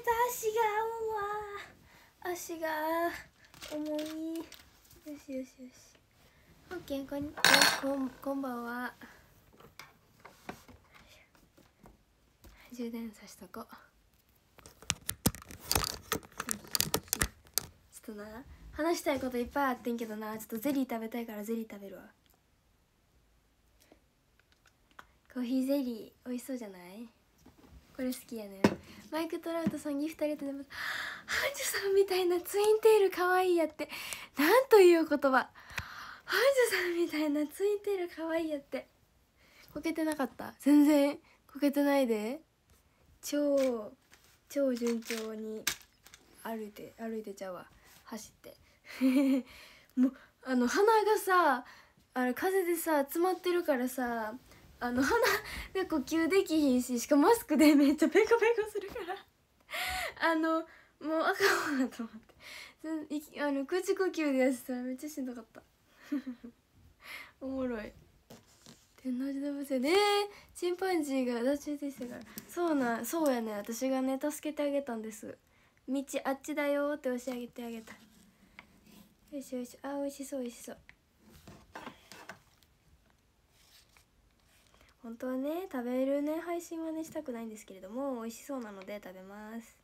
た足が重わ足が重いよしよしよしほっけんこんこんこんばんは充電さしとこちょっとな話したいこといっぱいあってんけどなちょっとゼリー食べたいからゼリー食べるわコーヒーゼリー美味しそうじゃないこれ好きやねマイク・トラウトさんギフトありがとうございますハンジュさんみたいなツインテールかわいいやってなんという言葉ハンジュさんみたいなツインテールかわいいやってこけてなかった全然こけてないで超超順調に歩いて歩いてちゃうわ走って もうあの鼻がさあれ風でさ詰まってるからさあの鼻が呼吸できひんししかもマスクでめっちゃペコペコするからあのもうあかんわと思ってあの口呼吸でやってたらめっちゃしんどかった おもろい天王寺動物園で、チンパンジーが脱出してからそうなそうやね私がね助けてあげたんです道あっちだよって押し上げてあげたよしよしあ美味しそう美味しそう本当はね食べるね配信はねしたくないんですけれども美味しそうなので食べます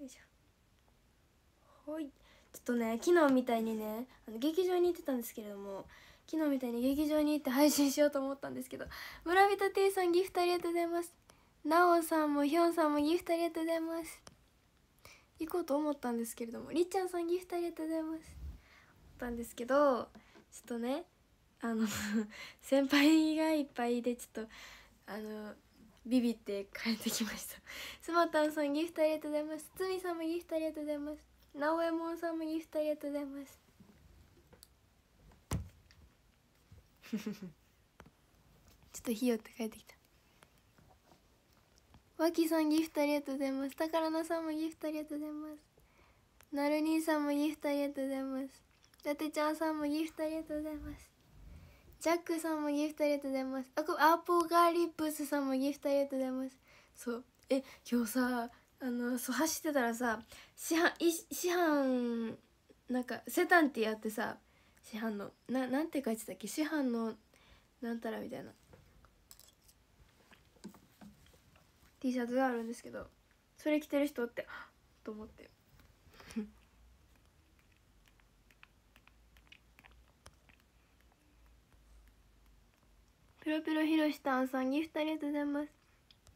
よいしょほいちょっとね昨日みたいにねあの劇場に行ってたんですけれども昨日みたいに劇場に行って配信しようと思ったんですけど村人 T さんギフトありがとうございますなおさんもひょんさんもギフトありがとうございます行こうと思ったんですけれどもりっちゃんさんギフトありがとうございますったんですけどちょっとねあの 先輩がいっぱいでちょっとあのビビって帰ってきました スマタンさんギフトありがとうございますつみさんもギフトありがとうございますなおえもんさんもギフトありがとうございます ちょっとひよって帰ってきたわきさんギフトありがとうございますたからなさんもギフトありがとうございますなる兄さんもギフトありがとうございます伊達ちゃんさんもギフトありがとうございますジャックさんもギフトありがとうございますあこアポガリプスさんもギフトありがとうございますそうえ今日さあのそう走ってたらさ市販い市販なんかセタンってやってさ市販のななんて書いてたっけ市販のなんたらみたいな T シャツがあるんですけどそれ着てる人って と思ってペロペロひろしタンさんギフトありがとうございます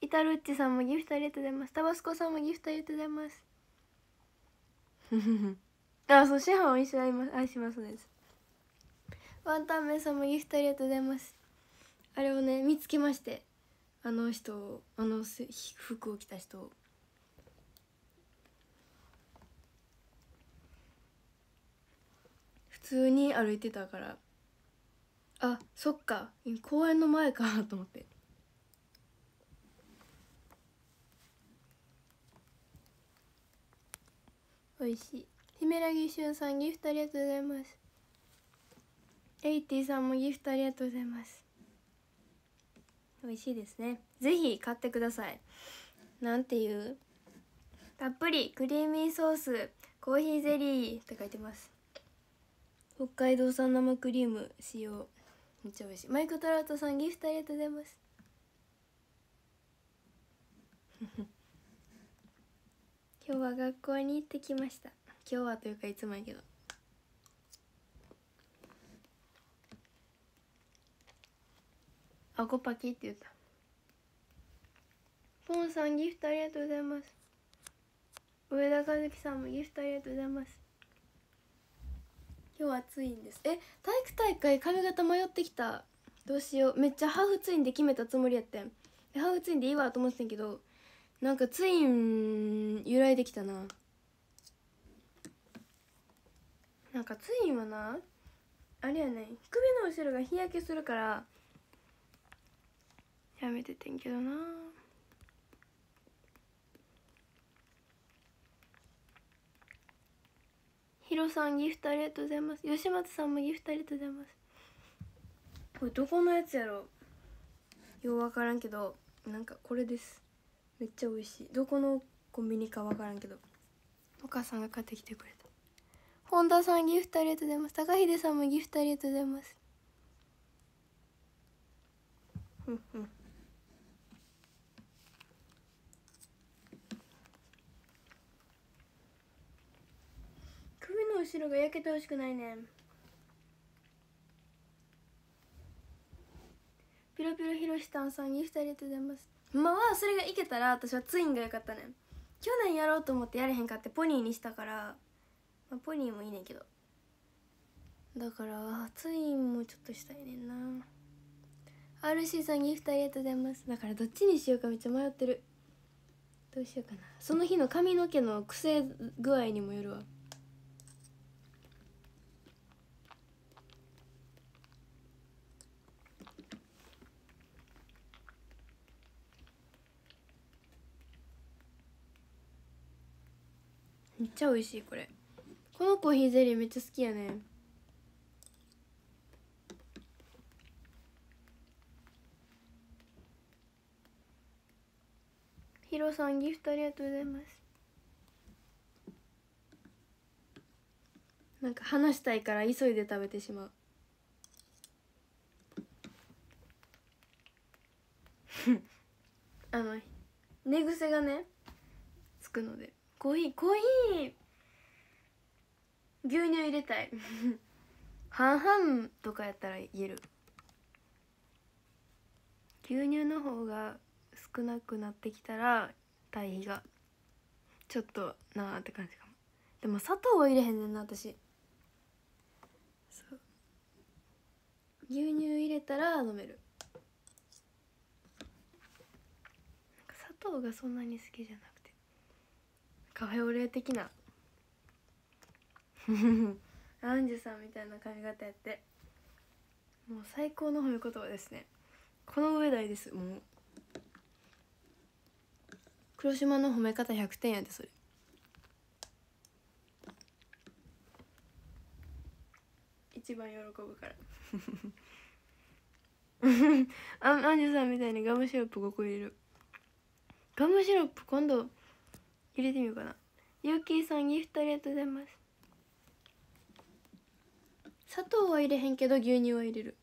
イタるッチさんもギフトありがとうございますタバスコさんもギフトありがとうございます あそうシェハを一緒に愛しますですワンタンメンさんもギフトありがとうございますあれをね見つけましてあの人をあの服を着た人を普通に歩いてたからあそっか公園の前かと思っておいしいらぎしゅんさんギフトありがとうございますエイティさんもギフトありがとうございます美味しいですねぜひ買ってくださいなんていうたっぷりクリーミーソースコーヒーゼリーって書いてます北海道産生クリーム使用めっちゃ美味しいマイク・トラウトさんギフトありがとうございます 今日は学校に行ってきました今日はというかいつもやけどあごパキって言ったポンさんギフトありがとうございます上田和樹さんもギフトありがとうございます今日暑いんですえ大会髪型迷ってきたどうしようめっちゃハーフツインで決めたつもりやってんハーフツインでいいわと思ってんけどなんかツイン由来できたななんかツインはなあれやね首の後ろが日焼けするからやめててんけどなヒロさんギフトありがとうございます吉松さんもギフトありがとうございますこれどこのやつやろうようわからんけどなんかこれですめっちゃ美味しいどこのコンビニかわからんけどお母さんが買ってきてくれた本田さんギフトありがとうございます高秀さんもギフトありがとうございますうんうんの後ろが焼けてほしくないねんピロピロひろしたんさんギフトありがとうございますまあそれがいけたら私はツインが良かったねん去年やろうと思ってやれへんかってポニーにしたから、まあ、ポニーもいいねんけどだからツインもちょっとしたいねんな RC さんギフトありがとうございますだからどっちにしようかめっちゃ迷ってるどうしようかなその日の髪の毛の癖具合にもよるわめっちゃ美味しいこれこのコーヒーゼリーめっちゃ好きやねヒロさんギフトありがとうございますなんか話したいから急いで食べてしまう あの寝癖がねつくのでコーヒーコーヒー牛乳入れたい 半々とかやったら言える牛乳の方が少なくなってきたら対比がちょっとなあって感じかもでも砂糖は入れへんねんな私そう牛乳入れたら飲める砂糖がそんなに好きじゃないカフェオレ的なアンジュさんみたいな髪型やってもう最高の褒め言葉ですねこの上ないですもう黒島の褒め方100点やでそれ一番喜ぶから あアンジュさんみたいにガムシロップ5個入れるガムシロップ今度入れてみようかなゆうきーさんギフトありがとうございます砂糖は入れへんけど牛乳は入れる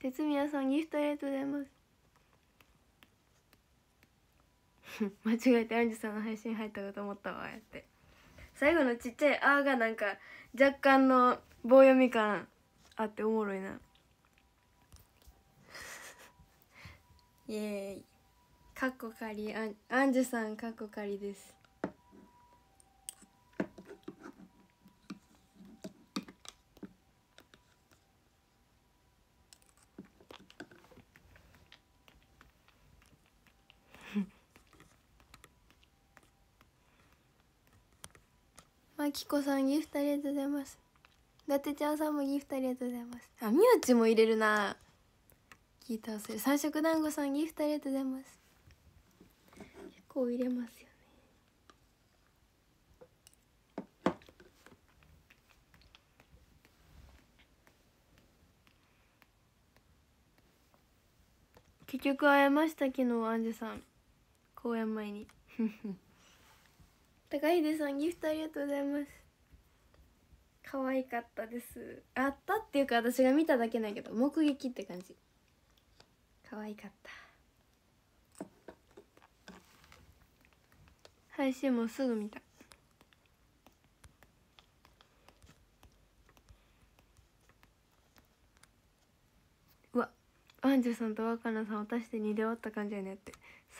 てつみやさんギフトありがとうございます 間違えてアンジュさんの配信入ったかと思ったわやって最後のちっちゃい「あ」がなんか若干の棒読み感あっておもろいなイエーイかっこかりあんあんじゅさんかっこかりですまきこさんギフトありがとうございます伊達ちゃんさんもギフトありがとうございますあみおちも入れるなギターする三色団子さんギフトありがとうございます結構入れますよね結局会えました昨日アンジュさん公演前に高秀さんギフトありがとうございます可愛かったですあったっていうか私が見ただけないけど目撃って感じ可愛かった配信もすぐ見たうわアンジュさんと若菜さんを足して2で終わった感じやねって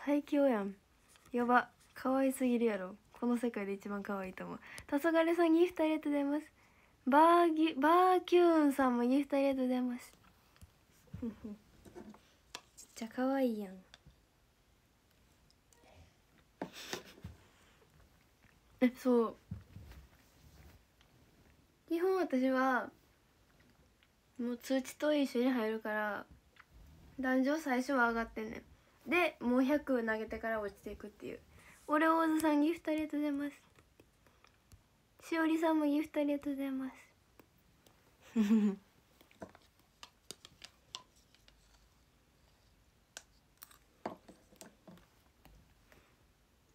最強やんやば可愛すぎるやろこの世界で一番可愛いと思う黄昏さんギフトありがとうございますバーギバーキューンさんもギフトありがとうございますちゃ可愛いやんえそう基本私はもう通知と一緒に入るから壇上最初は上がってんねんでもう100投げてから落ちていくっていう俺大津さんギフトありがとうございますしおりさんもギフトありがとうございます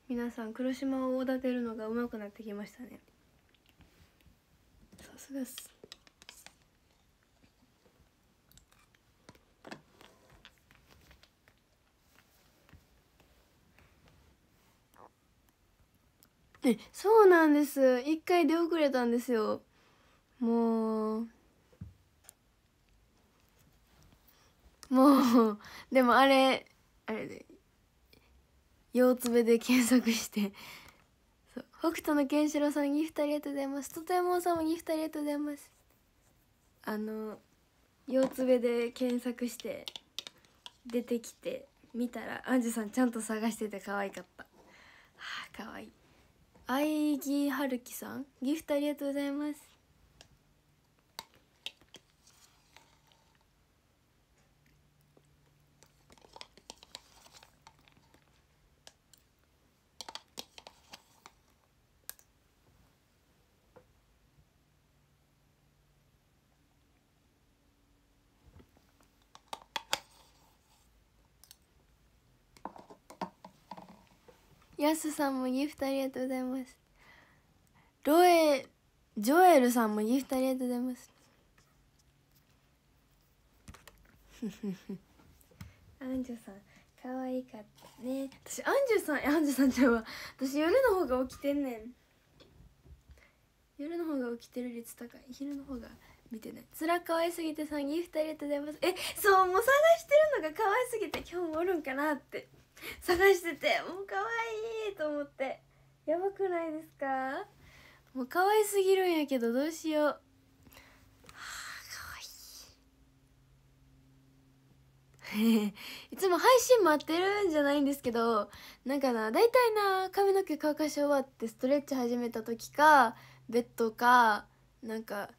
皆さん黒島をおだてるのが上手くなってきましたねさすがっすそうなんです一回出遅れたんですよもうもうでもあれあれで用つべで検索して北斗のケンシロウさんギフトありがとうございますとてもさんもギフトありがとうございますあの用つべで検索して出てきて見たらアンジュさんちゃんと探してて可愛かったはあ可愛い愛木春樹さんギフトありがとうございますやすさんもギフトありがとうございますロエジョエルさんもギフトありがとうございます アンジュさん可愛かったね私アンジュさんアンジュさんちゃんは私夜の方が起きてんねん夜の方が起きてる率高い昼の方が見てないつ可愛すぎてさんギフトありがとうございますえそうもう探してるのが可愛すぎて今日もおるんかなって探しててもう可愛いと思ってやばくないですかもう可愛すぎるんやけどどうしよう、はあ可愛い いつも配信待ってるんじゃないんですけどなんかな大体な髪の毛乾かし終わってストレッチ始めた時かベッドかなんか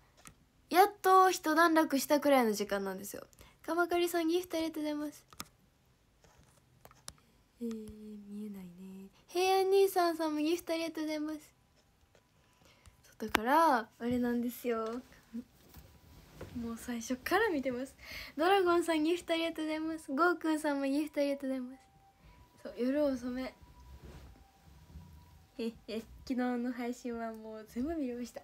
やっと一段落したくらいの時間なんですよ。かまかりさんギフトありがとうございますえ見えないね平安兄さんさんもギフトありがとうございますそうだからあれなんですよもう最初から見てますドラゴンさんギフトありがとうございますゴーくんさんもギフトありがとうございますそう夜遅めええ昨日の配信はもう全部見れました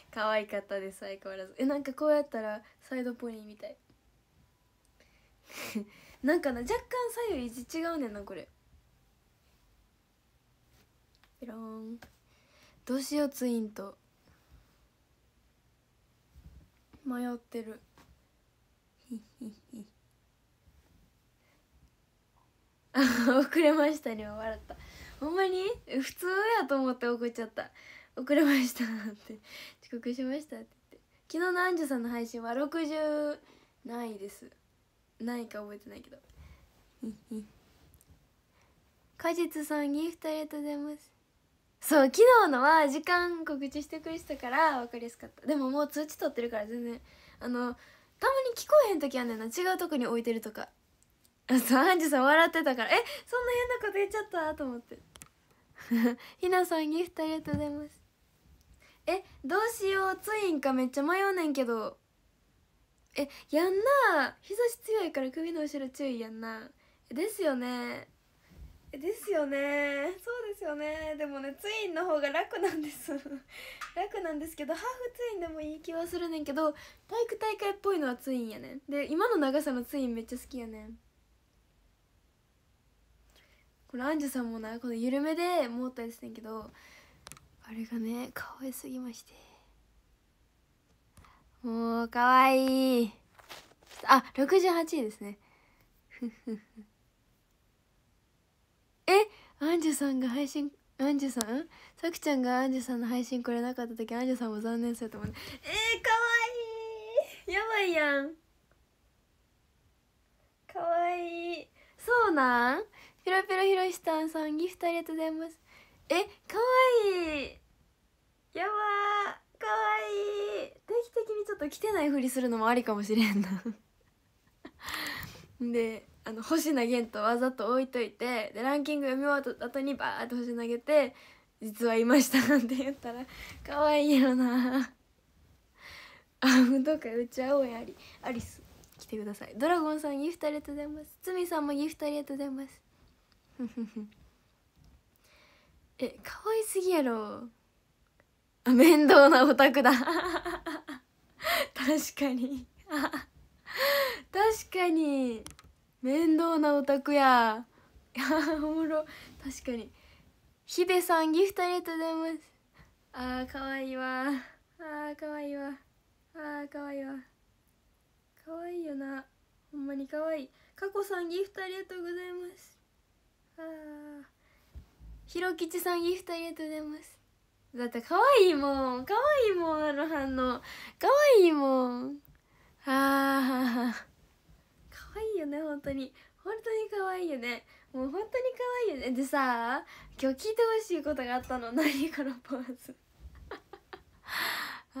可愛かったです相変わらずえなんかこうやったらサイドポニーみたいなんかな若干左右違うねんなこれピロンどうしようツインと迷ってるヒヒヒ 遅れましたね笑ったほんまに普通やと思って怒っちゃった遅れましたって遅刻しましたって言って昨日のアンジュさんの配信は60ないですないか覚えてないけど果実さんギフトありがとうございますそう昨日のは時間告知してくれてたから分かりやすかったでももう通知取ってるから全然あのたまに聞こえへん時あんねんな違うとこに置いてるとかあ そうアンジュさん笑ってたからえそんな変なこと言っちゃったと思って ひなさんギフトありがとうございますえどうしようツインかめっちゃ迷うねんけどえやんな日差し強いから首の後ろ注意やんなですよねですよねそうですよねでもねツインの方が楽なんです 楽なんですけどハーフツインでもいい気はするねんけど体育大会っぽいのはツインやねんで今の長さのツインめっちゃ好きやねんこれアンジュさんもなこの緩めでもったりしてんけどあれがね可愛すぎましてもうかわいいあ六68位ですね えアンジュさんが配信アンジュさんさくちゃんがアンジュさんの配信来れなかった時アンジュさんも残念そうと思ってえー、かわいいやばいやんかわいいそうなんピロピロひろしさんさんギフトありがとうございますえかわいいやばかわいい定期的にちょっと来てないふりするのもありかもしれんな であの星名源とわざと置いといてでランキング読み終わった後にバーって星投げて「実はいました」なんて言ったらかわいいよなあ運動会打ちおうやありアリス来てくださいドラゴンさんギフトありがとうございますつみさんもギフトありがとうございますえ可愛すぎやろ面倒なオタクだ確かに確かに面倒なオタクやおもろ確かにヒデさんギフトありがとうございますあーかわいいわあーかわいいわあーかわいいわかわいいよなほんまにかわいいかこさんギフトありがとうございますあひろきちさんギフトありがとうございますだって可愛いもん可愛いもんあの反応可愛いもんあー可愛いよね本当に本当に可愛いよねもう本当に可愛いよねでさ今日聞いてほしいことがあったの何このポーズああ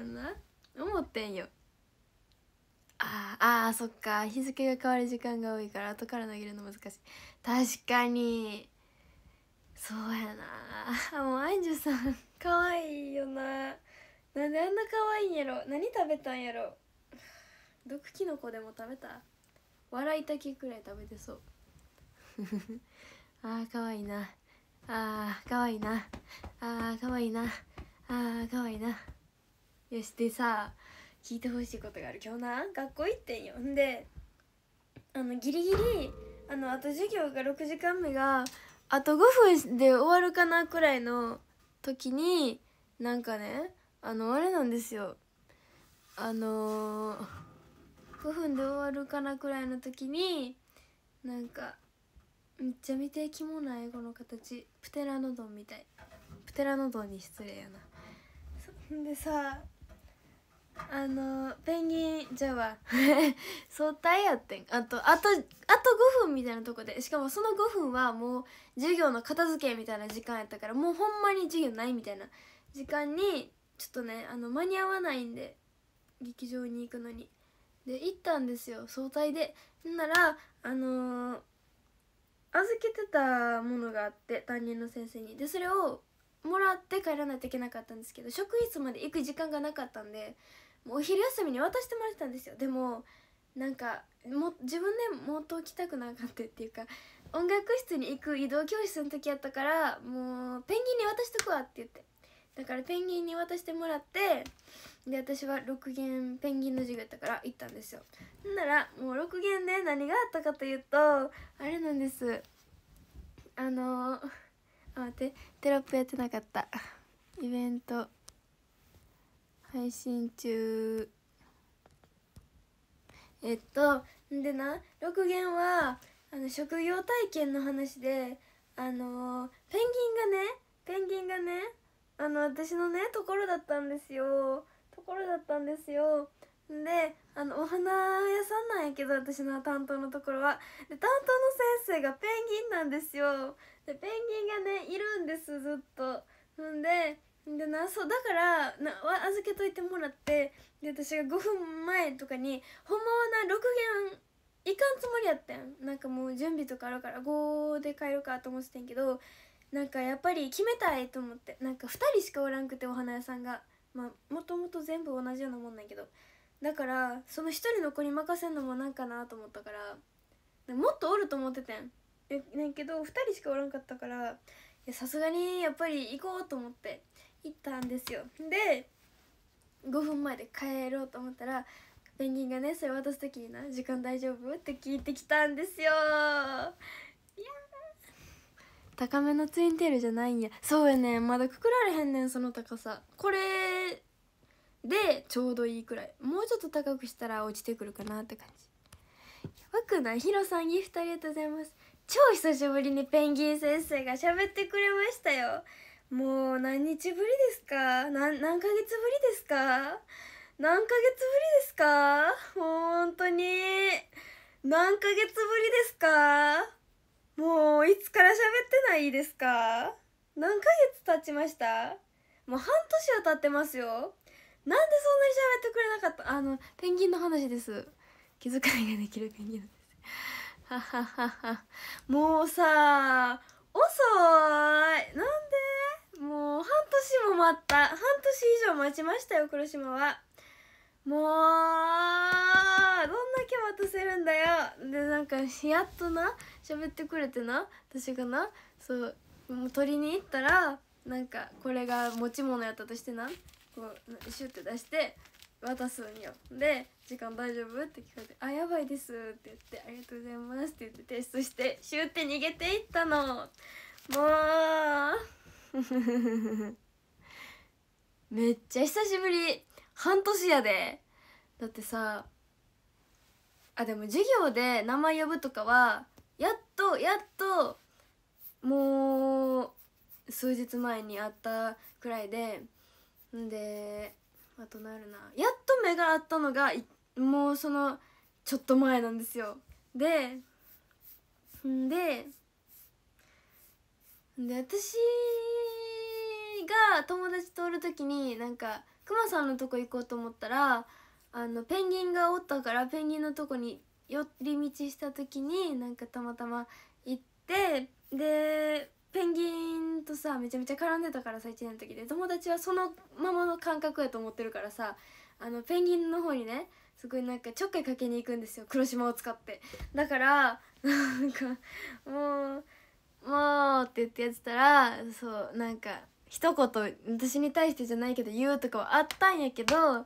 のな思ってんよああそっか日付が変わる時間が多いから後から投げるの難しい確かにそうやな もうアンジュさん可愛いよななんであんな可愛いんやろ何食べたんやろ毒キノコでも食べた笑いたきくらい食べてそう あーかわいいなあーかわいいなあーかわいいなあーかわいいなよしでさ聞いてほしいことがある今日な学校行ってんよんであのギリギリあのあと授業が6時間目があと5分で終わるかなくらいの時になんかねあのあれなんですよあのー、5分で終わるかなくらいの時になんかめっちゃ見てきもないこの形プテラノドンみたいプテラノドンに失礼やなんでさあのペンギンじゃあは早退やってんあとあとあと5分みたいなとこでしかもその5分はもう授業の片付けみたいな時間やったからもうほんまに授業ないみたいな時間にちょっとねあの間に合わないんで劇場に行くのにで行ったんですよ早退でならあのー、預けてたものがあって担任の先生にでそれをもらって帰らないといけなかったんですけど職員室まで行く時間がなかったんでもうお昼休みに渡してもらってたんですよでもなんかも自分でもっと来たくなかったっていうか音楽室に行く移動教室の時やったからもうペンギンに渡しとくわって言ってだからペンギンに渡してもらってで私は6弦ペンギンの授業やったから行ったんですよならもう6弦で何があったかというとあれなんですあのー、あ待ってテロップやってなかったイベント配信中えっとでな6弦はあの職業体験の話であのペンギンがねペンギンがねあの私のねところだったんですよところだったんですよであのお花屋さんなんやけど私の担当のところはで担当の先生がペンギンなんですよでペンギンがねいるんですずっとんででなそうだからな預けといてもらってで私が5分前とかにほんまはな6弦いかんつもりやったんなんかもう準備とかあるから5で帰るかと思ってたんけどなんかやっぱり決めたいと思ってなんか2人しかおらんくてお花屋さんがまあもともと全部同じようなもんなんけどだからその1人の子に任せんのもなんかなと思ったからもっとおると思っててんねんけど2人しかおらんかったからさすがにやっぱり行こうと思って行ったんですよで5分前で帰ろうと思ったらペンギンがねそれ渡す時にな「時間大丈夫?」って聞いてきたんですよ高めのツインテールじゃないんやそうやねまだくくられへんねんその高さこれでちょうどいいくらいもうちょっと高くしたら落ちてくるかなって感じやばくないヒロさんギフトありがとうございます超久しぶりにペンギン先生が喋ってくれましたよもう何日ぶりですか何何ヶ月ぶりですか何ヶ月ぶりですか本当に何ヶ月ぶりですかもういつから喋ってないですか何ヶ月経ちましたもう半年は経ってますよなんでそんなに喋ってくれなかったあのペンギンの話です気遣いができるペンギンですははははもうさ遅いなんでもう半年も待った半年以上待ちましたよ黒島はもうどんだけ待たせるんだよでなんかやっとな喋ってくれてな私がなそうもう取りに行ったらなんかこれが持ち物やったとしてなこうシュッて出して渡すんよで「時間大丈夫?」って聞かれて「あやばいです」って言って「ありがとうございます」って言って提出してシュッて逃げていったのもう めっちゃ久しぶり半年やでだってさあでも授業で名前呼ぶとかはやっとやっともう数日前に会ったくらいでんであとなるなやっと目が合ったのがもうそのちょっと前なんですよでんでで私が友達とおる時になんかクマさんのとこ行こうと思ったらあのペンギンがおったからペンギンのとこに寄り道した時になんかたまたま行ってでペンギンとさめちゃめちゃ絡んでたからさ1年の時で友達はそのままの感覚やと思ってるからさあのペンギンの方にねすごいなんかちょっかいかけに行くんですよ黒島を使ってだから なんかもうもう」って言ってやってたらそうなんか一言私に対してじゃないけど言うとかはあったんやけどやっとね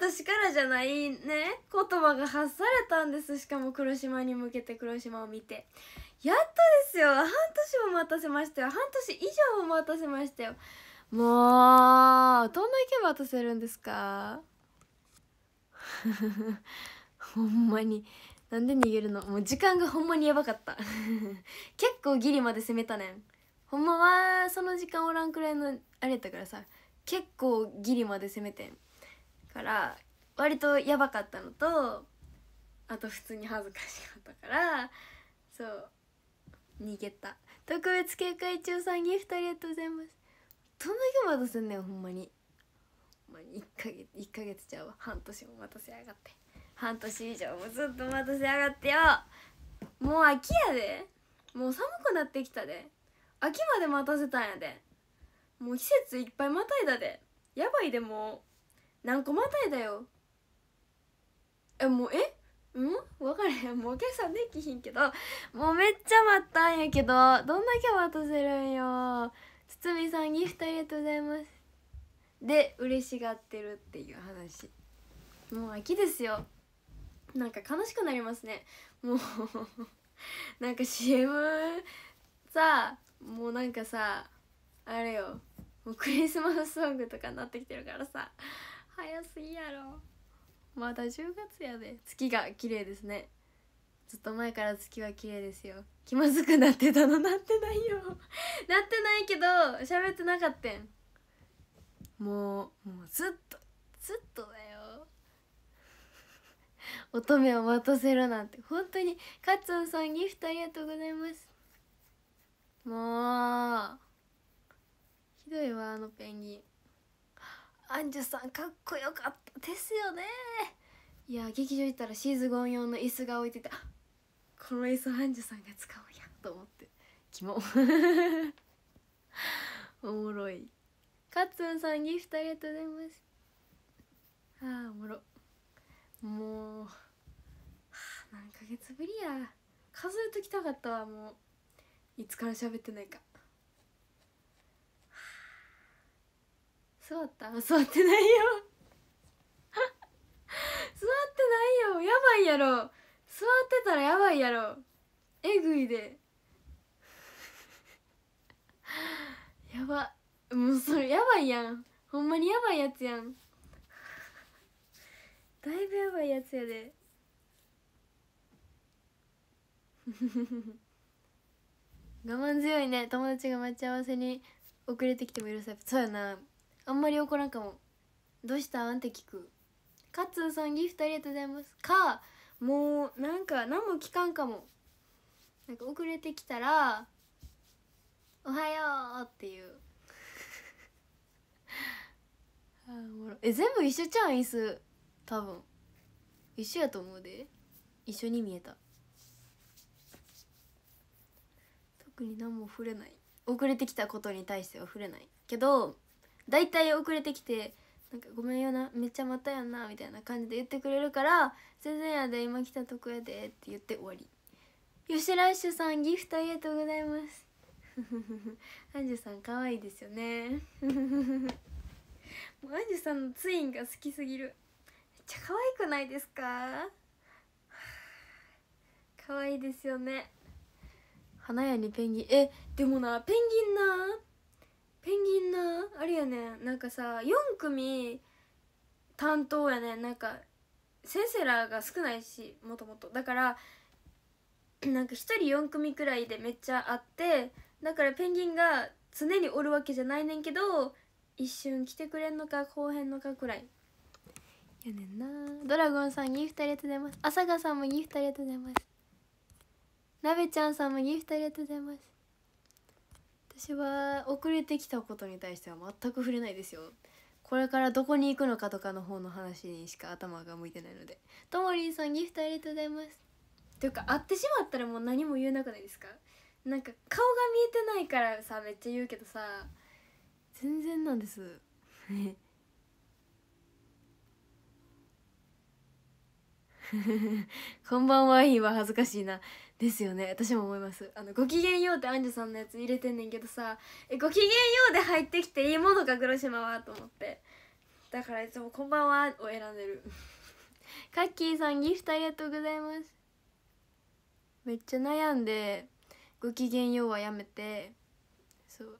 私からじゃないね言葉が発されたんですしかも黒島に向けて黒島を見てやっとですよ半年も待たせましたよ半年以上も待たせましたよもうどん意見待たせるんですか ほんまになんで逃げるのもう時間がほんまにやばかった 結構ギリまで攻めたねんほんまはその時間おらんくらいのあれやったからさ結構ギリまで攻めてんから割とやばかったのとあと普通に恥ずかしかったからそう逃げた特別警戒中さんギフトありがとうございますどんだけ待たせんねんほんまにまに1ヶ月1ヶ月ちゃうわ半年も待たせやがって半年以上もずっと待たせやがってよもう秋やでもう寒くなってきたで秋まで待たせたんやでもう季節いっぱいまたいだでやばいでも何個またいだよえもうえうん分かれへんもうお客さんできひんけどもうめっちゃ待ったんやけどどんだけ待たせるんよ堤さんギフトありがとうございますで嬉しがってるっていう話もう秋ですよなんか悲しくなりますねもう なんか CM さもうなんかさあれよもうクリスマスソングとかになってきてるからさ早すぎやろまだ10月やで月が綺麗ですねずっと前から月は綺麗ですよ気まずくなってたのなってないよ なってないけど喋ってなかったんもうもうずっとずっとだよ 乙女を待たせるなんて本当にカツオさんギフトありがとうございますもうひどいわあのペンギンアンジュさんかっこよかったですよねいや劇場行ったらシーズゴン用の椅子が置いてたこの椅子アンジュさんが使おうやと思ってキモ おもろいカツンさんギフトありがとうございますあーおもろもう何ヶ月ぶりや数えときたかったわもういつから喋ってないか座った座ってないよ 座ってないよやばいやろ座ってたらやばいやろえぐいで やばもうそれやばいやんほんまにやばいやつやんだいぶやばいやつやで 我慢強いね友達が待ち合わせに遅れてきても許されそうやなあんまり怒らんかもどうしたんって聞くカッツンさんギフトありがとうございますかもうなんか何も聞かんかもなんか遅れてきたら「おはよう」っていう あおもえ全部一緒ちゃうん椅子多分一緒やと思うで一緒に見えた特に何も触れない遅れてきたことに対しては触れないけど大体遅れてきてなんかごめんよなめっちゃまたやんなみたいな感じで言ってくれるから全然やで今来たとこやでって言って終わり吉ラッシさんギフトありがとうございます アンジュさん可愛いですよね もうアンジュさんのツインが好きすぎるちゃ可愛くないですか可愛いですよね花屋にペンギンえでもなペンギンなペンギンなあれやねなんかさ4組担当やねなんか先生らが少ないしもともとだからなんか1人4組くらいでめっちゃあってだからペンギンが常におるわけじゃないねんけど一瞬来てくれんのか後編へんのかくらいやねんなドラゴンさんギフトありがとうございます朝香さんもギフトありがとうございますなべちゃんさんもギフトありがとうございます私は遅れてきたことに対しては全く触れないですよこれからどこに行くのかとかの方の話にしか頭が向いてないのでともりんさんギフトありがとうございますというか会ってしまったらもう何も言えなくないですかなんか顔が見えてないからさめっちゃ言うけどさ全然なんです こんばんはイ恥ずかしいな。ですよね。私も思います。あの、ごきげんようってアンジュさんのやつ入れてんねんけどさ、え、ごきげんようで入ってきていいものか、黒島は、と思って。だからいつもこんばんはを選んでる。カッキーさんギフトありがとうございます。めっちゃ悩んで、ごきげんようはやめて、そう。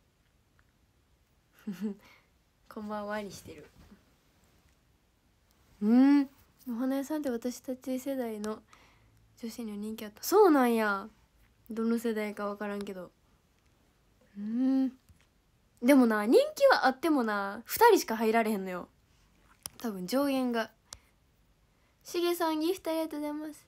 こんばんはにしてる。うん。お花屋さんって私たち世代の女子には人気あったそうなんやどの世代か分からんけどうんでもな人気はあってもな2人しか入られへんのよ多分上限がしげさんギフトありがとうございます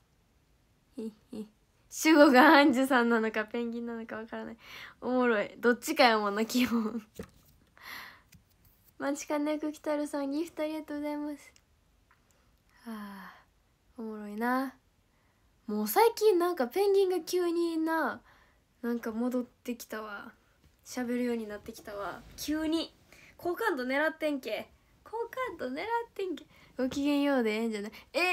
ひひ主語がアンジュさんなのかペンギンなのかわからないおもろいどっちかやもんな基本 マチカネクキタルさんギフトありがとうございますあおもろいなもう最近なんかペンギンが急にななんか戻ってきたわ喋るようになってきたわ急に好感度狙ってんけ好感度狙ってんけごきげんようでええんじゃないえー、えー、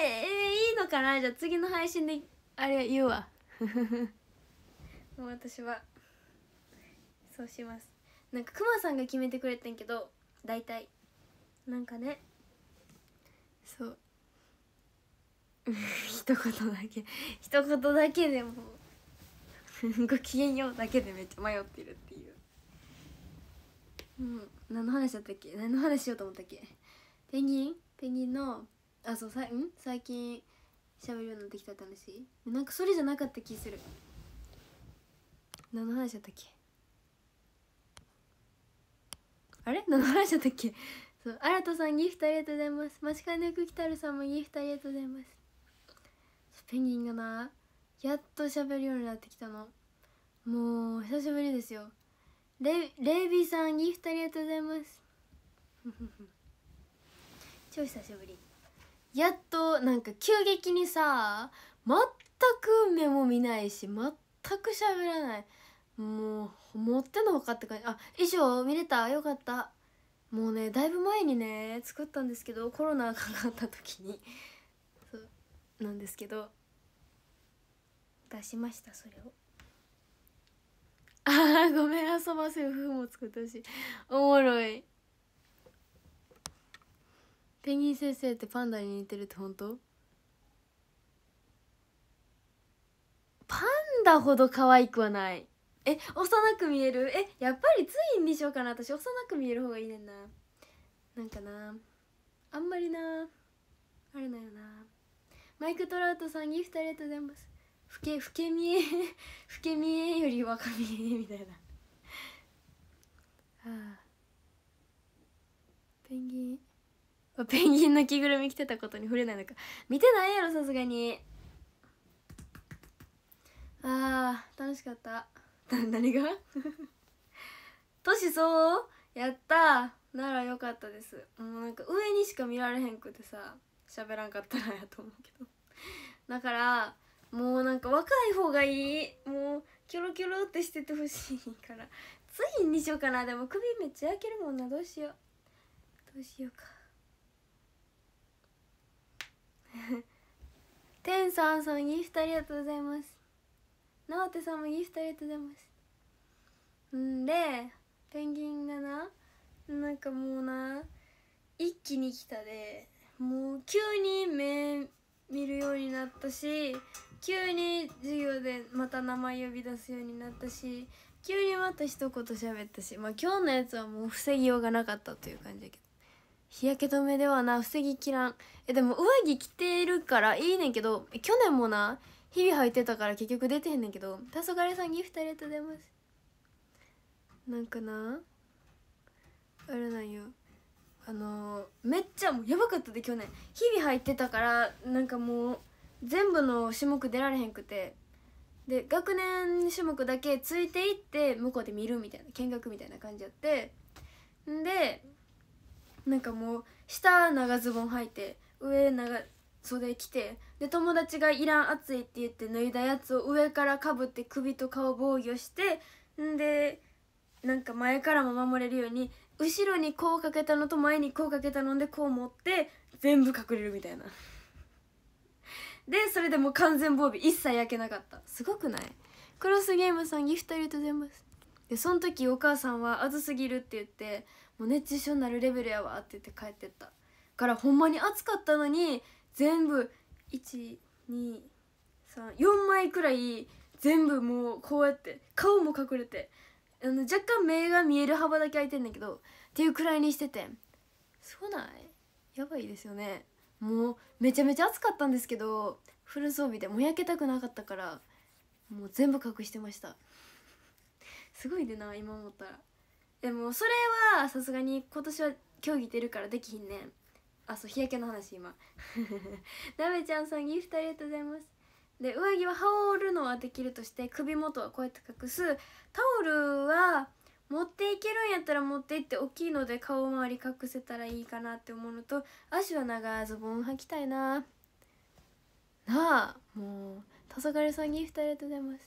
いいのかなじゃあ次の配信であれ言うわ もう私はそうしますなんかクマさんが決めてくれてんけど大体なんかねそう 一言だけ一言だけでもごきげんようだけでめっちゃ迷ってるっていううん何の話だったっけ何の話しようと思ったっけペンギンペンギンのあそうさん最近喋るようになってきたって話なんかそれじゃなかった気する何の話だったっけあれ何の話だったっけそう新さんギフトありがとうございますマシカネクキタルさんもギフトありがとうございますペンギンがなやっと喋るようになってきたのもう久しぶりですよレレイビーさんギフトありがとうございます 超久しぶりやっとなんか急激にさ全く目も見ないし全く喋らないもう持ってのほかって感じあ衣装見れたよかったもうねだいぶ前にね作ったんですけどコロナがかかった時にそうなんですけど出しましたそれをああごめん遊ばせる風も作ったしおもろいペンギン先生ってパンダに似てるって本当パンダほど可愛くはないえ幼く見えるえやっぱりツインにしようかな私幼く見える方がいいねんななんかなあんまりなあれだよなマイク・トラウトさんギフトありがとうございます老け老け見え老 け見えより若見えみたいな ああペンギンペンギンの着ぐるみ着てたことに触れないのか見てないやろさすがにあー楽しかった な何が年そうやったならよかったですもうなんか上にしか見られへんくてさ喋らんかったらやと思うけどだからもうなんか若い方がいいもうキョロキョロってしててほしいからついにしようかなでも首めっちゃ焼けるもんなどうしようどうしようかてん さんさんギフトありがとうございますなおてさんもギフトありがとうございますんでペンギンがななんかもうな一気に来たでもう急に目見るようになったし急に授業でまた名前呼び出すようになったし急にまた一言喋ったしまあ今日のやつはもう防ぎようがなかったという感じだけど日焼け止めではな防ぎきらんえでも上着着てるからいいねんけど去年もな日々履いてたから結局出てへんねんけど黄昏さんギフトありがとうございますなんかなあれなんよあのー、めっちゃもうやばかったで去年日々履いてたからなんかもう全部の種目出られへんくてで学年種目だけついていって向こうで見るみたいな見学みたいな感じやってんでなんかもう下長ズボン履いて上長袖着てで友達が「いらん暑い」って言って脱いだやつを上からかぶって首と顔防御してんでなんか前からも守れるように後ろにこうかけたのと前にこうかけたのでこう持って全部隠れるみたいな。でそれでもう完全防備一切焼けなかったすごくないクロスゲームさんギフトありがとうございますでその時お母さんは「暑すぎる」って言って「もう熱中症になるレベルやわ」って言って帰ってったからほんまに暑かったのに全部1234枚くらい全部もうこうやって顔も隠れてあの若干目が見える幅だけ開いてんだけどっていうくらいにしててすごないやばいですよねもうめちゃめちゃ暑かったんですけどフル装備でもやけたくなかったからもう全部隠してましたすごいでな今思ったらでもそれはさすがに今年は競技出るからできひんねんあそう日焼けの話今なべ ちゃんさんギフトありがとうございますで上着は羽織るのはできるとして首元はこうやって隠すタオルは持っていけるんやったら持っていって大きいので顔周り隠せたらいいかなって思うのと足は長ズボン履きたいななあもう黄昏さんギフトありがとうございます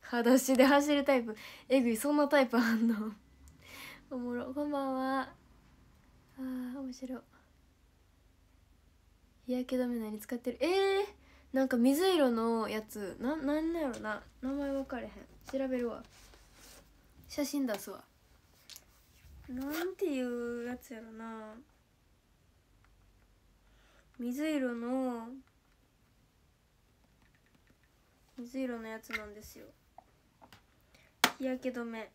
裸足で走るタイプえぐいそんなタイプあんの おもろこんばんはあー面白い日焼け止め何使ってるえー、なんか水色のやつななんなんやろな名前分かれへん調べるわ写真出すわなんていうやつやろな水色の水色のやつなんですよ日焼け止め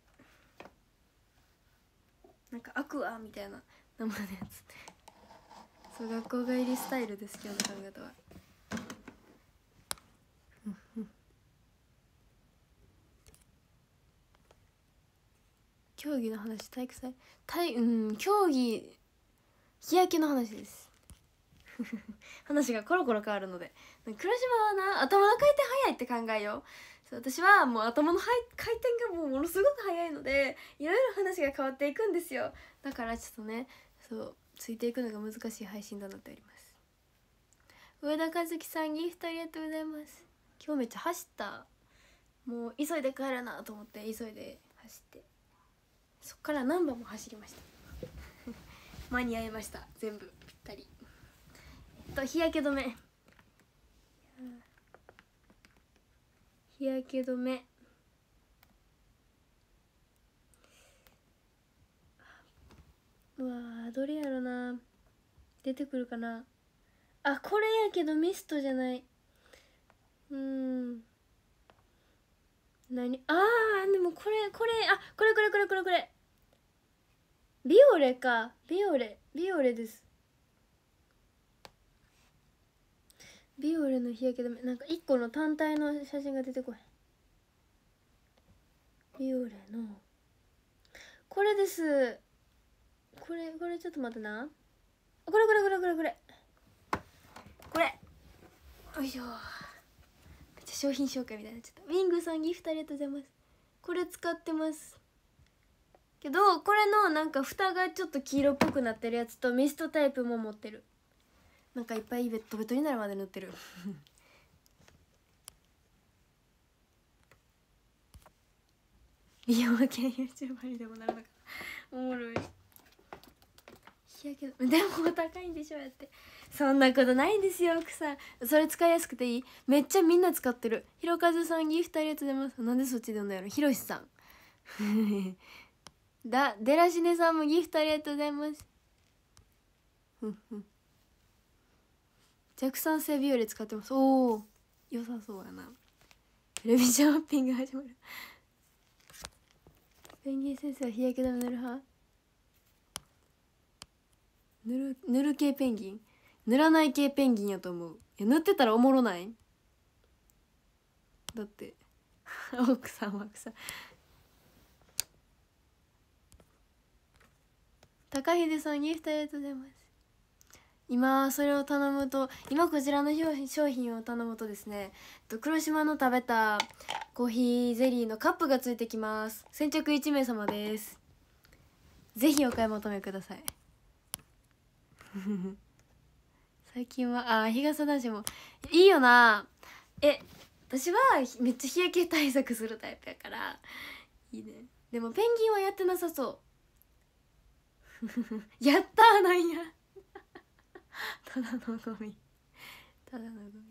なんかアクアみたいな名前のやつそう学校帰りスタイルです今日の髪型は。競技の話体育祭体うん競技日焼けの話です 話がコロコロ変わるので黒島はな頭の回転早いって考えようそう私はもう頭の回転がもうものすごく早いのでいろいろ話が変わっていくんですよだからちょっとねそうついていくのが難しい配信となっております上田和樹さんギフトありがとうございます今日めっちゃ走ったもう急いで帰るなと思って急いで走ってそっから何波も走りました 間に合いました全部ぴったりえっと日焼け止め日焼け止めうわどれやろな出てくるかなあこれやけどミストじゃないうん何あーでもこれこれあこれこれこれこれこれビオレかビオレビオレですビオレの日焼け止めなんか1個の単体の写真が出てこいビオレのこれですこれこれちょっと待ってなこれこれこれこれこれこれよいしょめっちゃ商品紹介みたいになっちゃったウィングさんギフトありがとうございますこれ使ってますけどこれのなんか蓋がちょっと黄色っぽくなってるやつとミストタイプも持ってるなんかいっぱいベトベトになるまで塗ってる美けん YouTuber にでもならなかったおもろい日焼けでも高いんでしょやってそんなことないんですよ奥さんそれ使いやすくていいめっちゃみんな使ってるひろかずさんギフトありがとうございますなんでそっちで読んだやろひろしさんだデラシネさんもギフトありがとうございますふんふん弱酸性ビオレ使ってますおお良さそうやなテレビジョッピング始まるペンギン先生は日焼け止め塗る派塗る塗る系ペンギン塗らない系ペンギンやと思ういや塗ってたらおもろないだって 奥さんは奥さん高秀さんギフトありがとうございます今それを頼むと今こちらの商品を頼むとですね黒島の食べたコーヒーゼリーのカップがついてきます先着1名様ですぜひお買い求めください 最近はあ日傘男しもいいよなえ私はめっちゃ日焼け対策するタイプやからいいねでもペンギンはやってなさそう やったーなんやただのゴミただのゴミ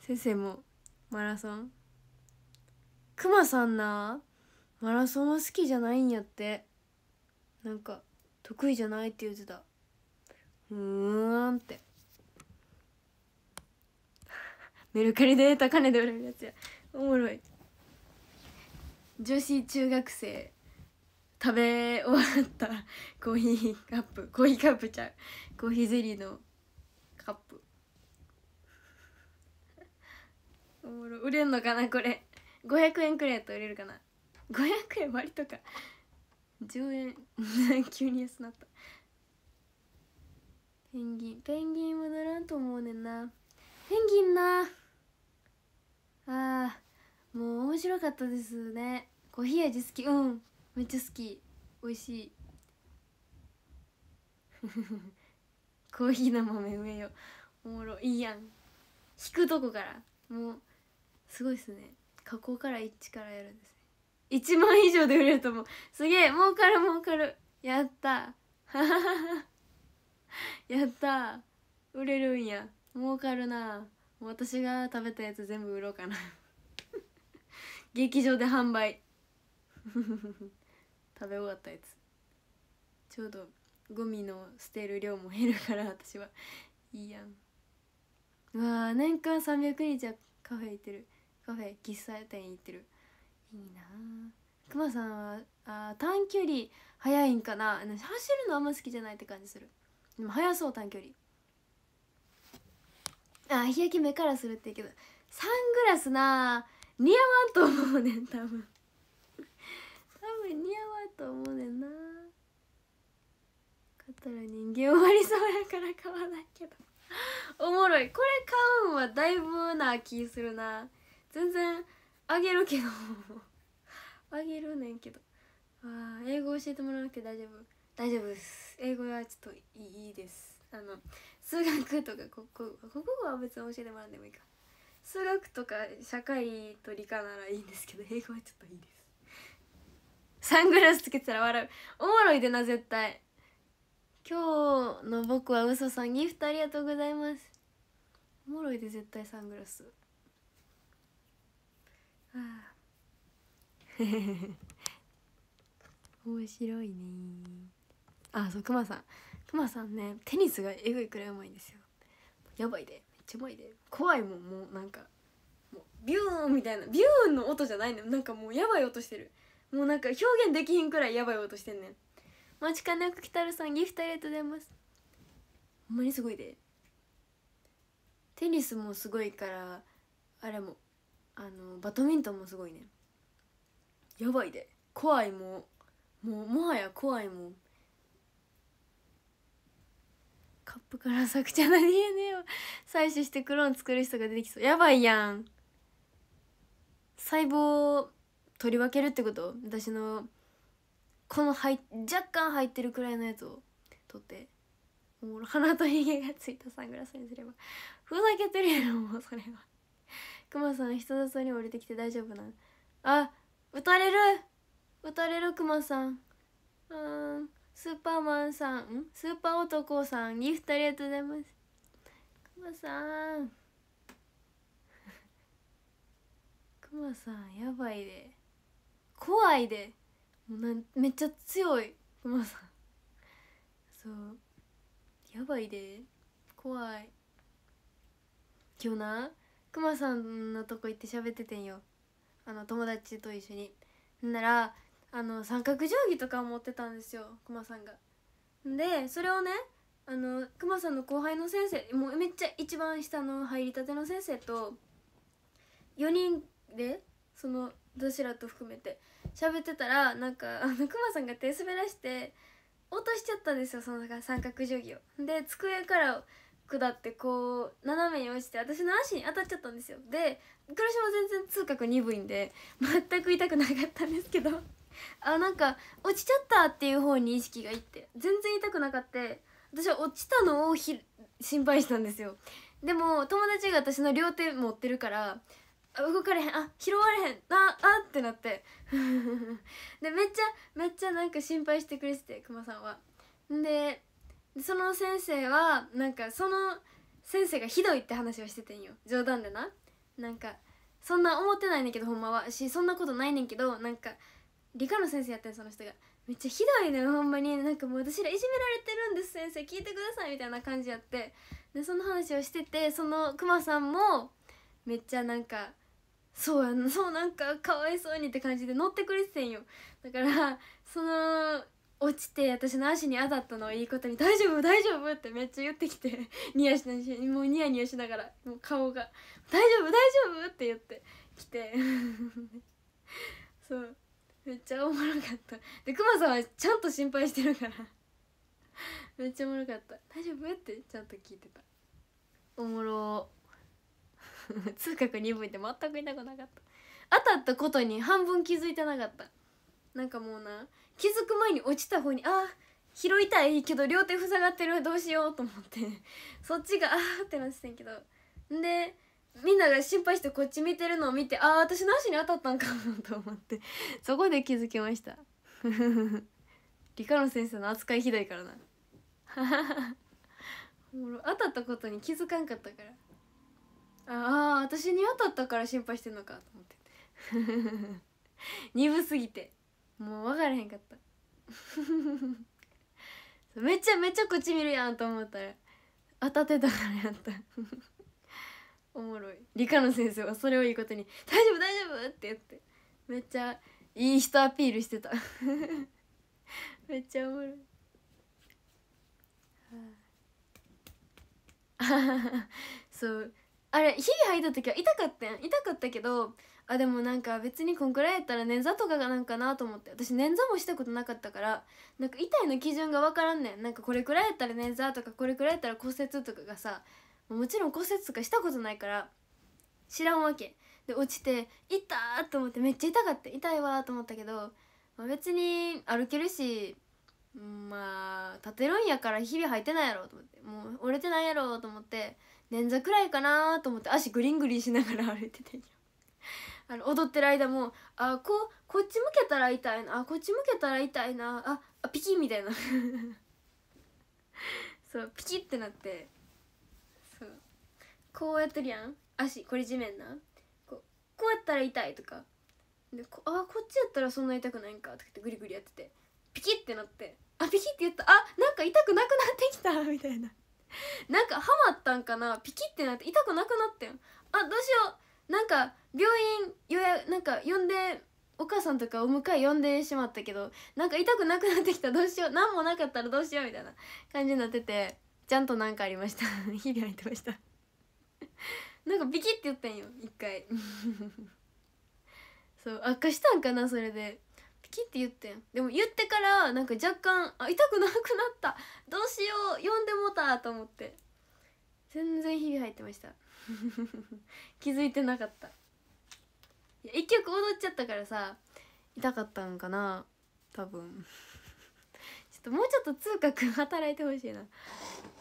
先生もマラソンくまさんなマラソンは好きじゃないんやってなんか得意じゃないって言ってたうーんってメルカリで高値で売れるやつやおもろい女子中学生食べ終わったコーヒーカップコーヒーカップちゃうコーヒーゼリーのカップおもろ売れんのかなこれ500円くらいやった売れるかな500円割とか10円 急に安なったペンギンペンギン戻らんと思うねんなペンギンなあーもう面白かったですねコーヒー味好きうんめっちゃ好き美味しい コーヒーの豆えよおもろいいやん引くとこからもうすごいっすね加工から一からやるんですね1万以上で売れると思うすげえ儲かる儲かるやった やった売れるんや儲かるな私が食べたやつ全部売ろうかな 劇場で販売食べ終わったやつちょうどゴミの捨てる量も減るから私はいいやんうわ年間300日はカフェ行ってるカフェ喫茶店行ってるいいなくまさんはあ短距離速いんかな走るのあんま好きじゃないって感じするでも速そう短距離あ日焼け目からするって言うけどサングラスな似合わんと思うねん多分多分似合わんと思うねんな買ったら人間終わりそうやから買わないけどおもろいこれ買うんはだいぶな気するな全然あげるけどあげるねんけどあ英語教えてもらわなくて大丈夫大丈夫です英語はちょっといいですあの数学とか国語は別に教えてもらってもいいか数学とか社会と理科ならいいんですけど英語はちょっといいですサングラスつけてたら笑うおもろいでな絶対今日の僕は嘘さんギフトありがとうございますおもろいで絶対サングラスああ 面白いねあそうくまさんくまさんねテニスがえぐいくらいうまいんですよやばいでめっちゃうまいで怖いもんもうなんかもうビューンみたいなビューンの音じゃないのなんかもうやばい音してるもうなんか表現できひんくらいやばい音してんねん待ちかねくキたるさんギフトありがとうございますほんまにすごいでテニスもすごいからあれもあのバドミントンもすごいねやばいで怖いももうもはや怖いもカップから作茶の DNA を採取してクローン作る人が出てきそうやばいやん細胞取り分けるってこと私のこの入若干入ってるくらいのやつを取ってもう鼻とひげがついたサングラスにすればふざけてるやろもうそれはクマさん人里に降りてきて大丈夫なの。あ撃たれる撃たれるクマさんうんスーパーマンさんんスーパー男さんギフトありがとうございますクマさんクマ さんやばいで。怖いでめっちゃ強いクマさんそうやばいで怖い今日なクマさんのとこ行って喋っててんよあの友達と一緒にならあの三角定規とか持ってたんですよクマさんがでそれをねあのクマさんの後輩の先生もうめっちゃ一番下の入りたての先生と4人でその私らと含めて喋ってたらなんかあのクマさんが手滑らして落としちゃったんですよその三角定規を。で机から下ってこう斜めに落ちて私の足に当たっちゃったんですよで黒島全然痛覚鈍いんで全く痛くなかったんですけどあなんか落ちちゃったっていう方に意識がいって全然痛くなかって私は落ちたのを心配したんですよでも友達が私の両手持ってるから動かれへんあ拾われへんああってなって でめっちゃめっちゃなんか心配してくれててくまさんはでその先生はなんかその先生がひどいって話をしててんよ冗談でななんかそんな思ってないねんけどほんまはしそんなことないねんけどなんか理科の先生やってんその人がめっちゃひどいねほんまになんかもう私らいじめられてるんです先生聞いてくださいみたいな感じやってでその話をしててそのクマさんもめっちゃなんかそうやんそうなんかかわいそうにって感じで乗ってくれてんよだからその落ちて私の足に当たったのをいいことに「大丈夫大丈夫」ってめっちゃ言ってきて ニヤしなもうニヤニヤしながらもう顔が「大丈夫大丈夫」って言ってきて そうめっちゃおもろかったでクマさんはちゃんと心配してるから めっちゃおもろかった「大丈夫?」ってちゃんと聞いてたおもろ痛 覚鈍いって全く痛くなかった当たったことに半分気づいてなかったなんかもうな気づく前に落ちた方にあ拾いたいけど両手塞がってるどうしようと思って そっちがあーってなってたんけどでみんなが心配してこっち見てるのを見てああ私の足に当たったんかと思って そこで気づきました理科の先生の扱いひどいからな当たったことに気づかんかったからああ私に当たったから心配してんのかと思って 鈍すぎてもう分からへんかった めちゃめちゃこっち見るやんと思ったら当たってたからやった おもろい理科の先生はそれをいいことに「大丈夫大丈夫!」って言ってめっちゃいい人アピールしてためっちゃおもろいそうあれ日々履いた時は痛かったん痛かったけどあでもなんか別にこんくらいやったら捻挫とかがなんかなと思って私捻挫もしたことなかったからなんか痛いの基準が分からんねんなんかこれくらいやったら捻挫とかこれくらいやったら骨折とかがさもちろん骨折とかしたことないから知らんわけで落ちて「痛っ!」と思ってめっちゃ痛かった痛いわと思ったけど、まあ、別に歩けるしまあ立てるんやから日々履いてないやろと思ってもう折れてないやろと思って。捻挫くらいかなと思って足グリングリしながら歩いてて あの踊ってる間もあここっち向けたら痛いなあこっち向けたら痛いなああピキみたいな そうピキってなってそうこうやってるやん足これ地面なここうやったら痛いとかでこあこっちやったらそんな痛くないんかとかってグリグリやっててピキってなってあピキって言ったあなんか痛くなくなってきたみたいな なんかハマったんかなピキってなって痛くなくなってんあどうしようなんか病院予約なんか呼んでお母さんとかお迎え呼んでしまったけどなんか痛くなくなってきたどうしよう何もなかったらどうしようみたいな感じになっててちゃんと何かありました 日々入ってました なんかビキって言ったんよ一回そう悪化したんかなそれできって言ってんでも言ってからなんか若干あ痛くなくなったどうしよう読んでもたと思って全然日々入ってました 気づいてなかったいや1曲踊っちゃったからさ痛かったんかな多分 ちょっともうちょっと痛覚働いてほしいな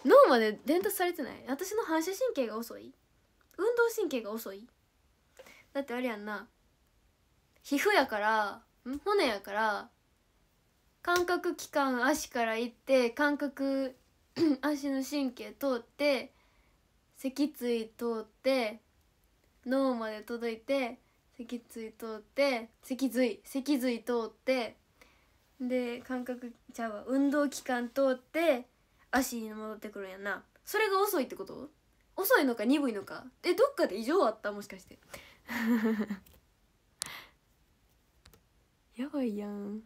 脳まで伝達されてない私の反射神経が遅い運動神経が遅いだってあれやんな皮膚やから骨やから感覚器官足から行って感覚 足の神経通って脊椎通って脳まで届いて脊椎通って脊髄脊髄通ってで感覚ちゃうわ運動器官通って足に戻ってくるんやなそれが遅いってこと遅いのか鈍いのかえどっかで異常あったもしかして やばいやん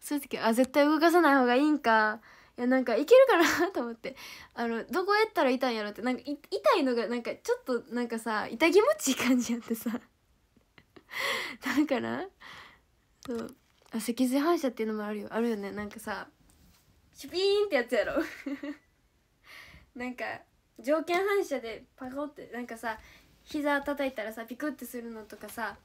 そういう時あ絶対動かさない方がいいんかいやなんかいけるかなと思ってあのどこやったら痛いんやろってなんか痛いのがなんかちょっとなんかさ痛気持ちいい感じやってさ だからそうあ脊髄反射っていうのもあるよあるよねなんかさシュピーンってやつやろ なんか条件反射でパコってなんかさ膝叩いたらさピクってするのとかさ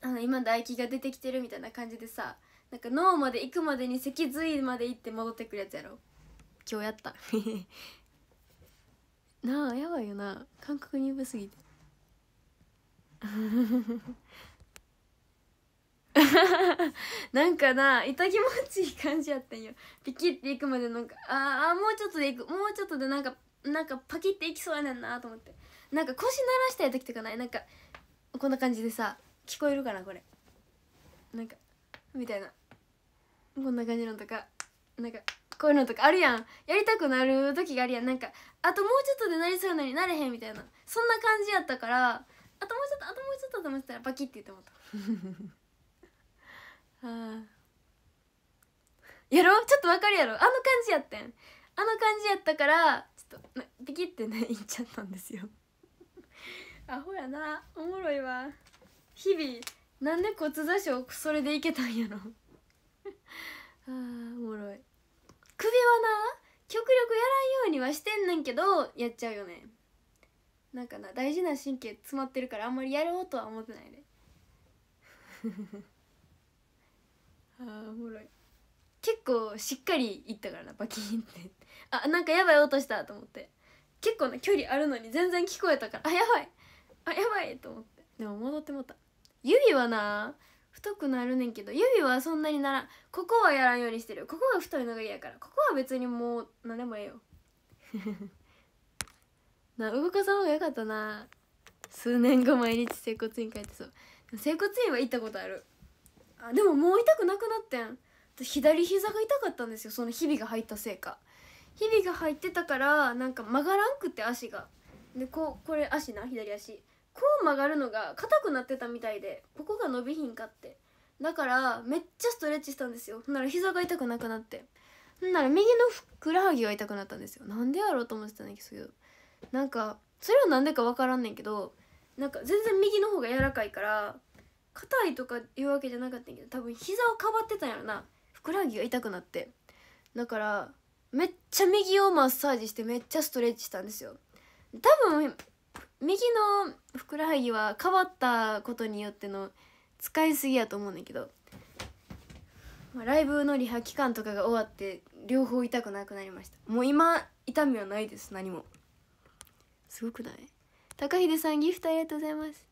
あの今唾液が出てきてるみたいな感じでさなんか脳まで行くまでに脊髄まで行って戻ってくるやつやろ今日やった なあやばいよな感覚にう鈍すぎて なんかな痛気持ちいい感じやったんよピキっていくまでなんかああもうちょっとでいくもうちょっとでなんかなんかパキっていきそうやねんなと思ってなんか腰鳴らしたい時とかないなんかこんな感じでさ聞こえるかなこれなんかみたいなこんな感じのとかなんかこういうのとかあるやんやりたくなる時があるやんなんかあともうちょっとでなりそうなのになれへんみたいなそんな感じやったからあともうちょっとあともうちょっとと思ってたらバキって言ってもったは あやろちょっとわかるやろあの感じやってんあの感じやったからちょっとピキってね言っちゃったんですよ アホやなおもろいわ日々なんで骨挫傷それでいけたんやろ あーおもろい首はな極力やらんようにはしてんねんけどやっちゃうよねなんかな大事な神経詰まってるからあんまりやろうとは思ってないで あーおもろい結構しっかりいったからなバキンって あなんかやばい音したと思って結構な距離あるのに全然聞こえたからあやばいあやばいと思ってでも戻ってもた指はな太くなるねんけど指はそんなにならんここはやらんようにしてるここが太いのが嫌やからここは別にもう何でもええよ な動かさん方がよかったな数年後毎日整骨院帰ってそう整骨院は行ったことあるあでももう痛くなくなってん左膝が痛かったんですよそのひびが入ったせいかひびが入ってたからなんか曲がらんくって足がでこうこれ足な左足こう曲がるのが硬くなってたみたいでここが伸びひんかってだからめっちゃストレッチしたんですよほんなら膝が痛くなくなってほんなら右のふくらはぎが痛くなったんですよなんでやろうと思ってたんですけどなんかそれは何でか分からんねんけどなんか全然右の方が柔らかいから硬いとかいうわけじゃなかったんやけど多分膝をかばってたんやろなふくらはぎが痛くなってだからめっちゃ右をマッサージしてめっちゃストレッチしたんですよ多分右のふくらはぎは変わったことによっての使いすぎやと思うんだけど、まライブのリハ期間とかが終わって両方痛くなくなりましたもう今痛みはないです何もすごくない高秀さんギフトありがとうございます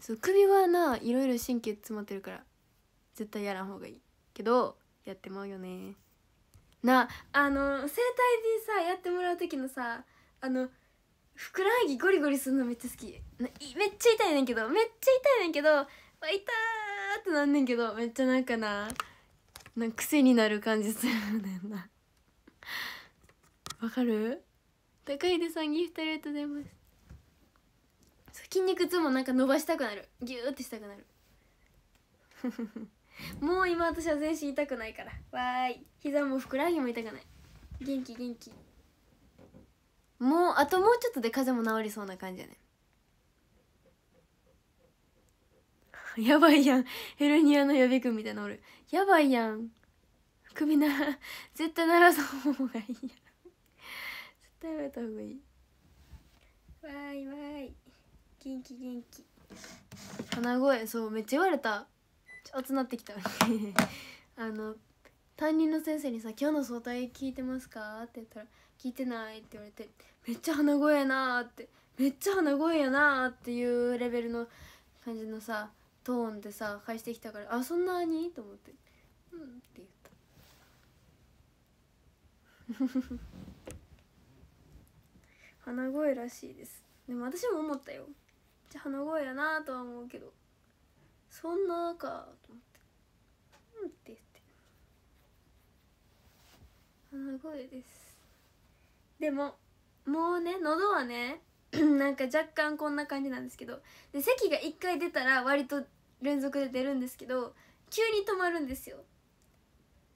そう首はないろいろ神経詰まってるから絶対やらん方がいいけどやってまうよねなあの整体でさやってもらう時のさあのふくらはぎゴリゴリするのめっちゃ好きめっちゃ痛いねんけどめっちゃ痛いねんけど痛ってなんねんけどめっちゃなんかななんか癖になる感じするねんなわかる高秀さんギフトありがとうございます筋肉痛もなんか伸ばしたくなるギューってしたくなる もう今私は全身痛くないからわーい膝もふくらはぎも痛くない元気元気もうあともうちょっとで風邪も治りそうな感じやね やばいやんヘルニアの予備軍みたいなおるやばいやん首なら 絶対ならそうほうがいいや 絶対やめたほうがいいわーいわーい元気元気鼻声そうめっちゃ言われた熱なってきたあの担任の先生にさ「今日の早退聞いてますか?」って言ったら「聞いてない」って言われてめっちゃ鼻声やなってめっちゃ鼻声やなっていうレベルの感じのさトーンでさ返してきたから「あそんなに?」と思って「うん」って言った 鼻声らしいですでも私も思ったよじゃ鼻声やなとは思うけどそんなかと思って「うん」って言って鼻声ですでももうね喉はね なんか若干こんな感じなんですけどで咳が1回出たら割と連続で出るんですけど急に止まるんですよ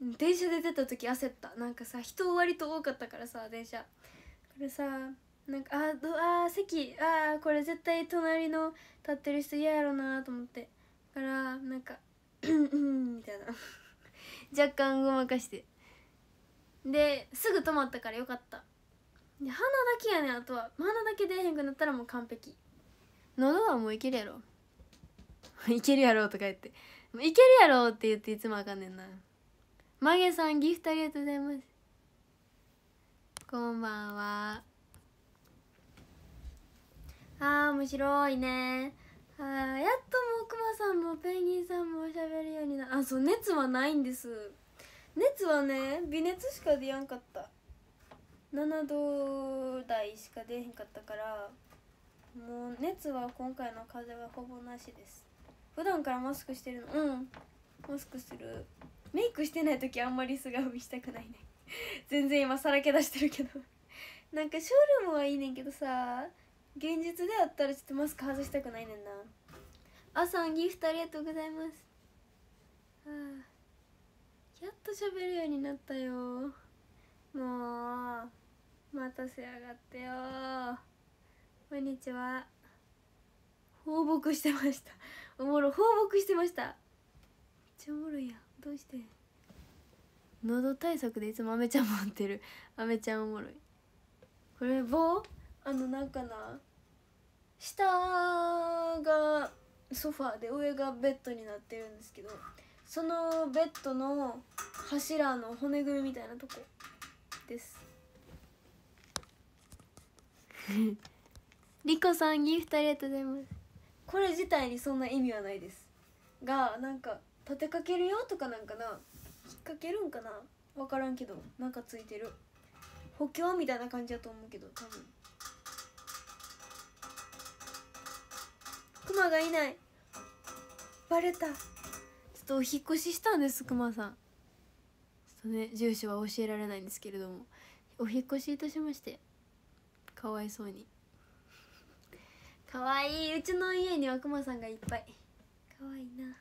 電車で出た時焦ったなんかさ人割と多かったからさ電車これさなんかあどあ席ああこれ絶対隣の立ってる人嫌やろなと思ってだからなんか「うんみたいな 若干ごまかしてですぐ止まったからよかった鼻だけやねんあとは鼻だけ出えへんくなったらもう完璧喉はもういけるやろ いけるやろとか言ってもういけるやろって言っていつもあかんねんなマゲさんギフトありがとうございますこんばんはあー面白いねあやっともくまさんもペンギンさんもおしゃべるようになあそう熱はないんです熱はね微熱しか出やんかった7度台しか出へんかったからもう熱は今回の風邪はほぼなしです普段からマスクしてるのうんマスクするメイクしてない時あんまり素顔見したくないね 全然今さらけ出してるけど なんかショールームはいいねんけどさ現実であったらちょっとマスク外したくないねんなあさんギフトありがとうございますはあやっと喋るようになったよもう待たせやがってよこんにちは放牧してましたおもろ放牧してましためっちゃおもろいやどうして喉対策でいつもアメちゃん持ってるアメちゃんおもろいこれ棒あのなんかな下がソファーで上がベッドになってるんですけどそのベッドの柱の骨組みみたいなとこです リコさんギフトありがとうございますこれ自体にそんな意味はないですがなんか立てかけるよとかなんかな引っ掛けるんかな分からんけどなんかついてる補強みたいな感じだと思うけど多分クマがいないバレたちょっとお引越ししたんですクマさんちょっとね住所は教えられないんですけれどもお引越しいたしましてかわいそうにかわいいうちの家にはくまさんがいっぱいかわいいな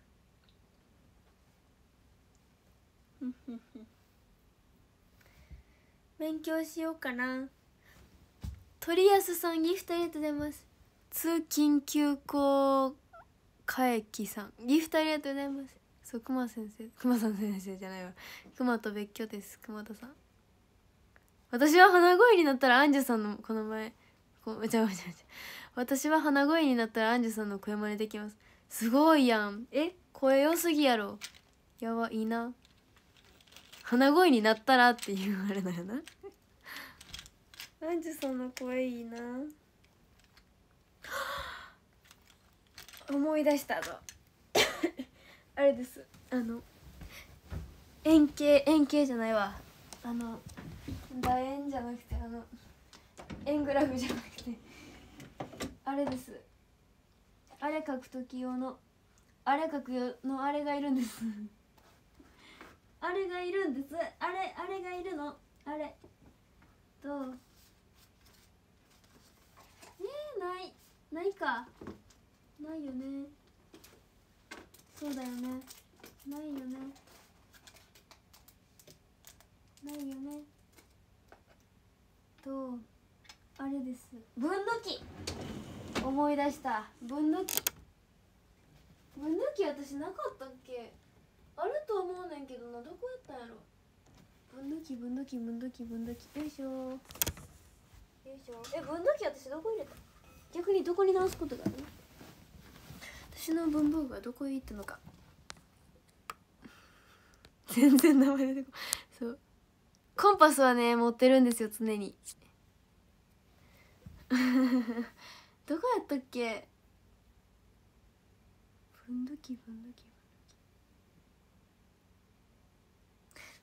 ふ勉強しようかな鳥安さんギフトありがとうございます通勤急行かえきさんギフトありがとうございますそうくま先生くまさん先生じゃないわくまと別居ですくまたさん私は鼻声になったらアンジュさんのこの前こうめちゃめちゃめちゃ私は鼻声になったらアンジュさんの声真似できますすごいやんえ声良すぎやろやばいいな鼻声になったらって言われなよなアンジュさんの声いいな思い出したぞ あれですあの円形円形じゃないわあの楕円じゃなくてあの円グラフじゃなくてあれですあれ書く時用のあれ書く用のあれがいるんですあれがいるんですあれあれがいるのあれとねえないないかないよねそうだよねないよねないよねとあれです分度器思い出した分度器分度器私なかったっけあると思うねんけどなどこやったんやろ分度器分度器分度器分度器よいしょよいしょえ分度器私どこ入れた逆にどこに直すことがある私の文房具はどこへ行ったのか全然名前出てこコンパスはね持ってるんですよ常に どこやったっけぶんどきぶんどき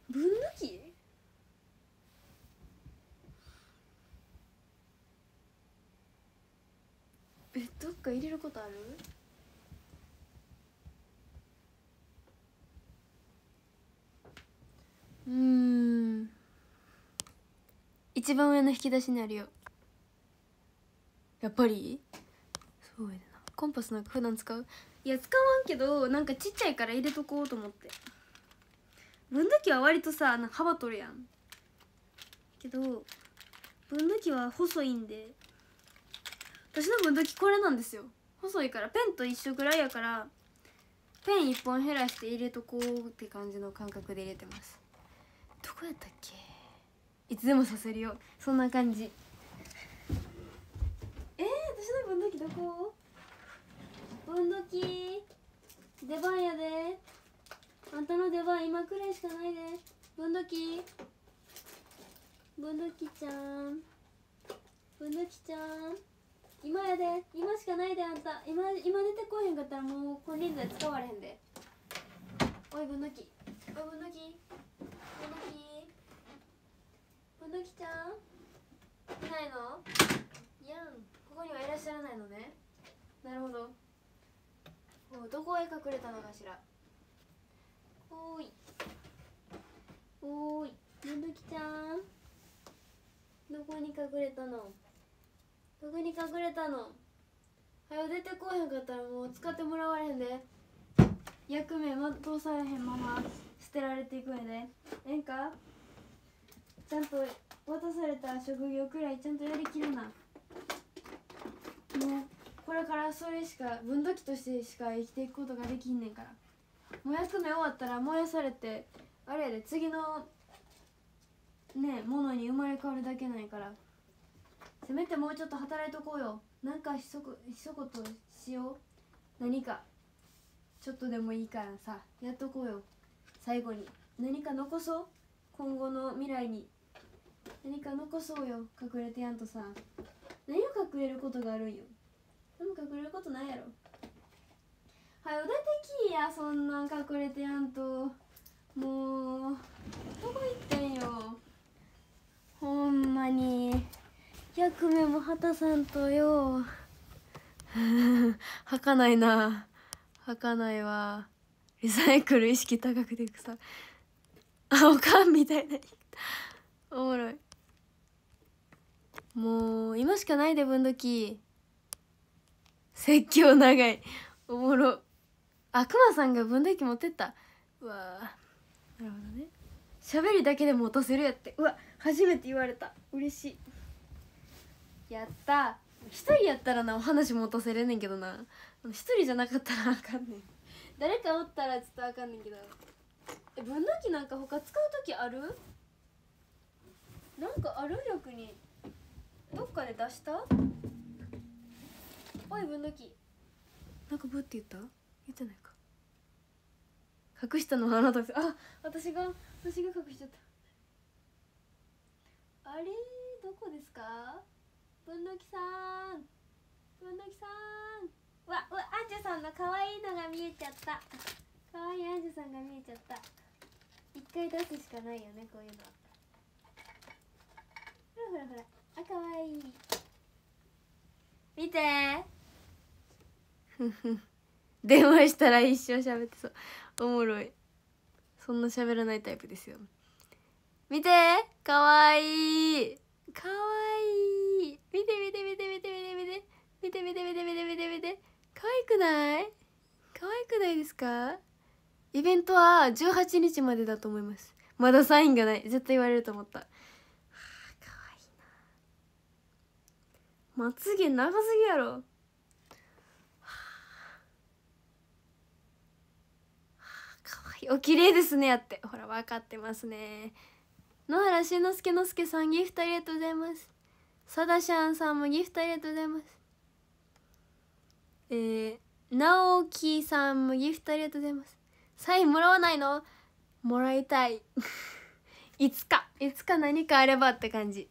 ぶんどきえどっか入れることあるうん一番上の引き出しにあるよやっぱりそうやなコンパスなんか普段使ういや使わんけどなんかちっちゃいから入れとこうと思って分度器は割とさ幅取るやんけど分度器は細いんで私の分度器これなんですよ細いからペンと一緒ぐらいやからペン1本減らして入れとこうって感じの感覚で入れてますどこやったっけいつでもさせるよそんな感じえー、私の分度器どこ分度器出番やであんたの出番今くらいしかないで分度器分度器ちゃん分度器ちゃん今やで今しかないであんた今今出てこへんかったらもう金輪際使われへんでおい分度器おい分度器分度器ドきちゃんいないのやんここにはいらっしゃらないのねなるほどうどこへ隠れたのかしらおーいおーいのどきちゃんどこに隠れたのどこに隠れたのはよ出てこへんかったらもう使ってもらわれへんで役目全うされへんまま捨てられていくんやでええんかちゃんと渡された職業くらいちゃんとやりきるなもうこれからそれしか分度器としてしか生きていくことができんねんから燃やす目終わったら燃やされてあれやで次のねものに生まれ変わるだけないからせめてもうちょっと働いとこうよなんかひそこひそことしよう何かちょっとでもいいからさやっとこうよ最後に何か残そう今後の未来に何か残そうよ隠れてやんとさ何を隠れることがあるんよでも隠れることないやろはよ出てきやそんなん隠れてやんともうどこ行ってんよほんまに役目も果たさんとよ はかないなはかないわリサイクル意識高くて草あおかんみたいなおもろいもう今しかないで分度器説教長いおもろあくまさんが分度器持ってったうわなるほどね喋りだけでも落とせるやってうわ初めて言われた嬉しいやった一人やったらなお話も落とせれんねんけどな一人じゃなかったらあかんねん誰かおったらちょっとあかんねんけどえ分度器なんか他使う時あるなんかある逆にどっかで出したおい分度器なんかブって言った言ってないか隠したのはあなたですあ私が私が隠しちゃったあれどこですか分度器さん分度器さんわわアンジュさんの可愛いのが見えちゃった可愛いアンジュさんが見えちゃった一回出すしかないよねこういうのはほらほらほらあかわいい見て電話したら一生喋ってそうおもろいそんな喋らないタイプですよ見てかわいいかわいい見て見て見て見て見て見て見て見て見て見て見て見てかわいくないかわいくないですかイベントは18日までだと思いますまだサインがない絶対言われると思ったまつげ長すぎやろかわいいお綺麗ですねやってほら分かってますね野原しんのすけのすけさんギフトありがとうございますさだしゃんさんもギフトありがとうございますえー、なおきさんもギフトありがとうございますサインもらわないのもらいたい いつかいつか何かあればって感じ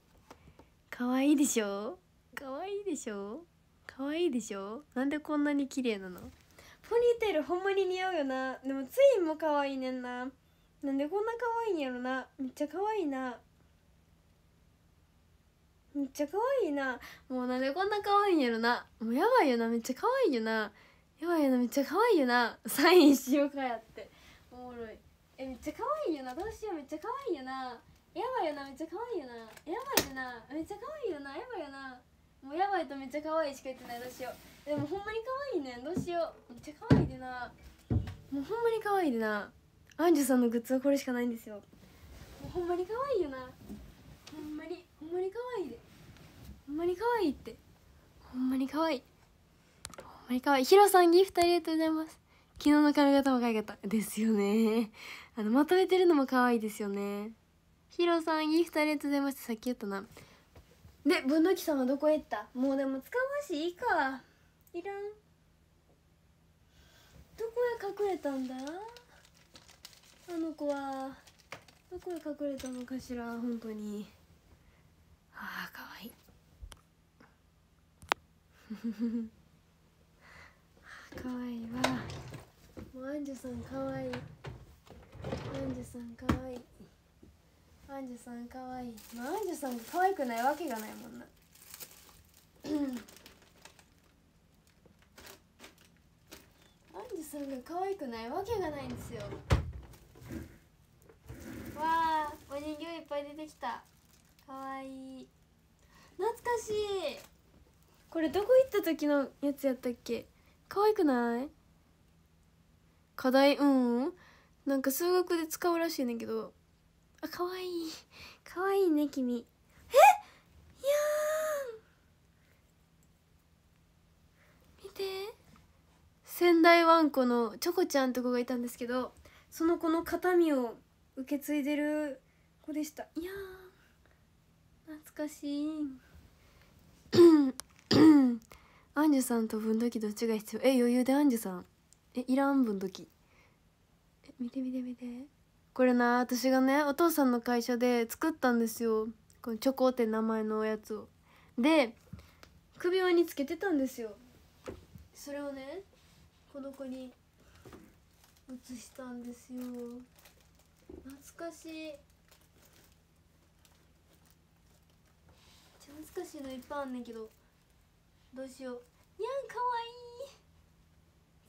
かわいいでしょ可愛いでしょ可愛いでしょなんでこんなに綺麗なのポニーテールほんまに似合うよなでもツインも可愛いねんななんでこんな可愛いんやろなめっちゃ可愛いなめっちゃ可愛いなもうなんでこんな可愛いんやろなもうやばいよなめっちゃ可愛いよなやばいよなめっちゃ可愛いよなサインしようかやっておもろいえめっちゃ可愛いよなどうしようめっちゃ可愛いよなやばいよなめっちゃ可愛いよなやばいよなめっちゃ可愛いよなやばいよなもうやばいとめっちゃ可愛いしか言ってないどうしようでもほんまに可愛いねどうしようめっちゃ可愛いでなもうほんまに可愛いでなアンジュさんのグッズはこれしかないんですよもうほんまに可愛いよなほんまにほんまに可愛いでほんまに可愛いってほんまに可愛いほんまに可愛いヒロさんギフトありがとうございます昨日の髪型も可愛かったですよねあのまとめてるのも可愛いですよねヒロさんギフトありがとうございましたさっき言ったなで文の器さんはどこへ行ったもうでも使わしいいかいらんどこへ隠れたんだあの子はどこへ隠れたのかしら本当にああかわいいかわいいわもうアンジュさんかわいいアンジュさんかわいいアンジュさんかわいい、まあ、アンジュさんが可愛くないわけがないもんなア ンジュさんが可愛くないわけがないんですよわあお人形いっぱい出てきたかわいい懐かしいこれどこ行った時のやつやったっけ可愛くない課題うんなんか数学で使うらしいねんけどあ可愛い可愛いね君えやん見て仙台わんこのチョコちゃんと子がいたんですけどその子の形見を受け継いでる子でしたいや懐かしい アンジュさんと分度器どっちが必要え余裕でアンジュさんえいらん分度器え見て見て見てこれな私がねお父さんの会社で作ったんですよこのチョコって名前のおやつをで首輪につけてたんですよそれをねこの子に移したんですよ懐かしい懐かしいのいっぱいあんねんけどどうしようにゃんかわいい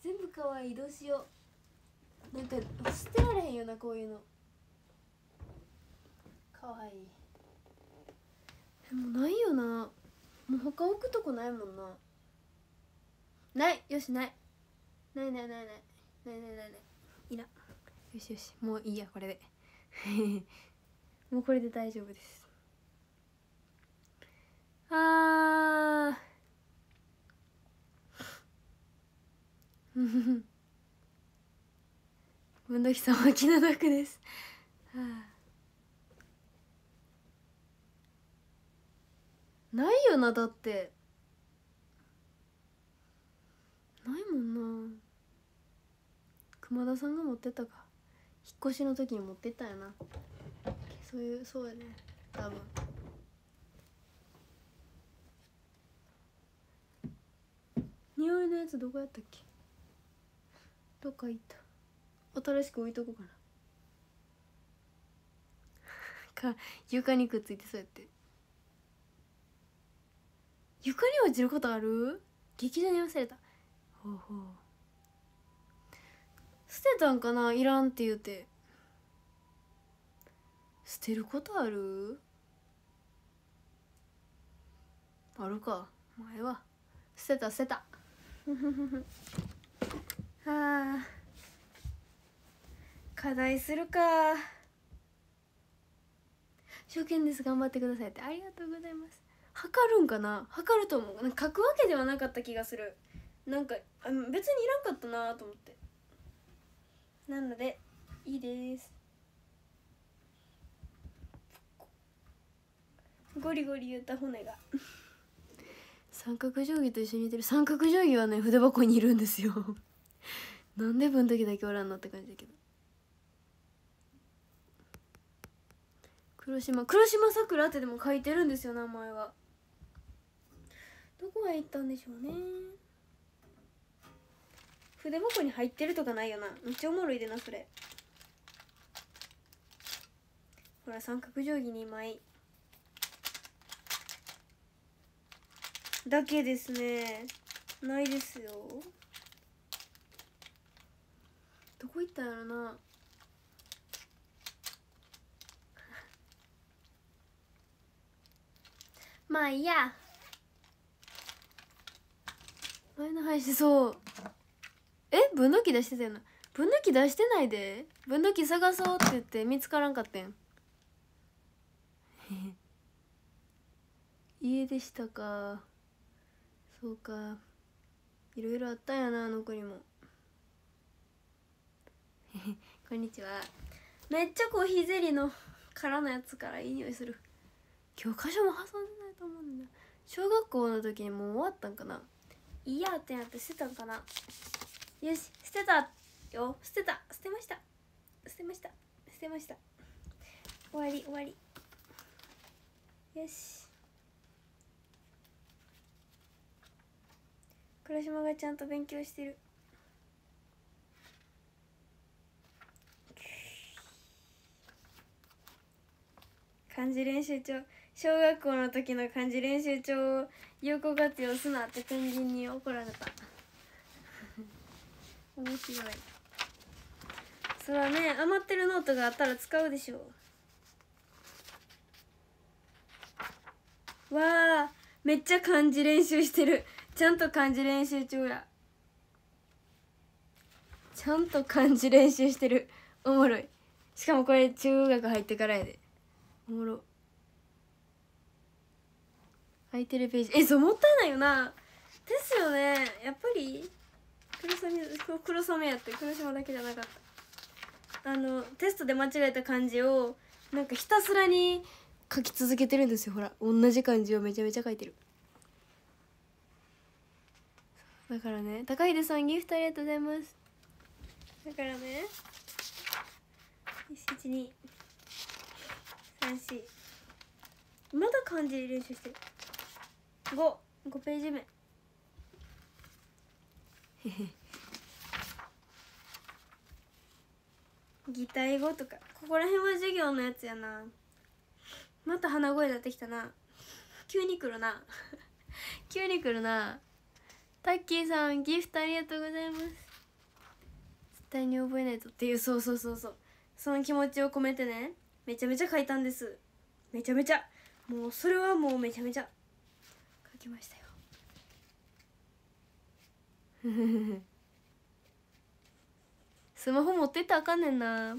全部かわいいどうしようなんか捨てられへんよなこういうのかわいいでもないよなもう他置くとこないもんなないよしないないないないないないないないないらよしよしもういいやこれで もうこれで大丈夫ですあーうん 文土さんは気の毒です、はあ、ないよなだってないもんな熊田さんが持ってったか引っ越しの時に持ってったよなそういうそうやね多分匂いのやつどこやったっけどっか行った新しく置いとこうかな か床にくっついてそうやって床に落ちることある劇場に忘れたほうほう捨てたんかないらんって言うて捨てることあるあるか前は捨てた捨てたは あ課題するか初見です頑張ってくださいってありがとうございます測るんかな測ると思うなんか書くわけではなかった気がするなんかあの別にいらんかったなと思ってなのでいいですゴリゴリ言った骨が三角定規と一緒にいてる三角定規はね筆箱にいるんですよなんで分の時だけおらんのって感じだけど黒島黒島さくらってでも書いてるんですよ名前はどこへ行ったんでしょうね筆箱に入ってるとかないよなめっちゃおもろいでなそれほら三角定規2枚だけですねないですよどこ行ったんやろなまあいいや前の配信そうえ分度器出してたよな分度器出してないで分度器探そうって言って見つからんかったん 家でしたかそうかいろいろあったんやな残りも こんにちはめっちゃコーヒーゼリーの空のやつからいい匂いする教科書も挟んでないと思うんだ小学校の時にもう終わったんかないやってなって捨てたんかなよし捨てたよ捨てた捨てました捨てました捨てました終わり終わりよし黒島がちゃんと勉強してる漢字練習帳小学校の時の漢字練習帳を有効活用すなって天ンに怒られた 面白いそらね余ってるノートがあったら使うでしょうわあめっちゃ漢字練習してるちゃんと漢字練習帳やちゃんと漢字練習してるおもろいしかもこれ中学入ってからやでおもろ空いてるページえそうもったいないよなですよねやっぱり黒染黒染やって黒島だけじゃなかったあのテストで間違えた漢字をなんかひたすらに書き続けてるんですよほら同じ漢字をめちゃめちゃ書いてるだからね高秀さんギフトありがとうございますだからね1 1 2 3 4まだ漢字練習してる5五ページ目 擬態語とかここら辺は授業のやつやなまた鼻声になってきたな急に来るな 急に来るなタッキーさんギフトありがとうございます絶対に覚えないとっていうそうそうそうそうその気持ちを込めてねめちゃめちゃ書いたんですめちゃめちゃもうそれはもうめちゃめちゃきましたよ スマホ持ってったらあかんねんな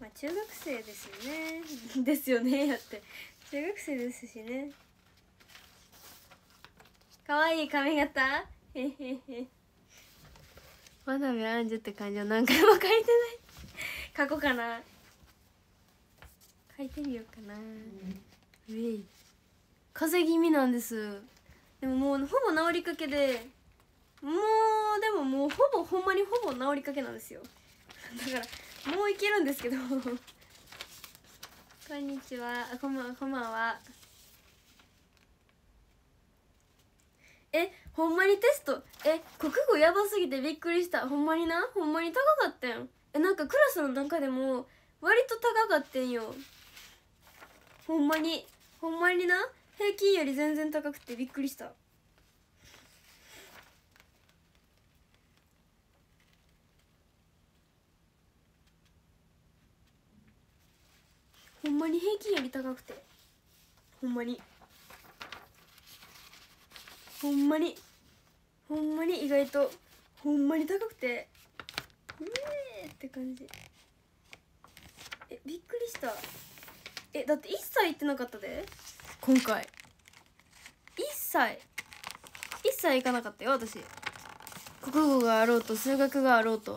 まあ中学生ですよね ですよねやって中学生ですしねかわいい髪型へへへ真鍋アンジュって感じを何回も書いてない 書こうかな書いてみようかな、うん、ウェイ風邪気味なんですでももうほぼ治りかけでもうでももうほぼほんまにほぼ治りかけなんですよだからもういけるんですけど こんにちはこんばんこんばんはえほんまにテストえ国語やばすぎてびっくりしたほんまになほんまに高かったんえなんかクラスの中でも割と高かってんよほんまにほんまにな平均より全然高くてびっくりしたほんまに平均より高くてほんまにほんまにほんまに意外とほんまに高くてうえって感じえびっくりしたえだって一切言ってなかったで今回一切一切行かなかったよ私国語があろうと数学があろうと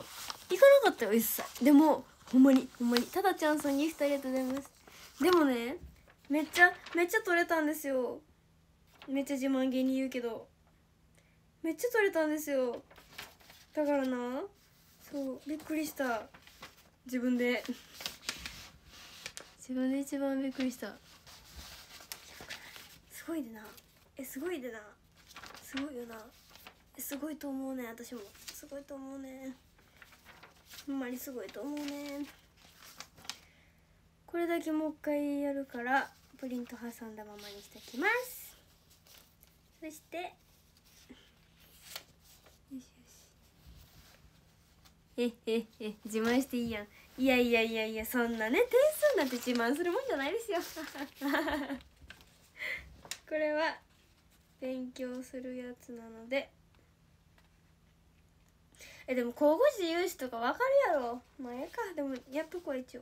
行かなかったよ一切でもほんまにほんまにただちゃんさんギフトありがとうございますでもねめっちゃめっちゃ取れたんですよめっちゃ自慢げに言うけどめっちゃ取れたんですよだからなそうびっくりした自分で自分で一番びっくりしたごいでなえすごいでなすごいよなえすごいと思うね私もすごいと思うねほんまにすごいと思うねこれだけもう一回やるからプリント挟んだままにしておきますそしてよしよしえええ自慢していいやんいやいやいやいやそんなね点数なんて自慢するもんじゃないですよは勉強するやつなのでえでも高校時融資とかわかるやろまあええかでもやっとこう一応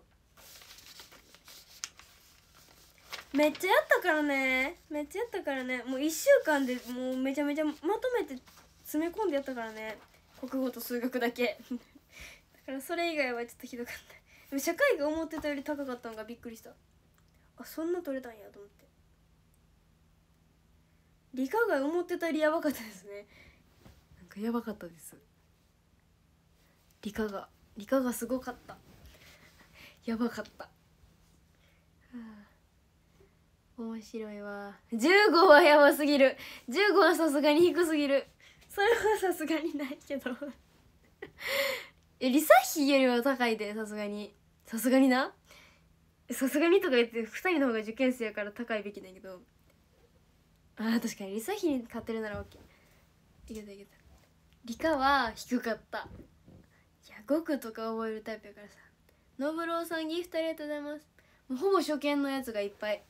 めっちゃやったからねめっちゃやったからねもう1週間でもうめちゃめちゃまとめて詰め込んでやったからね国語と数学だけ だからそれ以外はちょっとひどかったでも社会が思ってたより高かったのがびっくりしたあそんな取れたんやと思って理科が思ってたよりやばかったですねなんかやばかったです理科が理科がすごかったやばかった、面白いわ15はやばすぎる15はさすがに低すぎるそれはさすがにないけどえ理サ費よりは高いでさすがにさすがになさすがにとか言って2人の方が受験生やから高いべきだけどあ確かにリサヒに勝ってるなら OK いけたいけた理科は低かったいや5区とか覚えるタイプやからさノブローさんギフトありがとうございますもうほぼ初見のやつがいっぱい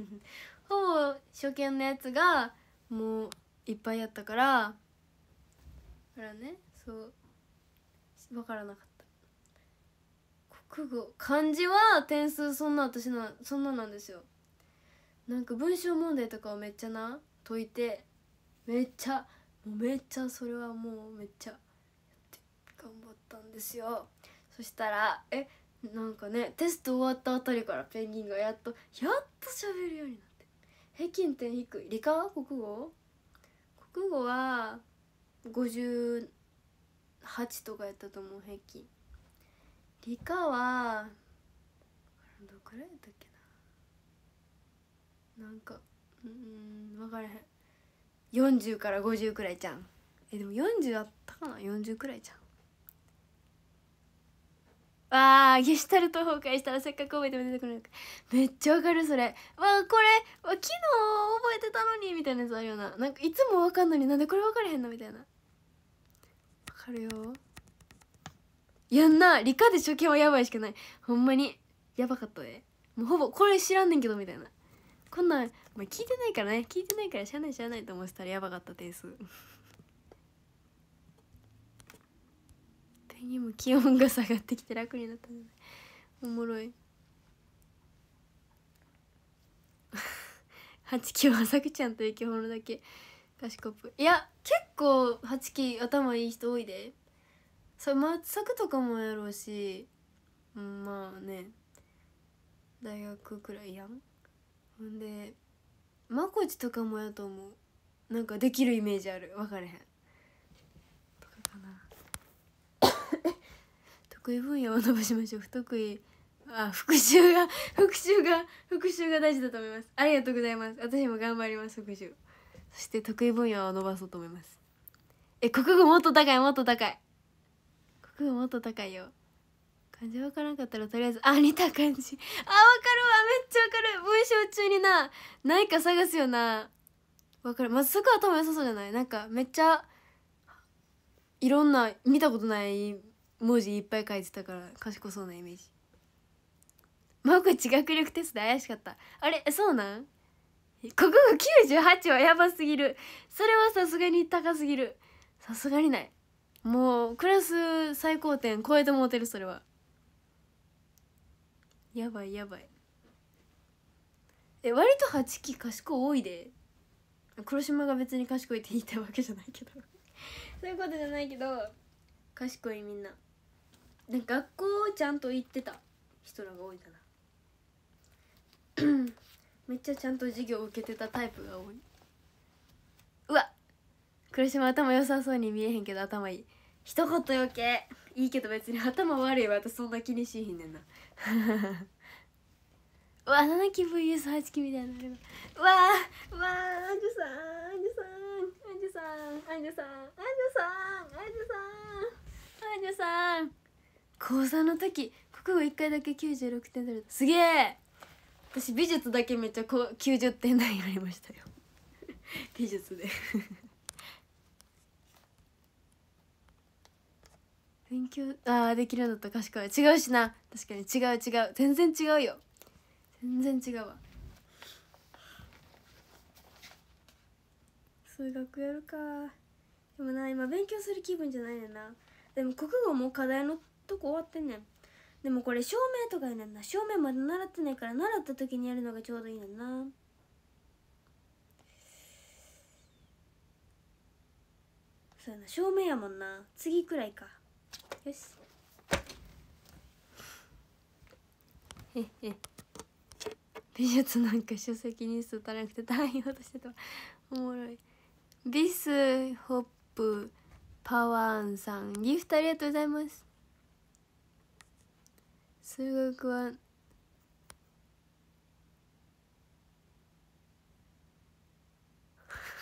ほぼ初見のやつがもういっぱいやったからからねそう分からなかった国語漢字は点数そんな私なそんななんですよなんか文章問題とかをめっちゃな解いてめっちゃもうめっちゃそれはもうめっちゃ頑張ったんですよそしたらえなんかねテスト終わったあたりからペンギンがやっとやっと喋るようになって平均点低い理科は国語国語は58とかやったと思う平均理科はどれくらいだっけなんかうん分からへん40から50くらいじゃんえでも40あったかな40くらいじゃんわあゲシュタルト崩壊したらせっかく覚えても出てくるかめっちゃわかるそれわあこれわ昨日覚えてたのにみたいなやつあるようななんかいつもわかんのになんでこれ分からへんのみたいなわかるよやんな理科で初見はやばいしかないほんまにやばかったでもうほぼこれ知らんねんけどみたいなこんなんお前聞いてないからね聞いてないからしゃないしゃないと思ってたらやばかったですペも気温が下がってきて楽になったじゃないおもろい8期はさくちゃんと生き物だけ賢くいや結構8期頭いい人多いでそ松くとかもやろうし、うん、まあね大学くらいやんほんでまこちとかもやと思うなんかできるイメージある分からへんとかかな 得意分野を伸ばしましょう不得意あ復習が復習が復習が大事だと思いますありがとうございます私も頑張ります復習そして得意分野を伸ばそうと思いますえ国語もっと高いもっと高い国語もっと高いよ感じ分からんかったらとりあえず あ似た感じあ分かるわめっちゃ分かる文章中にな何か探すよな分かるまっすぐ頭良さそうじゃないなんかめっちゃいろんな見たことない文字いっぱい書いてたから賢そうなイメージ真子知学力テスト怪しかったあれそうなん国語98はやばすぎるそれはさすがに高すぎるさすがにないもうクラス最高点超えてもうてるそれはやばいやばいえ割と8期賢い多いで黒島が別に賢いって言いたいわけじゃないけど そういうことじゃないけど賢いみんななんか学校ちゃんと行ってた人らが多いかな めっちゃちゃんと授業を受けてたタイプが多いうわ黒島頭良さそうに見えへんけど頭いい一言余計いいけど別に頭悪いわ私そんな気にしいひんねんなう わ7期 VS8 期みたいなけどうわうわあんじゅさんあんじゅさんあんじゅさんあんじゅさんあんじゅさんあんじゅさんあんじゅさん高3の時国語一回だけ96点取るすげえ私美術だけめっちゃこう90点台になりましたよ美術で勉強あーできるようになった賢い違うしな確かに違う違う全然違うよ全然違うわ数学やるかでもな今勉強する気分じゃないねんなでも国語も課題のとこ終わってんねんでもこれ証明とかやねんな証明まだ習ってないから習った時にやるのがちょうどいいねんなそうやな証明やもんな次くらいかよしへへ美術なんか書籍に数足らなくて単位落としてたおもろいビスホップパワーンさんギフトありがとうございます数学は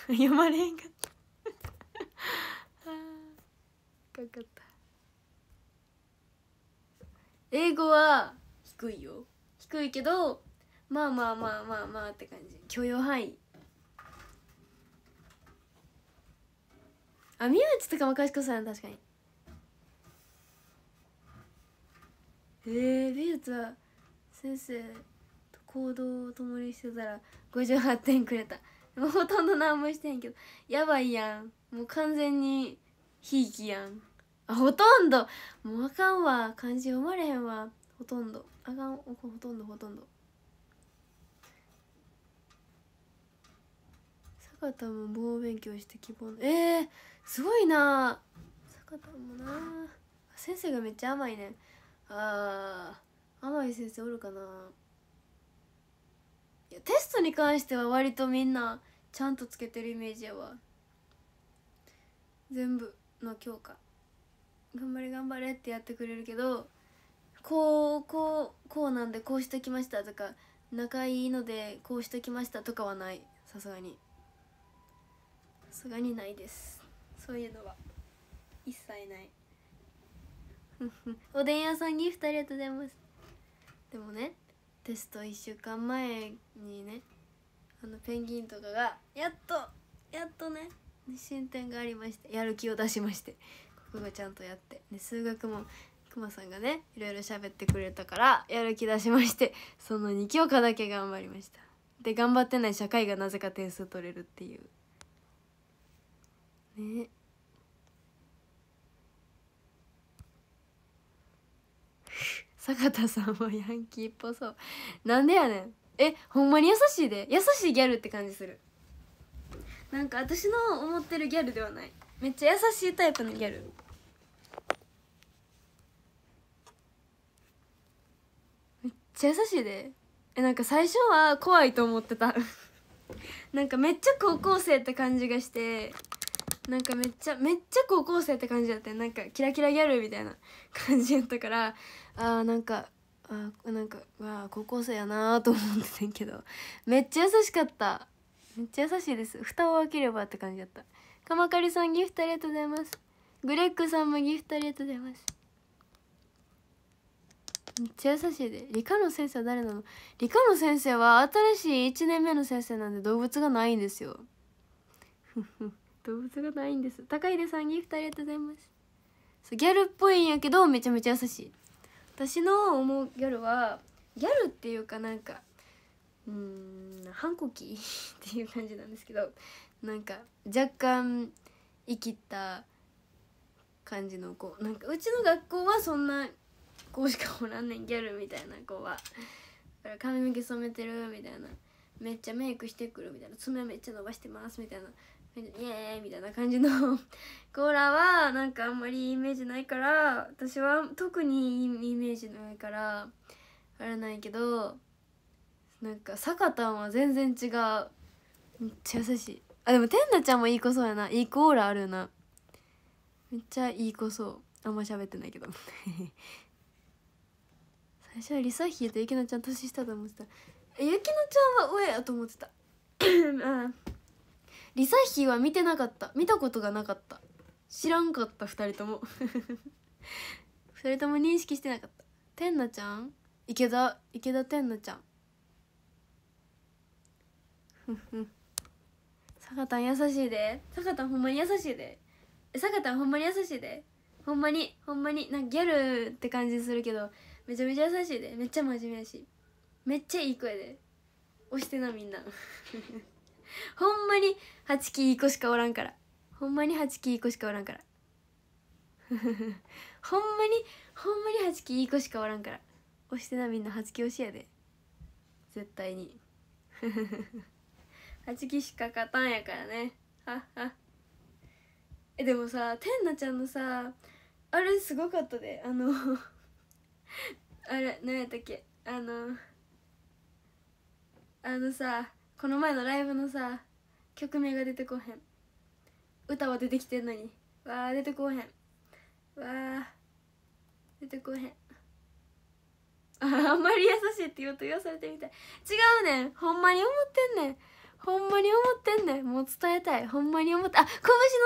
読まれんかった かかった英語は低いよ低いけどまあまあまあまあまあって感じ許容範囲あ宮内とかも賢そうや確かにえー、美術は先生と行動を共にしてたら58点くれたもうほとんど何もしてへんけどやばいやんもう完全にひいきやんあほとんどもうあかんわ漢字読まれへんわほとんどあかんほとんどほとんど坂田も猛勉強して希望えー、すごいな坂田もな先生がめっちゃ甘いねあ甘い先生おるかないやテストに関しては割とみんなちゃんとつけてるイメージやわ全部の教科頑張れ頑張れってやってくれるけどこうこうこうなんでこうしときましたとか仲いいのでこうしときましたとかはないさすがにさすがにないですそういうのは一切ない おでん屋さんギフトありがとうございますでもねテスト1週間前にねあのペンギンとかがやっとやっとね進展がありましてやる気を出しましてこがちゃんとやって、で数学もくまさんがねいろいろ喋ってくれたからやる気出しましてその2教科だけ頑張りましたで頑張ってない社会がなぜか点数取れるっていうね坂田さんはヤンキーっぽそうなんでやねんえほんまに優しいで優しいギャルって感じするなんか私の思ってるギャルではないめっちゃ優しいタイプのギャルめっちゃ優しいでえなんか最初は怖いと思ってた なんかめっちゃ高校生って感じがしてなんかめっちゃめっちゃ高校生って感じだったなんかキラキラギャルみたいな 感じやったからあーなんかあーなんかわあ高校生やなーと思ってたけどめっちゃ優しかっためっちゃ優しいです蓋を開ければって感じだった鎌かりさんギフトありがとうございますグレッグさんもギフトありがとうございますめっちゃ優しいで理科の先生は誰なの理科の先生は新しい1年目の先生なんで動物がないんですよ動物がないんです高出さんギフトありがとうございますそうギャルっぽいんやけどめちゃめちゃ優しい私の思うギャルはギャルっていうかなんかうん反抗期 っていう感じなんですけどなんか若干生きった感じの子なんかうちの学校はそんな子しかおらんねんギャルみたいな子は髪の毛染めてるみたいなめっちゃメイクしてくるみたいな爪めっちゃ伸ばしてますみたいなイエーイみたいな感じのコーラはなんかあんまりイメージないから私は特にいいイメージないからあれないけどなんか坂田は全然違うめっちゃ優しいあでも天奈ちゃんもいい子そうやないい子オーラあるなめっちゃいい子そうあんま喋ってないけど 最初はリサヒえとゆきのちゃん年下と思ってたえゆきのちゃんは上やと思ってた リサヒは見てなかった見たことがなかった知らんかった2人とも2 人とも認識してなかった天奈ちゃん池田池田天奈ちゃん 坂田優しいで坂田ほんまに優しいで坂田ほんまに優しいでほんまにほんまになんかギャルって感じするけどめちゃめちゃ優しいでめっちゃ真面目やしめっちゃいい声で押してなみんな ほんまに8期いい子しかおらんからほんまに8期いい子しかおらんから ほんまにほんまに8期いい子しかおらんから押してなみんな8期推しやで絶対に8期しか勝たんやからねはっはえでもさ天奈ちゃんのさあれすごかったであの あれ何やったっけあのあのさこの前のライブのさ曲名が出てこへん歌は出てきてんのにわあ出てこへんわあ出てこへん あんまり優しいって言うと言わされてみたい違うねんほんまに思ってんねんほんまに思ってんねんもう伝えたいほんまに思ってあ拳の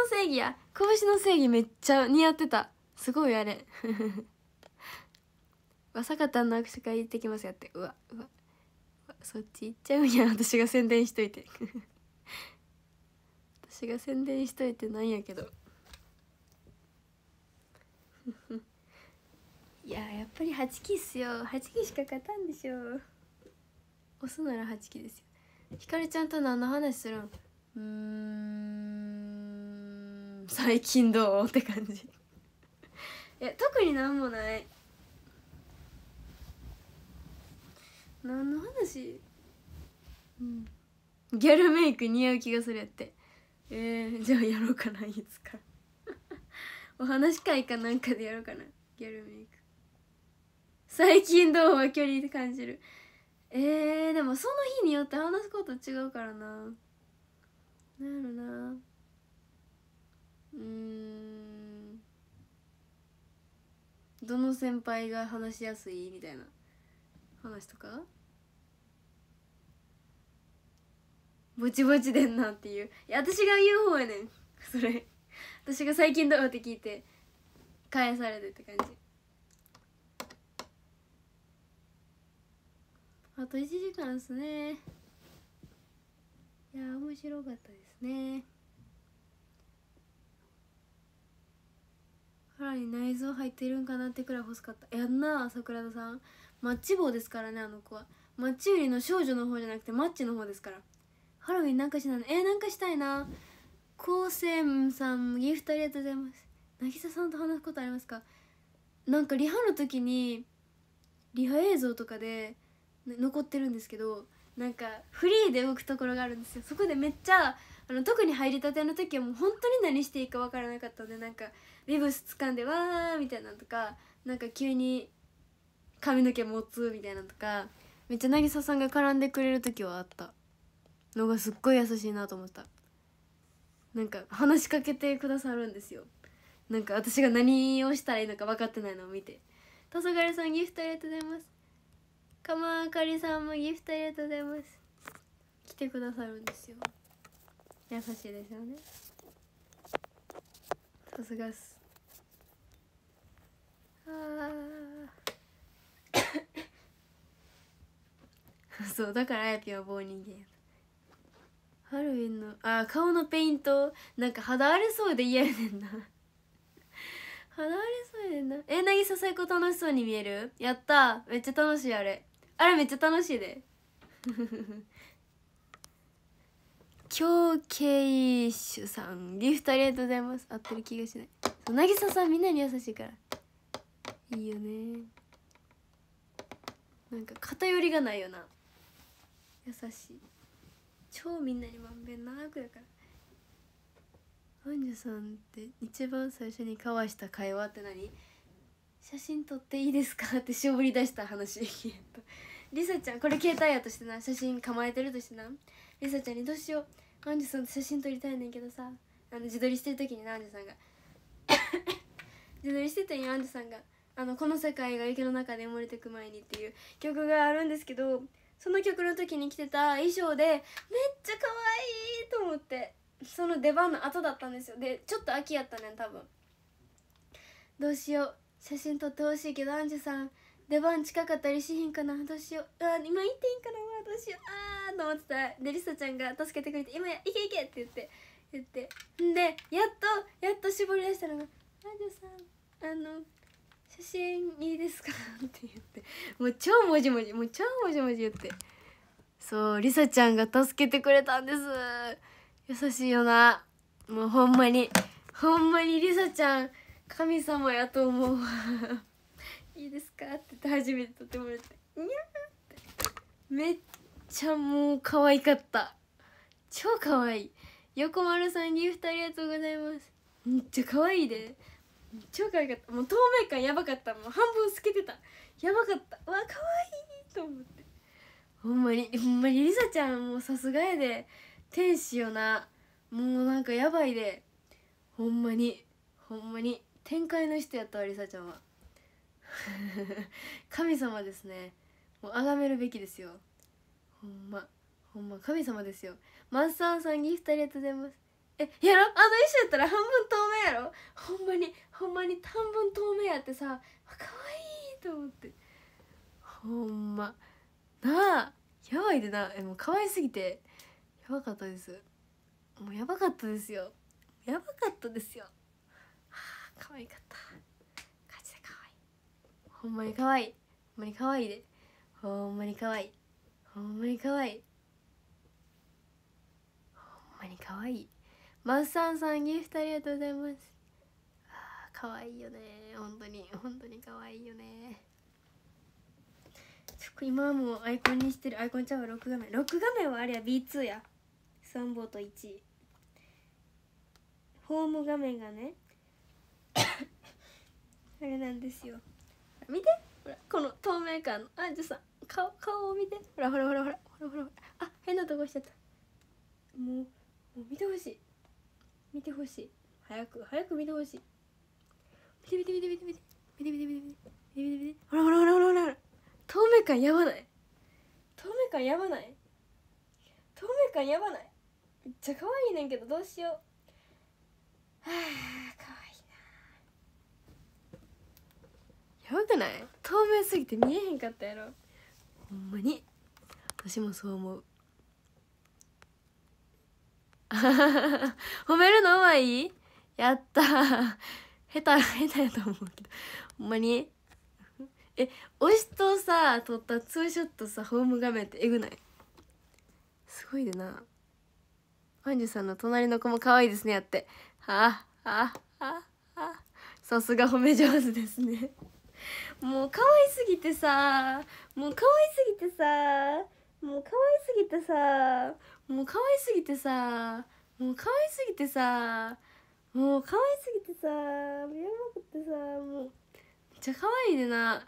正義や拳の正義めっちゃ似合ってたすごいあれ わさかたんの握手会行ってきますやってうわうわそっち行っちゃうんや私が宣伝しといて 私が宣伝しといてなんやけど いややっぱり8期っすよ8期しか勝たんでしょ押すなら8期ですよひかりちゃんと何の話するんうん最近どうって感じいや特になんもない何の話うんギャルメイク似合う気がするやってえー、じゃあやろうかないつか お話会かなんかでやろうかなギャルメイク最近どうは距離感じるえー、でもその日によって話すこと違うからななるやろなうんどの先輩が話しやすいみたいな話とかぼちぼちでんなっていういや私が言う方やねんそれ私が最近どうって聞いて返されてって感じあと1時間ですねいや面白かったですね腹に内臓入ってるんかなってくらい欲しかったやんな桜田さんマッチ棒ですからねあの子はマッチ売りの少女の方じゃなくてマッチの方ですからハロウィンなんかしないのえー、なんかしたいな高専さんギフトありがとうございます渚さんと話すことありますかなんかリハの時にリハ映像とかで残ってるんですけどなんかフリーで動くところがあるんですよそこでめっちゃあの特に入りたての時はもう本当に何していいか分からなかったのでなんかリブス掴んでわーみたいなのとかなんか急に髪の毛持つみたいなのとかめっちゃ渚さんが絡んでくれる時はあったのがすっごい優しいなと思ったなんか話しかけてくださるんですよなんか私が何をしたらいいのか分かってないのを見て「黄昏さんギフトありがとうございます」かまあかりさんもギフトありがとうございます来てくださるんですよ優しいですよねさすがっすあ そうだからあやぴは棒人間ハロウィンのあ顔のペイントなんか肌荒れそうで嫌やねんな肌荒れそうやねんなえさや高楽しそうに見えるやっためっちゃ楽しいあれあれめっちゃ楽しいで京慶主さんリフトありがとうございます合ってる気がしない渚さんみんなに優しいからいいよねなんか偏りがないよな優しい超みんなにまんべんなくやから本女さんって一番最初に交わした会話って何写真撮っていいですかって絞り出した話りさちゃんこれ携帯やとしてな写真構えてるとしてなりさちゃんにどうしようアンジュさんと写真撮りたいねんけどさあの自撮りしてる時にアンジュさんが 自撮りしてたんよアンジュさんが「あのこの世界が雪の中で埋もれてく前に」っていう曲があるんですけどその曲の時に着てた衣装でめっちゃ可愛いと思ってその出番の後だったんですよでちょっと秋やったねん多分どうしよう写真撮ってほしいけどアンジュさん出番近かったりしひんかなどうしようあ今行っていいんかなどうしようあと思ってたらでりさちゃんが助けてくれて「今やいけいけ!」って言って言ってんでやっとやっと絞り出したのが「じ女さんあの写真いいですか?」って言ってもう超もじもじもう超もじもじ言ってそうりさちゃんが助けてくれたんです優しいよなもうほんまにほんまにりさちゃん神様やと思うわいいですか?」って言って初めて撮ってもらって「にゃー」ってめっちゃもう可愛かった超可愛い横丸さんギフトありがとうございますめっちゃ可愛いで超可愛かったもう透明感やばかったもう半分透けてたやばかったわ可愛いと思ってほんまにほんまにりさちゃんもうさすがやで天使よなもうなんかやばいでほんまにほんまに天界の人やったわりさちゃんは。神様ですねもう崇めるべきですよほんまほんま神様ですよマスターさんギフトありがとうございますえやろあの衣装やったら半分透明やろほんまにほんまに半分透明やってさかわいいと思ってほんまなあやばいでなえもう可愛すぎてやばかったですもうやばかったですよやばかったですよはあ可愛かったほんまにかわいいほんまにかわいでほんまにかわいいほんまにかわいいほんまにかわいいマッサンさんギフトありがとうございますあ可愛いよねほんとにほんとに可愛いよねちょっと今はもうアイコンにしてるアイコンちゃうわ6画面6画面はあれや B2 や3ボート1ホーム画面がね あれなんですよ見てほらこの透明感のあじゅさん顔顔を見てほらほらほらほらほらほらあ変なとこしちゃったもうもう見てほしい見てほしい早く早く見てほしい見て見て見て見て見て見て見て見て見て見て見てほらほらほらほらほら透明感やばない透明感やばない透明感やばないめっちゃ可愛いねんけどどうしようはあかわいいやばくない透明すぎて見えへんかったやろほんまに私もそう思う 褒めるのうまいやった下手下手やと思うけどほんまにえ押しとさ撮ったツーショットさホーム画面ってえぐないすごいでなファンジュさんの隣の子も可愛いですねやってはあはあはあはあさすが褒め上手ですねもう可愛すぎてさもう可愛すぎてさもう可愛すぎてさもう可愛すぎてさもう可愛すぎてさもう可愛すぎてさやばくてさもうめっちゃ可愛いねな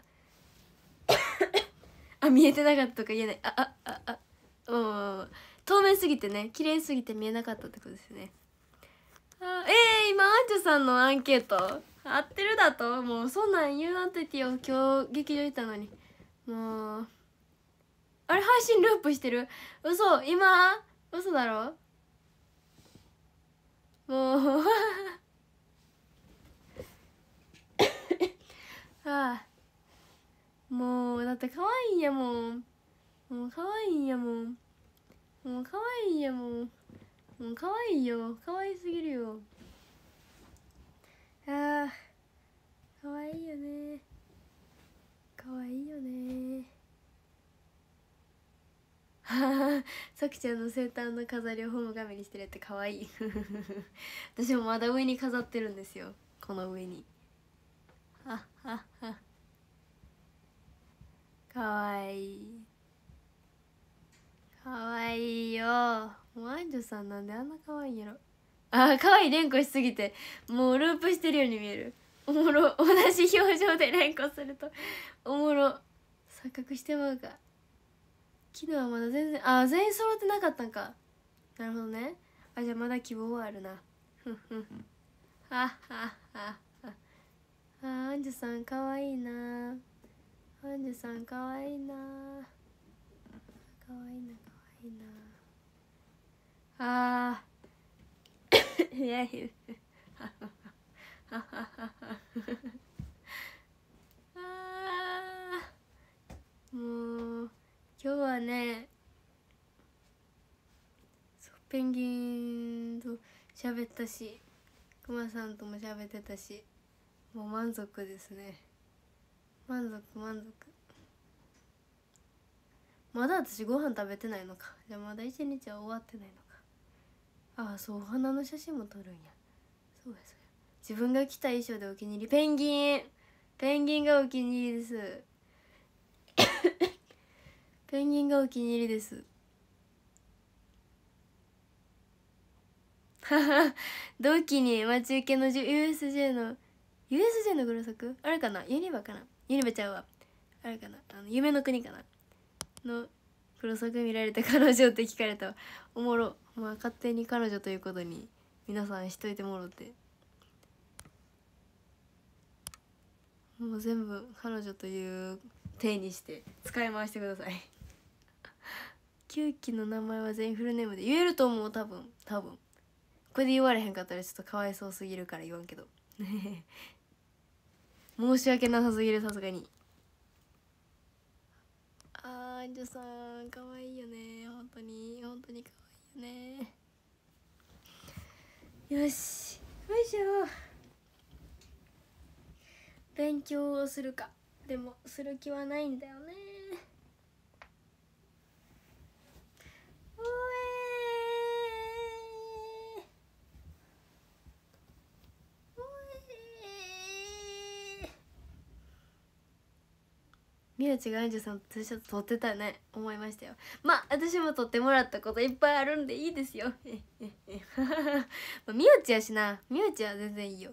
あ見えてなかったとか言えないああああうん透明すぎてね綺麗すぎて見えなかったってことですねあえー、今アンチョさんのアンケート合ってるだともうそんなん言うなっててよ今日劇場行ったのにもうあれ配信ループしてる嘘今嘘だろもう ああもうだって可愛いんやもんもう可愛いんやもんもう可愛いんやもんもう可愛いよ可愛すぎるよあーかわいいよねかわいいよねはさきちゃんの生誕の飾りをホーム画面にしてるってかわいい 私もまだ上に飾ってるんですよこの上にはっはっはかわいいかわいいよもうアンジュさんなんであんなかわいいんやろあー可愛い連呼しすぎてもうループしてるように見えるおもろ同じ表情で連呼するとおもろ錯覚してまうか昨日はまだ全然あー全員揃ってなかったんかなるほどねあじゃあまだ希望はあるなふんふんはっはっはあアンジュさんかわいいなアンジュさんかわいいなかわいいなかわいいなあ yeah. あもう今日はねそうペンギンと喋ったしクマさんとも喋ってたしもう満足ですね満足満足まだ私ご飯食べてないのかじゃあまだ一日は終わってないのかああそうお花の写真も撮るんやそうやそうや自分が着た衣装でお気に入りペンギンペンギンがお気に入りです ペンギンがお気に入りです 同期に待ち受けの USJ の USJ のグサクあるかなユニバかなユニバちゃうわあるかなあの夢の国かなの黒作見られた彼女って聞かれたおもろまあ勝手に彼女ということに皆さんしといてもろてもう全部彼女という体にして使い回してください9期 の名前は全員フルネームで言えると思う多分多分これで言われへんかったらちょっとかわいそうすぎるから言わんけど 申し訳なさすぎるさすがにあーじゃさんかわいいよね本当に本当にかわいいですねよしよいしょ勉強をするかでもする気はないんだよねおい宮地がアンジュさんとツーショット撮ってたね思いましたよまあ私も撮ってもらったこといっぱいあるんでいいですよえええまあ、宮やしな宮地は全然いいよ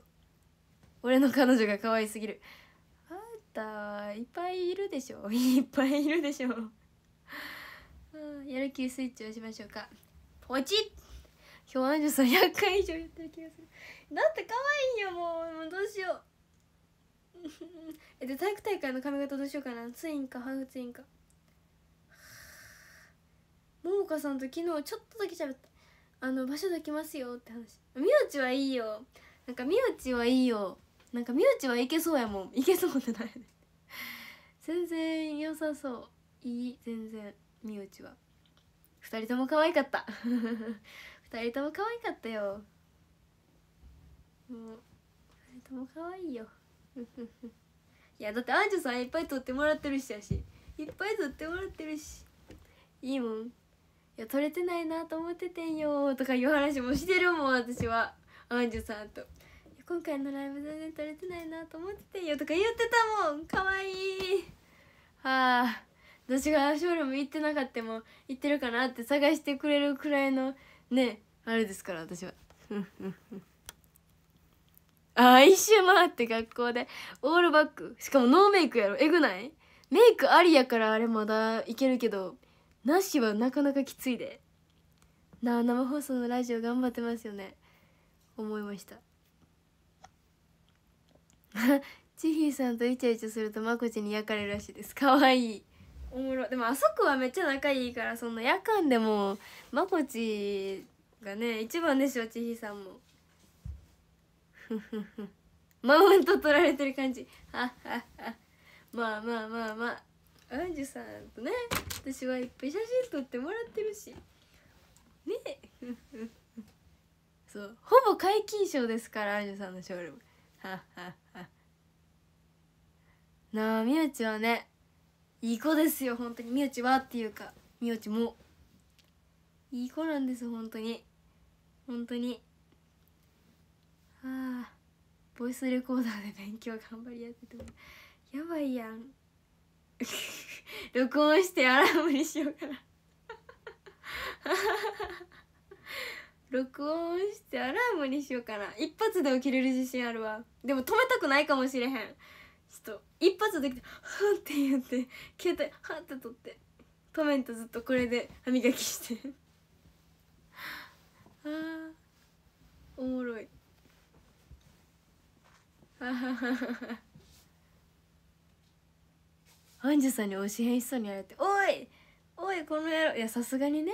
俺の彼女が可愛すぎるあんたいっぱいいるでしょ いっぱいいるでしょうやる気スイッチをしましょうかポチッ今日アンジュさん100回以上言ってる気がするだって可愛いよもうどうしようえで体育大会の髪型どうしようかなツインかハーフツインか桃花さんと昨日ちょっとだけ喋ったあの場所どきますよって話みおちはいいよなんかみおちはいいよなんかみおちはいけそうやもんいけそうってない全然良さそういい全然みおちは2人とも可愛かった2 人とも可愛かったよもう2人とも可愛いよ いやだってアンジュさんいっぱい撮ってもらってるしやしいっぱい撮ってもらってるしいいもんいや撮れてないなと思っててんよとかいう話もしてるもん私はアンジュさんと今回のライブ全然撮れてないなと思っててんよとか言ってたもんかわいいはあ私がショールーム行ってなかったも行ってるかなって探してくれるくらいのねあれですから私は。ああ一周回って学校でオールバックしかもノーメイクやろえぐないメイクありやからあれまだいけるけどなしはなかなかきついでなあ生放送のラジオ頑張ってますよね思いましたちひ さんとイチャイチャするとまこちに焼かれるらしいですかわいいおもろでもあそこはめっちゃ仲いいからそんな夜間でもまこちがね一番でしょちひさんも。マウント取られてる感じはははまあまあまあまあアンジュさんとね私はいっぱい写真撮ってもらってるしねえ そうほぼ皆勤賞ですからアンジュさんのショールームはははなあみよちはねいい子ですよ本当にみよちはっていうかみよちもいい子なんです本当に本当にあボイスレコーダーで勉強頑張りやっててもやばいやん 録音してアラームにしようかな 録音してアラームにしようかな一発で起きれる自信あるわでも止めたくないかもしれへんちょっと一発できて「はん」って言って携帯「はん」って取って止めんとずっとこれで歯磨きして あーおもろい。アンジュさんに推し変しそうに言われて「おいおいこの野郎」いやさすがにね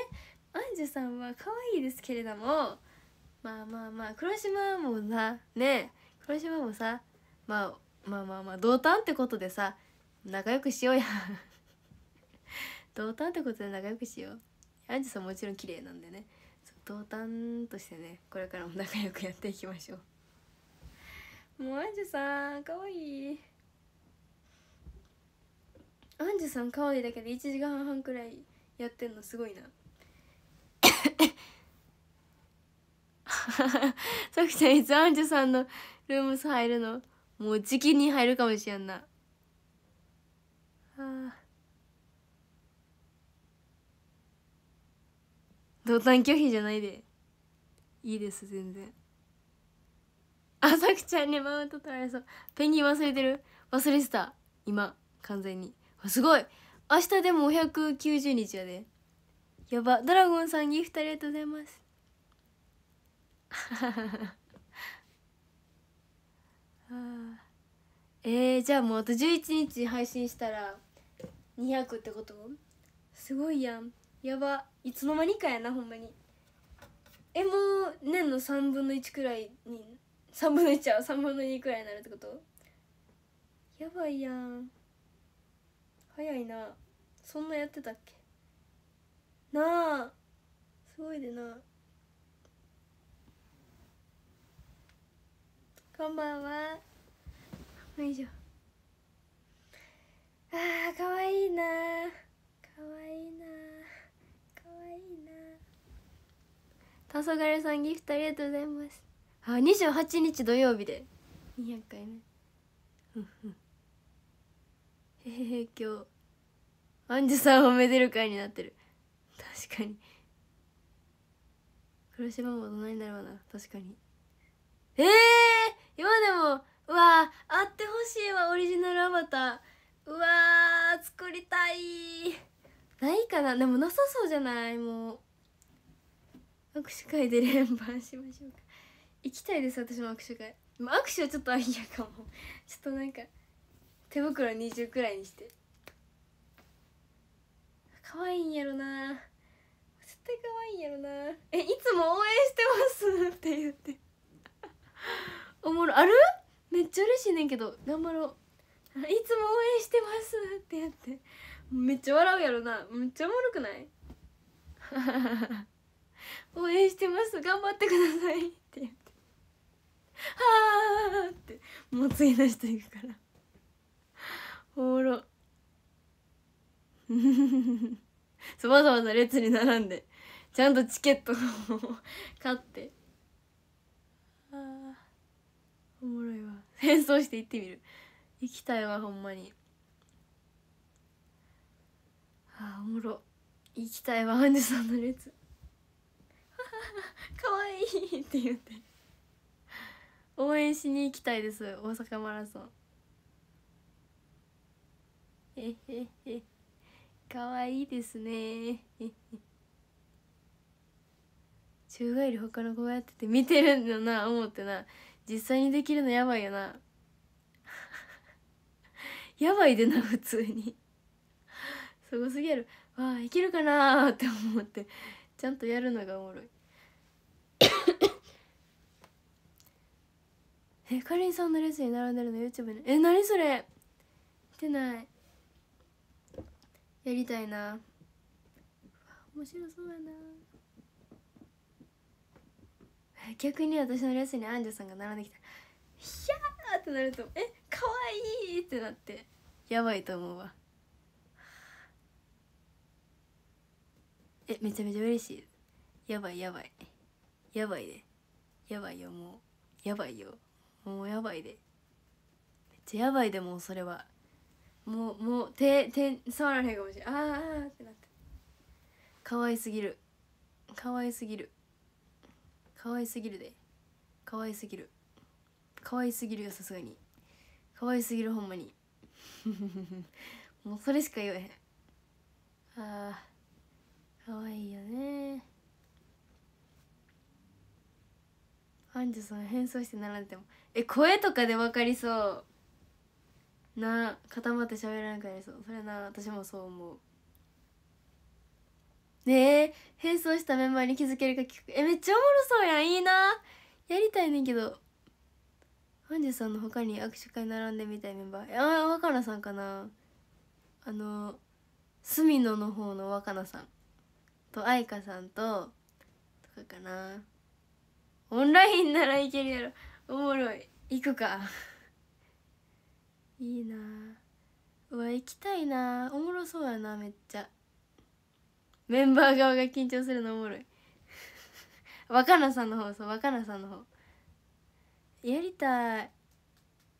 アンジュさんは可愛いですけれどもまあまあまあ黒島もなね黒島もさ、まあ、まあまあまあ同担ってことでさ仲良くしようや同担ってことで仲良くしようアンジュさんもちろん綺麗なんでね同担としてねこれからも仲良くやっていきましょうもうアンジュさんかわいいアンジュさんかわいいだけで1時間半くらいやってんのすごいなさくちゃんいつアンジュさんのルームス入るのもうじきに入るかもしれんなあ同担拒否じゃないでいいです全然あさくちゃんにマウント取られそうペンギン忘れてる忘れてた今完全にすごい明日でも190日やでやばドラゴンさんギフトありがとうございます えー、じゃあもうあと11日配信したら200ってことすごいやんやばいつの間にかやなほんまにえもう年の3分の1くらいに3分の1ちゃう3分の2くらいになるってことやばいやん早いなそんなやってたっけなあすごいでなこんばんはよいしょあーかわいいなかわいいなかわいいな黄昏さんギフトありがとうございますあ28日土曜日で200回目うんうんへへへ今日アンジュさんをめでる会になってる確かに黒島も大人になればな確かにええー、今でもうわあってほしいわオリジナルアバターうわ作りたいないかなでもなさそうじゃないもう握手会で連番しましょうか行きたいです私も握手会、まあ、握手はちょっとありやかも ちょっとなんか手袋20くらいにして可愛いんやろな絶対可愛いんやろなえいつも応援してますって言って おもろあるめっちゃ嬉しいねんけど頑張ろう いつも応援してますってやってめっちゃ笑うやろなめっちゃおもろくない応援してます頑張ってくださいはあってもう次の人行くからおもろ そわそわそ列に並んでちゃんとチケットを 買ってあおもろいわ変装して行ってみる行きたいわほんまにあおもろ行きたいわアンジュさんの列かわいいって言って応援しに行きたいです大阪マラソンえへへかわいいですね中華 り他の子がやってて見てるんだな思ってな実際にできるのやばいよな やばいでな普通に すごすぎるわあいけるかなって思ってちゃんとやるのがおもろいえかりんさんのレッスンに並んでるの YouTube にえ何それってないやりたいな面白そうやな逆に私のレッスンにアンジュさんが並んできた「ひゃー!」ってなると「えかわいい!」ってなってやばいと思うわえめちゃめちゃ嬉しいやばいやばいやばいで、ね、やばいよもうやばいよもうやばいでめっちゃやばいでもうそれはもうもう手手触られへんかもしれんああってなって可愛すぎる可愛すぎる可愛すぎるで可愛すぎる可愛すぎるよさすがに可愛すぎるほんまに もうそれしか言えへんああ可愛いよね33変装して並んでもえ声とかで分かりそうな固まって喋らなくなりそうそれな私もそう思うねえ変装したメンバーに気づけるか聞くえめっちゃおもろそうやんいいなやりたいねんけどアジュさんの他に握手会並んでみたいメンバーあ若菜さんかなあの隅野の方の若菜さんと愛花さんととかかなオンラインならいけるやろおもろい行くかいいなうわ行きたいなおもろそうやなめっちゃメンバー側が緊張するのおもろい若菜さんの方そう若菜さんの方やりたい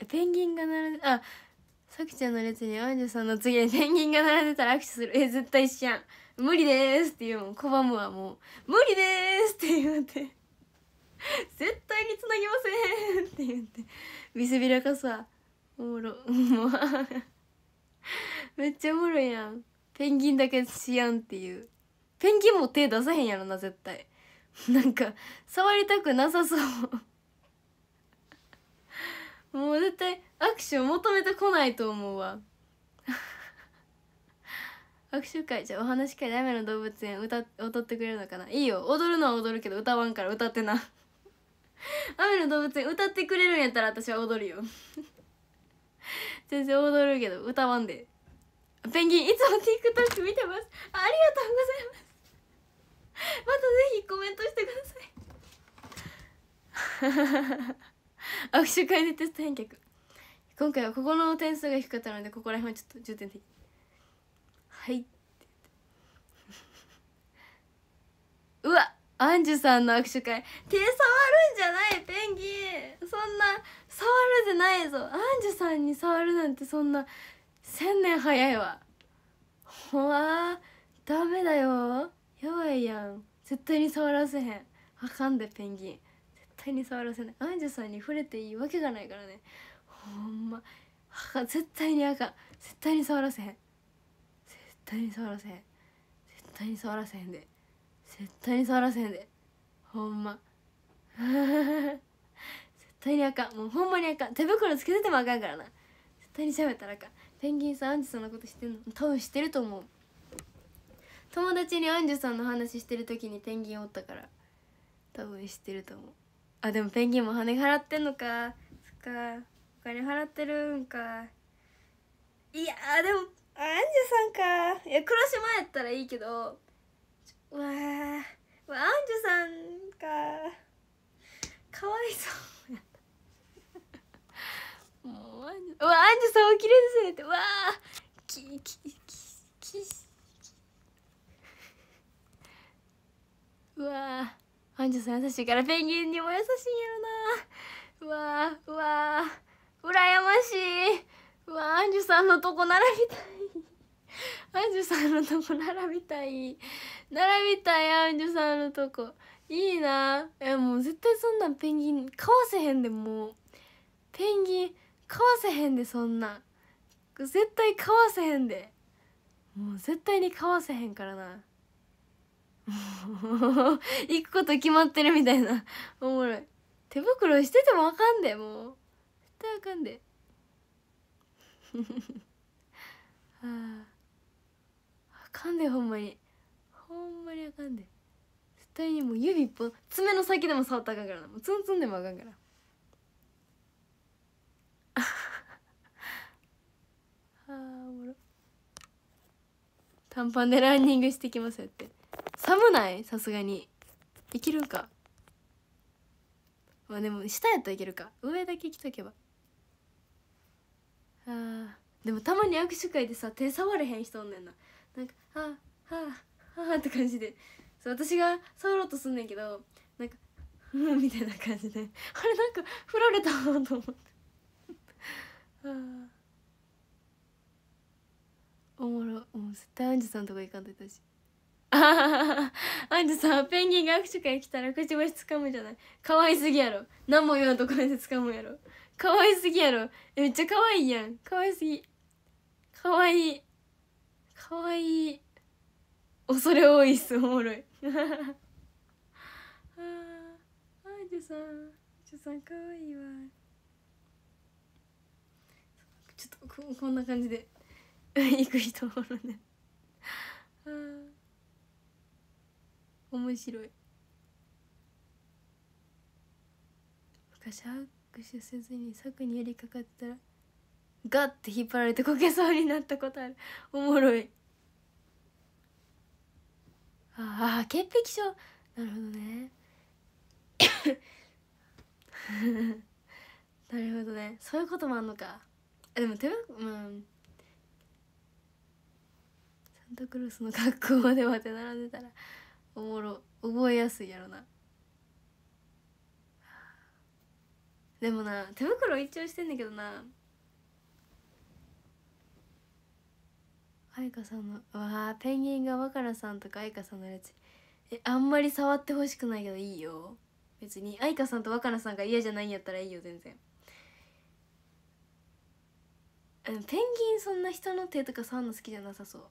ペンギンが並んであさきちゃんの列にアンジュさんの次にペンギンが並んでたら握手するえ絶対一ちゃん無理ですって言うもん拒むはもう無理ですって言うて 絶対につなぎませんって言って見せびらかさおもろもう めっちゃおもろいやんペンギンだけしやんっていうペンギンも手出さへんやろな絶対なんか触りたくなさそうもう絶対握手を求めてこないと思うわ 握手会じゃお話し会で雨の動物園歌踊ってくれるのかないいよ踊るのは踊るけど歌わんから歌ってな 雨の動物園歌ってくれるんやったら私は踊るよ 全然踊るけど歌わんでペンギンいつも TikTok 見てますありがとうございますまたぜひコメントしてください 握手会でテスト返却今回はここの点数が低かったのでここら辺はちょっと重点的はいうわっアンジュさんの握手会手触るんじゃないペンギンそんな触るでないぞアンジュさんに触るなんてそんな千年早いわほわダメだよやばいやん絶対に触らせへんあかんでペンギン絶対に触らせないアンジュさんに触れていいわけがないからねほんまん絶対にあかん絶対に触らせへん絶対に触らせへん絶対に触らせへんで。絶対に触らせんでほんま 絶対にあかんもうほんまにあかん手袋つけててもあかんからな絶対に喋ったらあかんペンギンさんアンジュさんのこと知ってんの多分知ってると思う友達にアンジュさんの話してる時にペンギンおったから多分知ってると思うあでもペンギンも羽払ってんのかそっかお金払ってるんかいやでもアンジュさんかいや黒島やったらいいけどわうわアンジュさんかかわいそうやったうアンジュわアンジュさんお綺麗ですねってわあききききうわアンジュさん優しいからペンギンにも優しいんやろなうわうわ羨ましいうわアンジュさんのとこ並びたいアンジュさんのとこ並びたい並びたいアンジュさんのとこいいなえもう絶対そんなペンギン買わせへんでもうペンギン買わせへんでそんな絶対買わせへんでもう絶対に買わせへんからな行くこと決まってるみたいなおもろい手袋しててもあかんでもう絶対あかんでは あかんでほんまにほんまにあかんで絶対にもう指一本爪の先でも触ったらあかんからなもうツンツンでもあかんから あおもろ短パンでランニングしてきますやって寒ないさすがにいけるんかまあでも下やったらいけるか上だけ着とけばあーでもたまに握手会でさ手触れへん人おんねんななんか「はあはあはあ」って感じでそう私が触ろうとすんねんけどなんか「うん」みたいな感じであれなんか振られたなと思ってはあおもろもう絶対アンジュさんとか行かんといたしアンジュさんペンギンが握手会来たらくちばしつかむじゃない可愛すぎやろ何も言わんとこでつかむやろ可愛すぎやろめっちゃ可愛いやん可愛すぎ可愛いかわいい恐れ多いっすおもろい ああアイジュさんアイさんかわいいわちょっとここんな感じで 行く人おるねあ面白い昔握手せずに柵に寄りかかったらガッて引っ張られてこけそうになったことあるおもろいああ潔癖症なるほどね なるほどねそういうこともあんのかあでも手袋うんサンタクロースの格好まで当て並んでたらおもろ覚えやすいやろなでもな手袋一応してんねけどないかさんのわあペンギンが若菜さんとか愛花さんのやつえあんまり触ってほしくないけどいいよ別に愛花さんと若菜さんが嫌じゃないんやったらいいよ全然ペンギンそんな人の手とか触るの好きじゃなさそう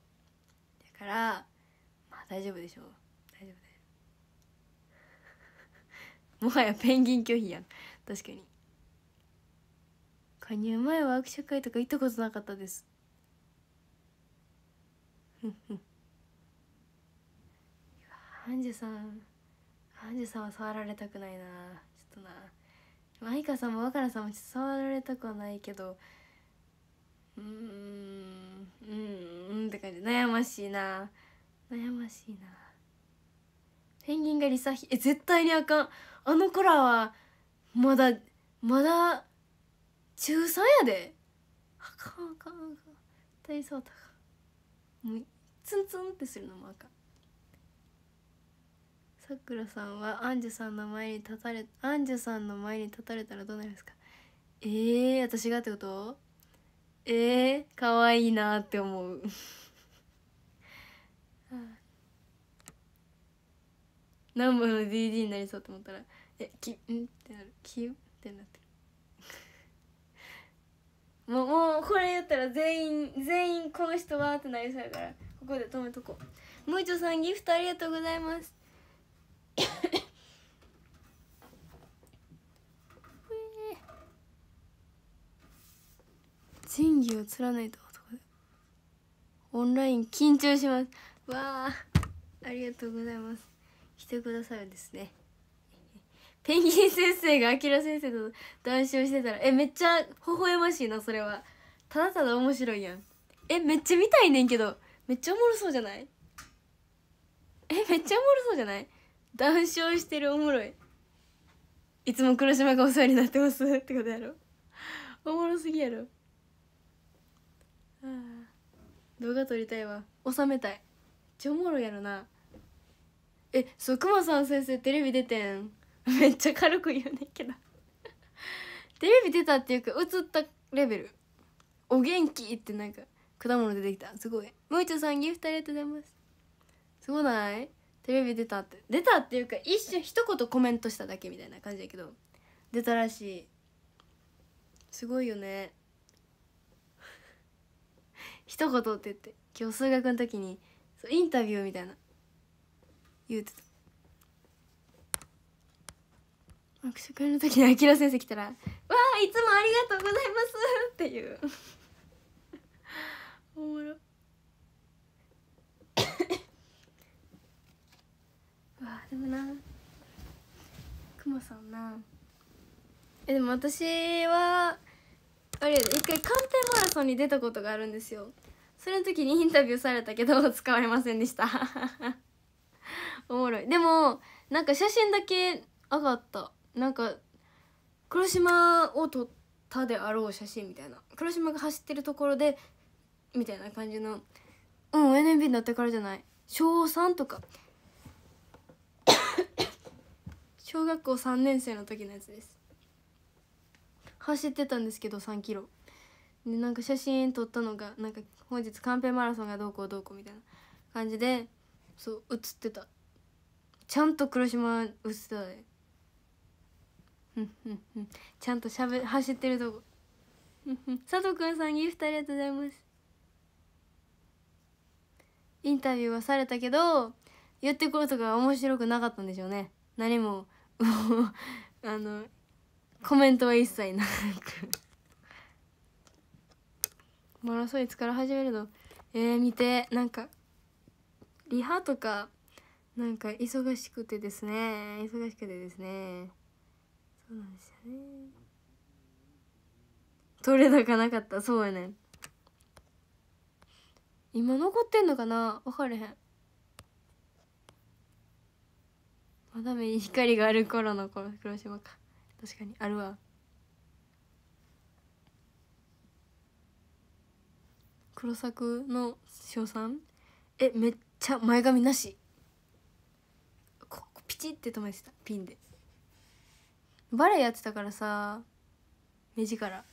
だからまあ大丈夫でしょう大丈夫だ もはやペンギン拒否やん確かに加入前は握手会とか行ったことなかったですハンジュさんハンジュさんは触られたくないなちょっとなマイカさんも若菜さんもちょっと触られたくはないけどうーんうんうんって感じ悩ましいな悩ましいなペンギンがリサヒえ絶対にあかんあの子らはまだまだ中3やであかんあかんあかん大対そだかもうツンツンってするのも赤さくらさんはアンジュさんの前に立たれアンジュさんの前に立たれたらどうなりますかえー、私がってことえー、かわいいなって思う何本 の DD になりそうと思ったら「えきん?」ってなる「きゅ?」ってなってる もうもうこれ言ったら全員全員この人はってなりそうやから。ここで止めとこうむいちょさんギフトありがとうございます仁義を釣らないとオンライン緊張しますわあありがとうございます来てくださるですねペンギン先生があきら先生と談笑してたらえめっちゃ微笑ましいなそれはただただ面白いやんえめっちゃ見たいねんけどめっちゃおもろそうじゃないえめっちゃおもろそうじゃない談笑してるおもろいいつも黒島がお世話になってますってことやろおもろすぎやろあ動画撮りたいわ収めたいちゃおもろいやろなえそうくまさん先生テレビ出てんめっちゃ軽く言うねんけど テレビ出たっていうか映ったレベルお元気ってなんか果物出てきたすごいもいちょさんギフトありがとうございますすごないテレビ出たって出たっていうか一瞬一言コメントしただけみたいな感じだけど出たらしいすごいよね 一言って言って今日数学の時にそうインタビューみたいな言うてた握手会の時にあきら先生来たら「わあいつもありがとうございます」っていうおもろ わでもなくまさんなえでも私はあれ一回官邸マラソンに出たことがあるんですよその時にインタビューされたけど使われませんでした おもろいでもなんか写真だけ上がったなんか黒島を撮ったであろう写真みたいな黒島が走ってるところでみたいな感じのうん NMB になってからじゃない小3とか 小学校3年生の時のやつです走ってたんですけど3キロでなんか写真撮ったのがなんか本日カンペマラソンがどうこうどうこうみたいな感じでそう映ってたちゃんと黒島映ってたで、ん。ちゃんとしゃべ走ってるとこ佐藤くんさんギフトありがとうございますインタビューはされたけど言ってくことが面白くなかったんでしょうね何もあのコメントは一切なくマラソイツから始めるのえー、見てなんかリハとかなんか忙しくてですね忙しくてですねそうなんですよね取れ高なかったそうやねん今残ってんのかな分かれへんまだ目に光がある頃のこの黒島か確かにあるわ黒作のさ賛えめっちゃ前髪なしここピチって止めてたピンでバレエやってたからさ目力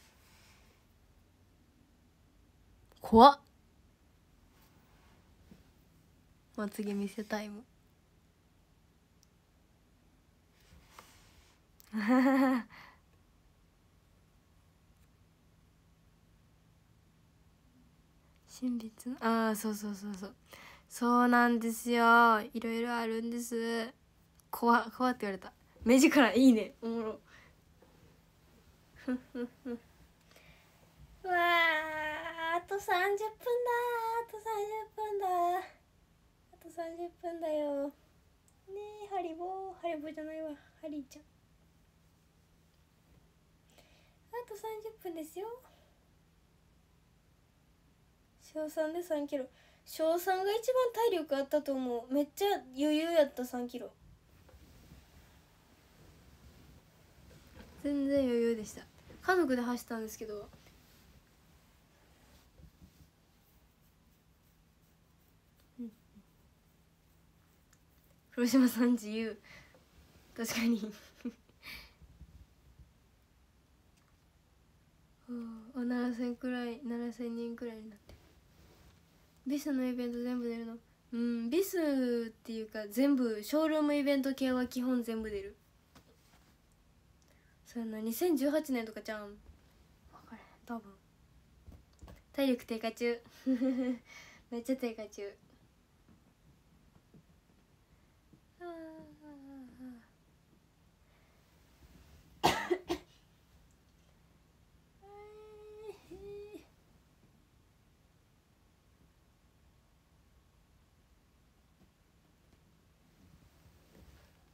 怖っまつげ見せタイム真ああそうそうそうそうそうなんですよいろいろあるんです怖怖って言われた目力いいねおもろわああと30分だあと30分だと30分だよねえハリボーハリボーじゃないわハリーちゃんあと30分ですよ小3で3キロ小3が一番体力あったと思うめっちゃ余裕やった3キロ全然余裕でした家族で走ったんですけど広島さん自由確かにあ7000 くらい7000人くらいになってビスのイベント全部出るのうんビスっていうか全部ショールームイベント系は基本全部出るそんな2018年とかじゃん分かれへん多分体力低下中 めっちゃ低下中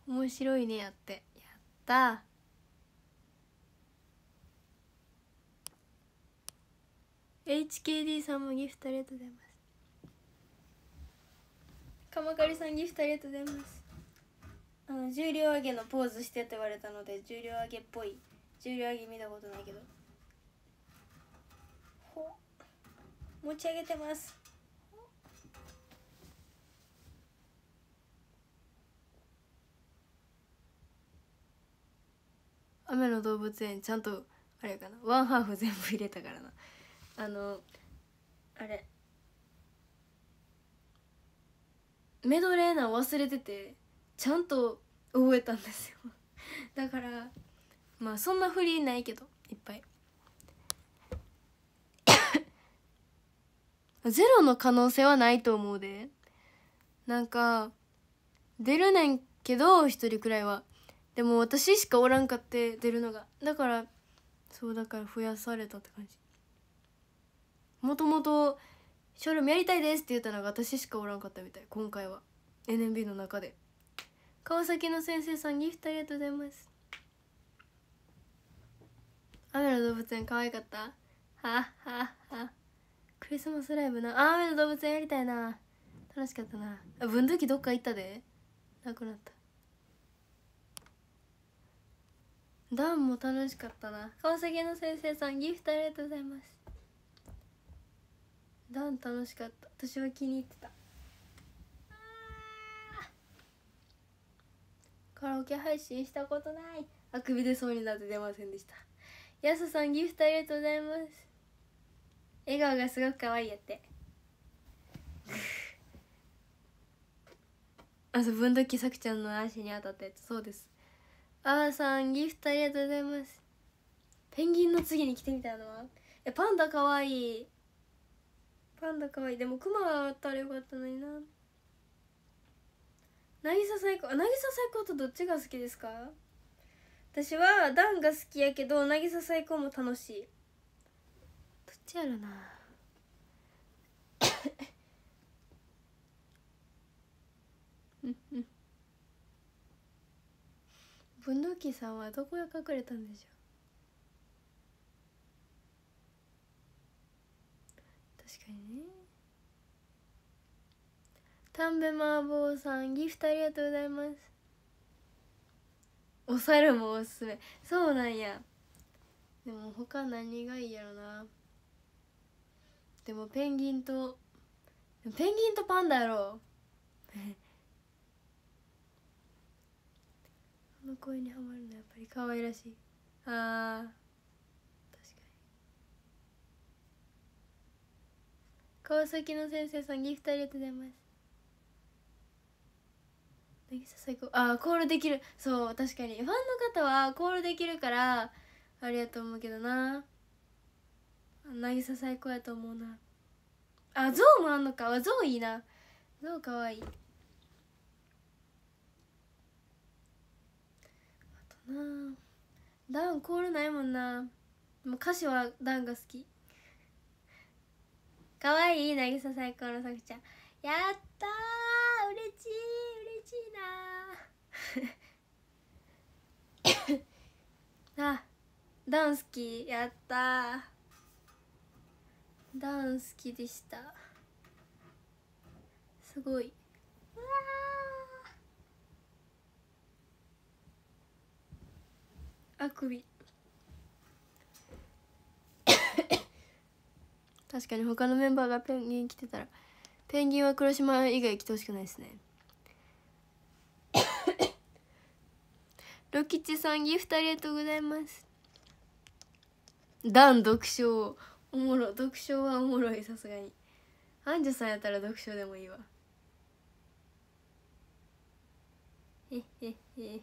面白いねやってやったー HKD さんもギフトありがとうございます鎌刈さんギフトありがとうございますあの重量上げのポーズしてって言われたので重量上げっぽい重量上げ見たことないけどほ持ち上げてます雨の動物園ちゃんとあれかなワンハーフ全部入れたからなあのあれメドレーな忘れててちゃんと覚えたんですよ だからまあそんな振りないけどいっぱい ゼロの可能性はないと思うでなんか出るねんけど一人くらいはでも私しかおらんかって出るのがだからそうだから増やされたって感じもともと「ショールームやりたいです」って言ったのが私しかおらんかったみたい今回は NMB の中で。川崎の先生さんギフトありがとうございます雨の動物園可愛かったはははクリスマスライブな雨の動物園やりたいな楽しかったな分度器どっか行ったでなくなったダンも楽しかったな川崎の先生さんギフトありがとうございますダン楽しかった私は気に入ってたカラオケ配信したことないあくびでそうになって出ませんでしたやすさんギフトありがとうございます笑顔がすごく可愛いやって あと分時さくちゃんの足に当たったやつそうですあわさんギフトありがとうございますペンギンの次に来てみたのはえパンダ可愛いパンダ可愛いでもクマがあったらよかったのにな渚最高渚最高とどっちが好きですか私はダンが好きやけど渚最高も楽しいどっちやろなうんうんブンドキさんはどこへ隠れたんでしょう確かにね丹部麻婆さんギフトありがとうございますお猿もおすすめそうなんやでも他何がいいやろなでもペンギンとペンギンとパンダやろ あの声にはまるのやっぱり可愛らしいあー川崎の先生さんギフトありがとうございます渚最高あコールできるそう確かにファンの方はコールできるからあれやと思うけどな渚最高やと思うなあゾウもあんのかゾウいいなゾウかわいいあとなダウンコールないもんなもう歌詞はダウンが好きかわいい渚最高のさくちゃんやったー嬉しい嬉しいな あダンスキーやったダンスキーでしたすごいうわあび確かに他のメンバーがペンギン来てたらペンギンは黒島以外来てほしくないですね ロキチさんギフトありがとうございますダン読書おもろ読書はおもろいさすがにアンジュさんやったら読書でもいいわえへえ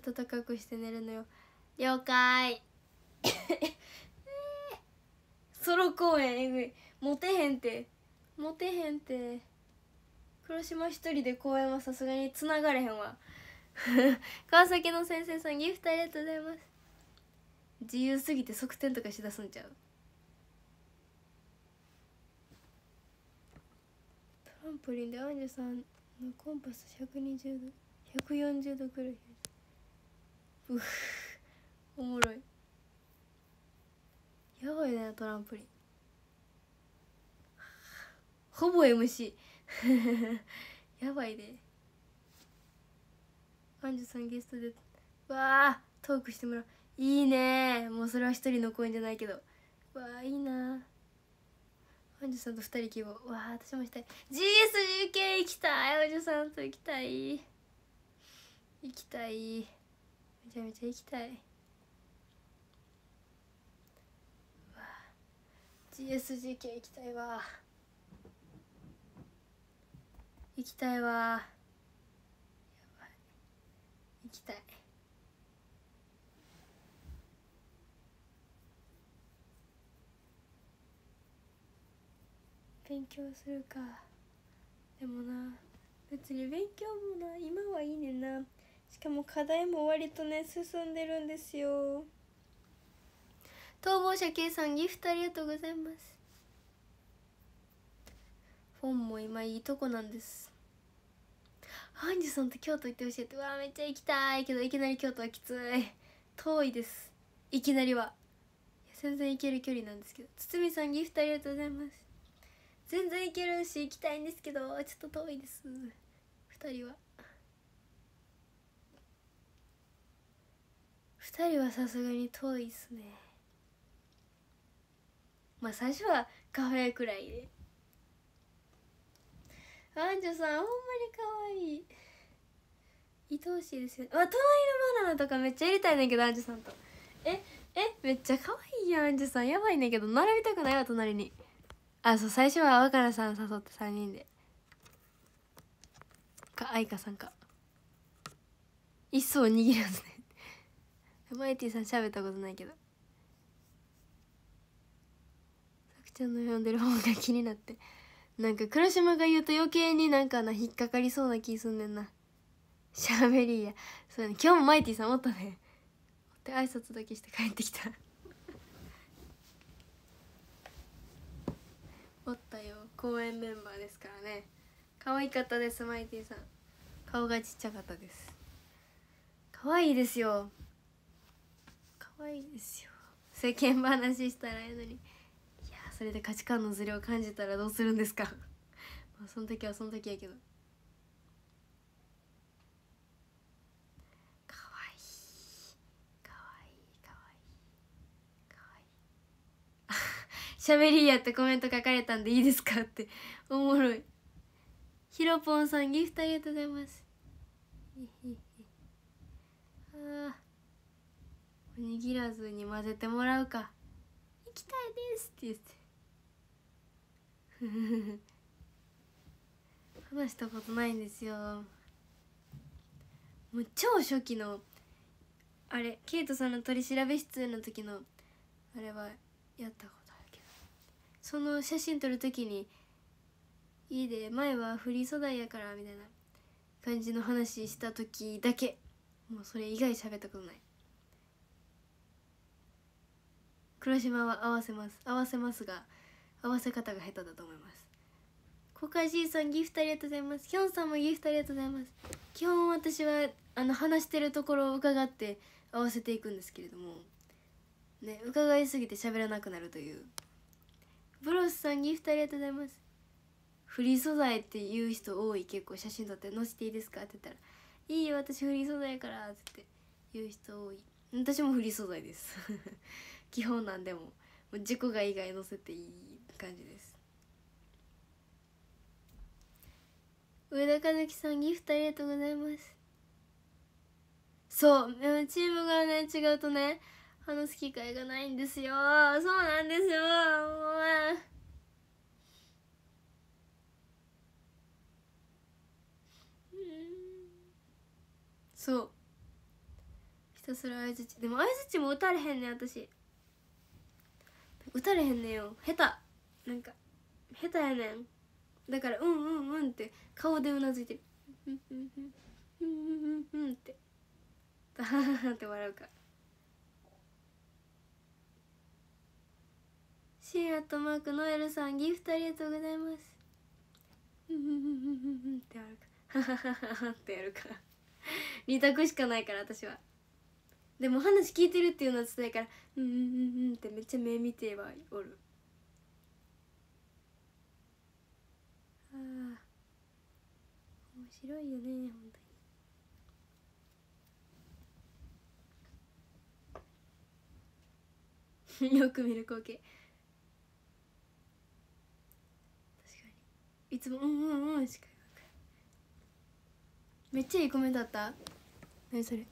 暖かくして寝るのよ了解ソロ公演えぐいモテへんてモテへんて黒島一人で公演はさすがにつながれへんわ 川崎の先生さんギフトありがとうございます自由すぎて側転とかしだすんちゃうトランポリンでアンジュさんのコンパス120度140度くらいおもろいやばいねトランプリンほぼ MC やばいねさんゲストでわあトークしてもらういいねもうそれは一人の公演じゃないけどわあいいなジュさんと二人希望わあ私もしたい GSGK 行きたいジュさんと行きたい行きたいめちゃめちゃ行きたい s g k 行きたいわ行きたいわ行きたい勉強するかでもな別に勉強もな今はいいねんなしかも課題も割とね進んでるんですよ逃亡者 K さんギフトありがとうございます本も今いいとこなんですハンジさんと京都行ってほしいってわめっちゃ行きたいけどいきなり京都はきつい遠いですいきなりは全然行ける距離なんですけど堤さんギフトありがとうございます全然行けるし行きたいんですけどちょっと遠いです2人は2人はさすがに遠いっすねまあ最初はカフェくらいでアンジュさんほんまに可愛い愛おしいですよ、ね、わ隣のバナナとかめっちゃ入れたいねんけどアンジュさんとええめっちゃ可愛いやアンジュさんやばいねんけど並びたくないわ隣にあそう最初は若菜さん誘って3人でか愛花さんか一層握るでずねマイティさん喋ったことないけどちゃんの読んでる本が気になってなんか黒島が言うと余計になんかな引っかかりそうな気すんねんなしゃべりやそうね今日もマイティさんおったねで挨拶だけして帰ってきたおったよ公演メンバーですからね可愛かったですマイティさん顔がちっちゃかったです可愛いですよ可愛いですよ世間話したらえいのにそれで価値観のズレを感じたらどうするんですか まあその時はその時やけどかわいいかわいいかわいいかわいいあしゃべりやってコメント書かれたんでいいですかって おもろいひろぽんさんギフトありがとうございます あ握らずに混ぜてもらうか行きたいですって言って 話したことないんですよもう超初期のあれケイトさんの取調べ室の時のあれはやったことあるけどその写真撮る時に「家で前はフリー素材やから」みたいな感じの話した時だけもうそれ以外喋ったことない黒島は合わせます合わせますが合わせ方が下手だと思いますコカジーさんギフトありがとうございますヒョンさんもギフトありがとうございます基本私はあの話してるところを伺って合わせていくんですけれどもね伺いすぎて喋らなくなるというブロスさんギフトありがとうございますフリー素材って言う人多い結構写真撮って載せていいですかって言ったら「いいよ私フリー素材から」って言う人多い私もフリー素材です 基本なんでももう事故が以外載せていい感じです上田かぬきさんギフトありがとうございますそうでもチームがね違うとね話す機会がないんですよそうなんですよもうそうひたすら相づちでも相づちも打たれへんねん私打たれへんねんよ下手なんか下手やねんだからうんうんうんって顔でうなずいてるうんうんうんうんうんうんってダハハハって笑うからシーアットマークノエルさんギフトありがとうございますうんうんうんうんうんって笑うからハハハハってやるから2択しかないから私はでも話聞いてるっていうのは伝えからうんうんうんうんってめっちゃ目見てはおる面白いよね本当に。よく見る光景確かにいつも「うんうんうん」しかいめっちゃいいコメントあった何それ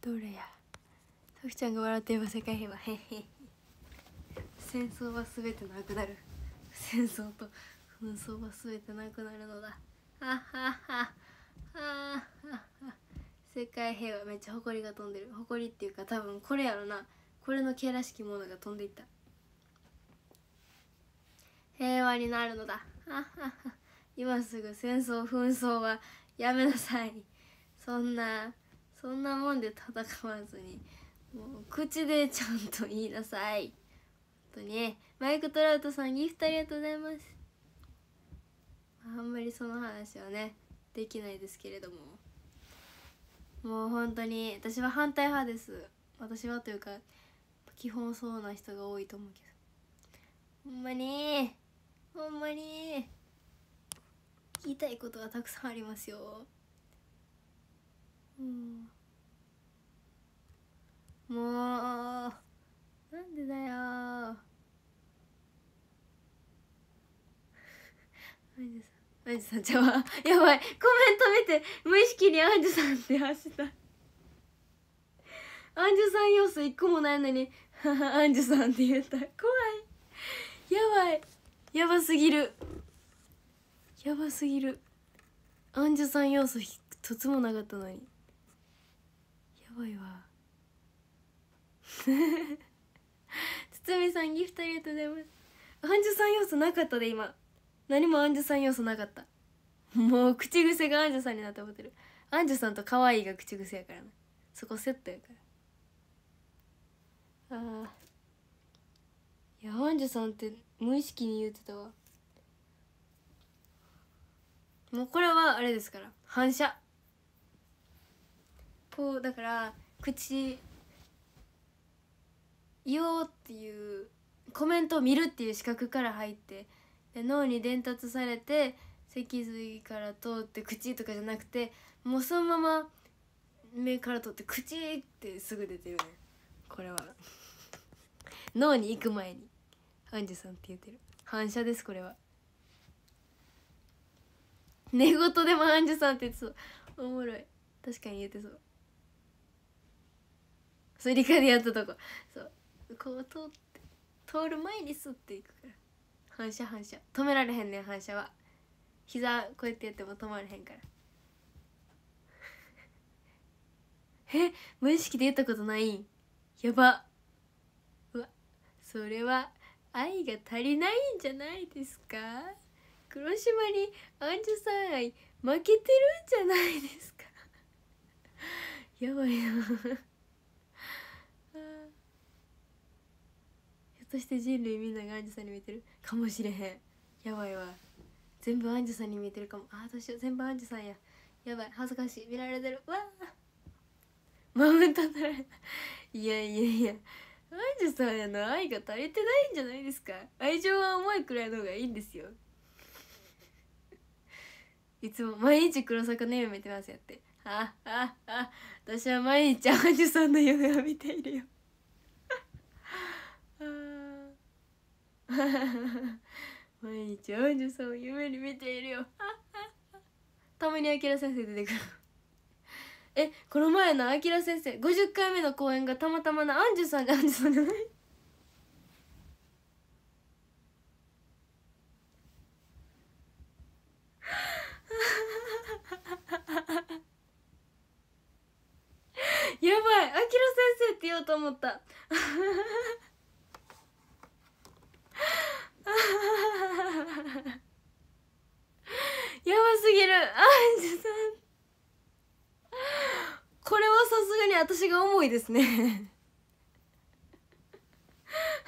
どれやふちゃんが笑っていば世界平和へへ戦争はすべてなくなる戦争と紛争はすべてなくなるのだはははは世界平和めっちゃ埃が飛んでる埃っていうか多分これやろなこれの毛らしきものが飛んでいった平和になるのだ今すぐ戦争紛争はやめなさいそんなそんなもんで戦わずにもう口でちゃんと言いなさい本当にマイク・トラウトさんギフトありがとうございますあんまりその話はねできないですけれどももう本当に私は反対派です私はというか基本そうな人が多いと思うけどほんまにほんまに言いたいことはたくさんありますようんもうなんでだよアンジュさんアンジュさんちゃわ やばいコメント見て無意識にアンジュさんって走ったアンジュさん要素一個もないのに アンジュさんって言った怖いやばいやばすぎるやばすぎるアンジュさん要素一つもなかったのにやばいわ 堤さんギフトありがとうございますアンジュさん要素なかったで今何もアンジュさん要素なかったもう口癖がアンジュさんになって思ってるアンジュさんと可愛いが口癖やからねそこセットやからあいやアンジュさんって無意識に言うてたわもうこれはあれですから反射こうだから口言おうっていうコメントを見るっていう資格から入ってで脳に伝達されて脊髄から通って口とかじゃなくてもうそのまま目から取って口ってすぐ出てるねこれは脳に行く前にアンジュさんって言ってる反射ですこれは寝言でもアンジュさんって言ってそうおもろい確かに言ってそうそれ理科でやったとこそうこう通って通る前にスッていくから反射反射止められへんねん反射は膝こうやってやっても止まれへんから え無意識で言ったことないんやばうわそれは愛が足りないんじゃないですか黒島にアンジュさん愛負けてるんじゃないですか やばいなそして人類みんながアンジュさんに見えてるかもしれへんやばいわ全部アンジュさんに見えてるかもああどうしよう全部アンジュさんややばい恥ずかしい見られてるわあマウント取らいやいやいやアンジュさんへの愛が足りてないんじゃないですか愛情は重いくらいの方がいいんですよいつも毎日黒坂の夢見てますやってあああ私は毎日アンジュさんの夢を見ているよ 毎日ジュさんを夢に見ているよ たまにあきら先生出てくる えこの前のあきら先生50回目の公演がたまたまのアンジュさんがアンジュさんじゃないやばいあきら先生って言おうと思った やばすぎる あじさんこれはさすがに私が重いですね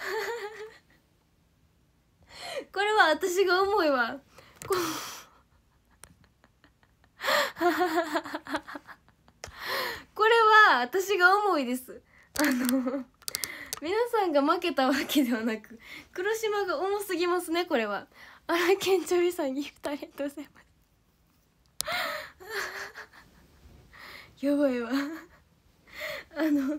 これは私が重いわここれは私が重いですあの皆さんが負けたわけではなく黒島が重すぎますねこれはけんちょびさんギフトありがとうございますやばいわあの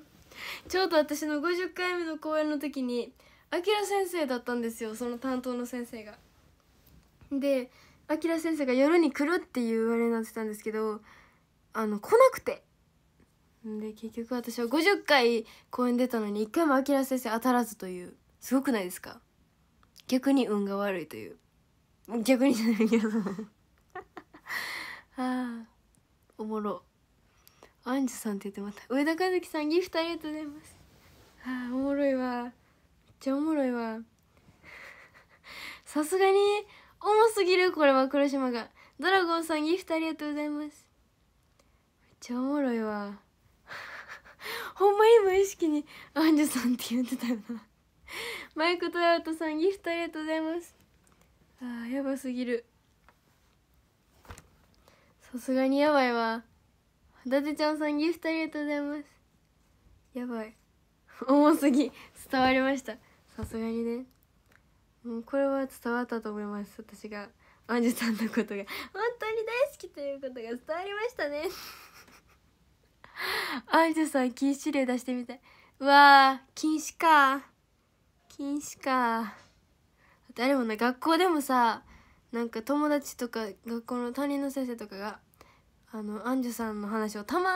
ちょうど私の50回目の公演の時にあきら先生だったんですよその担当の先生がであきら先生が夜に来るっていうれになってたんですけどあの来なくてで結局私は50回公演出たのに1回も明先生当たらずというすごくないですか逆に運が悪いという逆にじゃないけど あおもろアンジュさんって言ってまた上田和樹さんギフトありがとうございますあおもろいわめっちゃおもろいわさすがに重すぎるこれは黒島がドラゴンさんギフトありがとうございますめっちゃおもろいわほんまに無意識にアンジュさんって言ってたよなマイク・トラウトさんギフトありがとうございますあーやばすぎるさすがにやばいわだてちゃんさんギフトありがとうございますやばい重すぎ伝わりましたさすがにねもうこれは伝わったと思います私がアンジュさんのことが本当に大好きということが伝わりましたねアイズさん禁止令出してみたいうわー禁止か禁止か誰もね学校でもさなんか友達とか学校の担任の先生とかがあのアンジュさんの話をたま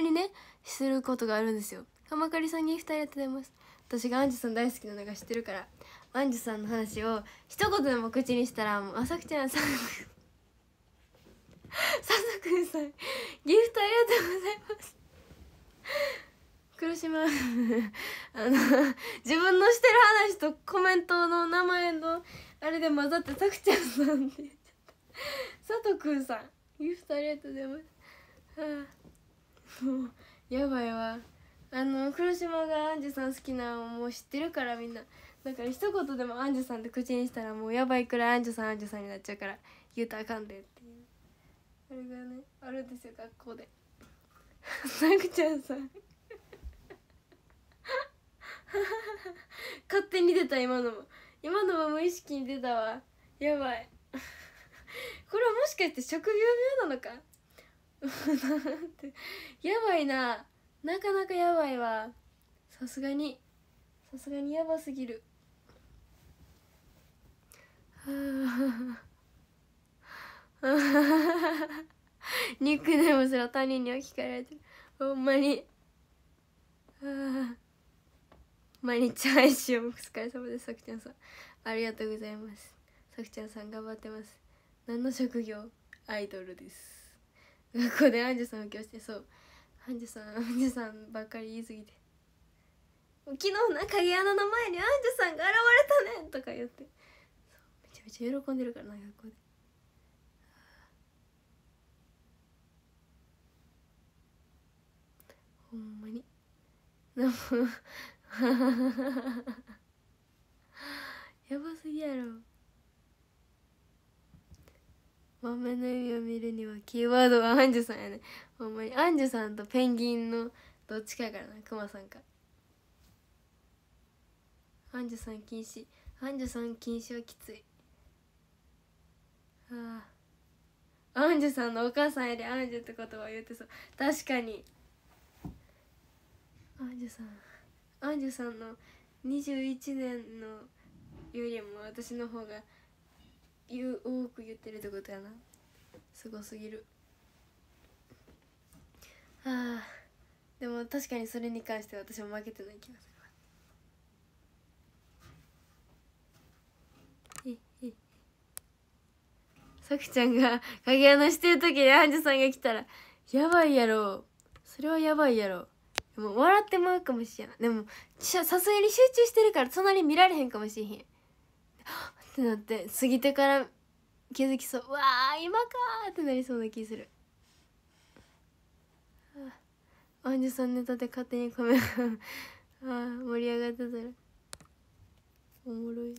にねすることがあるんですよ鎌刈さんに2人やってます私がアンジュさん大好きなのが知ってるからアンジュさんの話を一言でも口にしたらもう「あさくちゃんさん」佐藤くんさんギフトありがとうございます黒島あの自分のしてる話とコメントの名前のあれで混ざってさくちゃんさんって言っちゃった佐藤くんさんギフトありがとうございますはあもうやばいわあの黒島がアンジュさん好きなのもう知ってるからみんなだから一言でもアンジュさんって口にしたらもうやばいくらいアンジュさんアンジュさんになっちゃうから言うたらあかんであれがねあるんですよ学校でさくちゃんさん勝手に出た今のも今のも無意識に出たわやばいこれはもしかして職業病なのか やばいななかなかやばいわさすがにさすがにやばすぎるはあニックネームすら他人に置き換えられてるほんまに毎日配信お疲れ様ですさくちゃんさんありがとうございますさくちゃんさん頑張ってます何の職業アイドルです学校でアンジュさんを教してそうアンジュさんアンジュさんばっかり言いすぎて昨日な影穴の前にアンジュさんが現れたねんとか言ってめちゃめちゃ喜んでるからな学校でほんまに やばすぎやろ豆の指を見るにはキーワードはアンジュさんやねほんまにアンジュさんとペンギンのどっちかやからなクマさんかアンジュさん禁止アンジュさん禁止はきついあアンジュさんのお母さんよりアンジュって言葉を言ってそう確かにアンジュさんアンジュさんの21年のよりも私の方が言う多く言ってるってことやなすごすぎるあーでも確かにそれに関して私も負けてない気がするさくちゃんが影穴してる時にアンジュさんが来たらやばいやろそれはやばいやろもう笑ってまうかもしれんでもさすがに集中してるから隣見られへんかもしれへんってなって過ぎてから気づきそううわ今かってなりそうな気するアンジュさんネタで勝手にコメントああ盛り上がってたらおもろい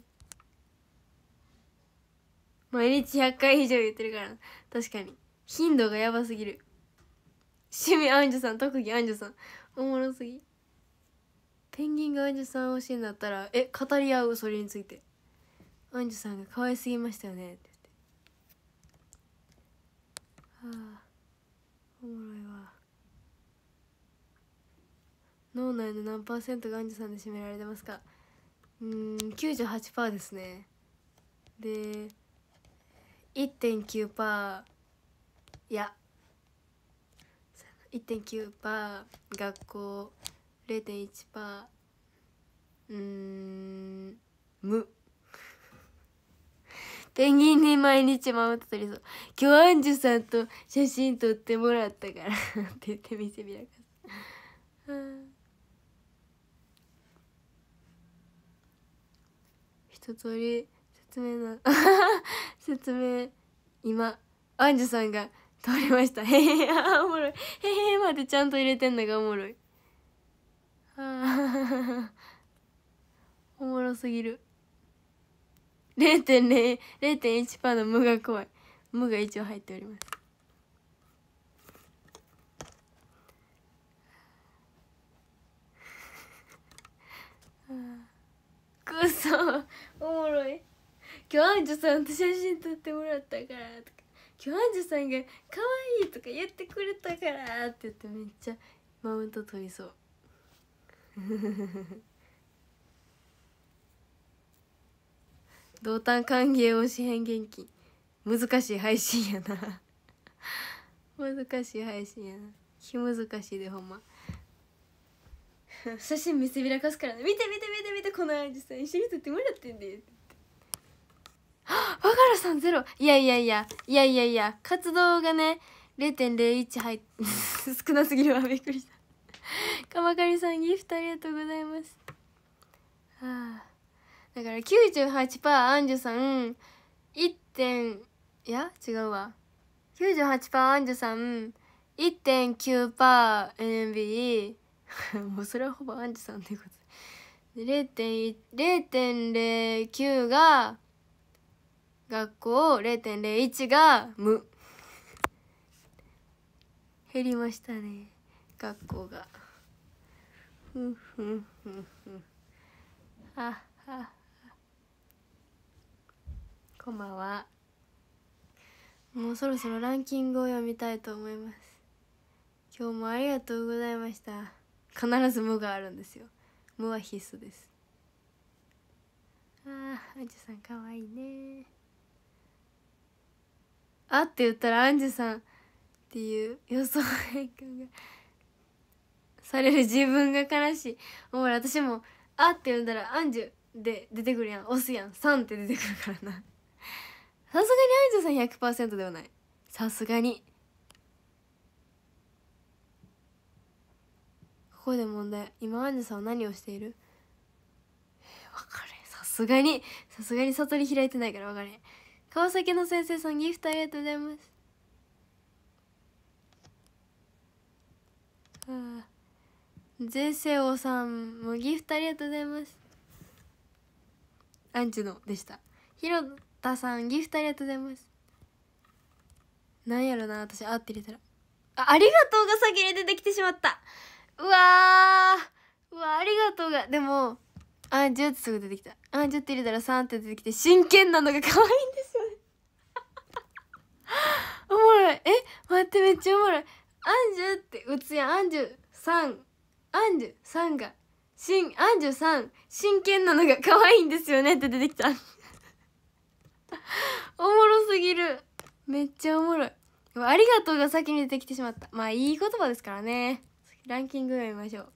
毎日100回以上言ってるから確かに頻度がやばすぎる趣味アンジュさん特技アンジュさんおもろすぎペンギンがアンジュさん推しになったらえ語り合うそれについてアンジュさんが可愛すぎましたよねって言ってはあおもろいわ脳内の何パーセントがアンジュさんで占められてますかうん98%ですねで1.9%いや1.9%学校0.1%うん無 ペンギンに毎日守ってたりそう今日アンジュさんと写真撮ってもらったからって言って見せびらかすと通り説明な 説明今アンジュさんが通りました へへへあおもろいへへまでちゃんと入れてんのがおもろいあ おもろすぎる0.0.1%の無が怖い無が一応入っておりますくそおもろい今日あんジょさんと写真撮ってもらったからとかキョアンジュさんが「可愛いとか言ってくれたから」って言ってめっちゃマウント取りそう 同担歓迎を支援元気難しい配信やな 難しい配信やな気難しいでほんま 写真見せびらかすからね見て見て見て見てこのアジさん一緒に撮ってもらってんであ和らさんゼロいやいやいやいやいやいや活動がね0.01入っ 少なすぎるわびっくりした鎌刈さんギフトありがとうございますはあだから98%アンジュさん1点いや違うわ98%アンジュさん 1.9%NMB もうそれはほぼアンジュさんってことで0.09が学校0.01が無減りましたね学校がふんふんふんふんあはこんばんはもうそろそろランキングを読みたいと思います今日もありがとうございました必ず無があるんですよ無は必須ですあああんちゅさんかわいいね「あ」って言ったらアンジュさんっていう予想変換がされる自分が悲しいほら私も「あ」って言んだら「アンジュ」で出てくるやん押すやん「さん」って出てくるからな さすがにアンジュさん100%ではないさすがにここで問題今アンジュさんは何をしているえー、分かれさすがにさすがに悟り開いてないから分かれ川崎の先生さんギフトありがとうございます税制王さんもギフトありがとうございますアンチのでした広田さんギフトありがとうございますなんやろな私あって入れたらあありがとうが先に出てきてしまったうわうわありがとうがでもあんちってすぐ出てきたあんちゅって入れたら3って出てきて真剣なのが可愛いんですおもろいえ待ってめっちゃおもろいアンジュって打つやんアンジュさんアンジュさんがしんアンジュさん真剣なのが可愛いんですよねって出てきた おもろすぎるめっちゃおもろいありがとうが先に出てきてしまったまあいい言葉ですからねランキング読みましょう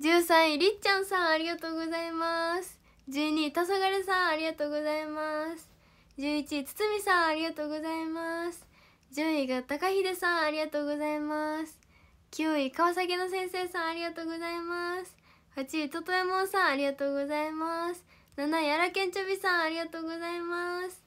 13位りっちゃんさんありがとうございます12位たさがれさんありがとうございます11位つつみさんありがとうございます10位が高秀さんありがとうございます9位川崎の先生さんありがとうございます8位ととえもんさんありがとうございます7位あらけんちょびさんありがとうございます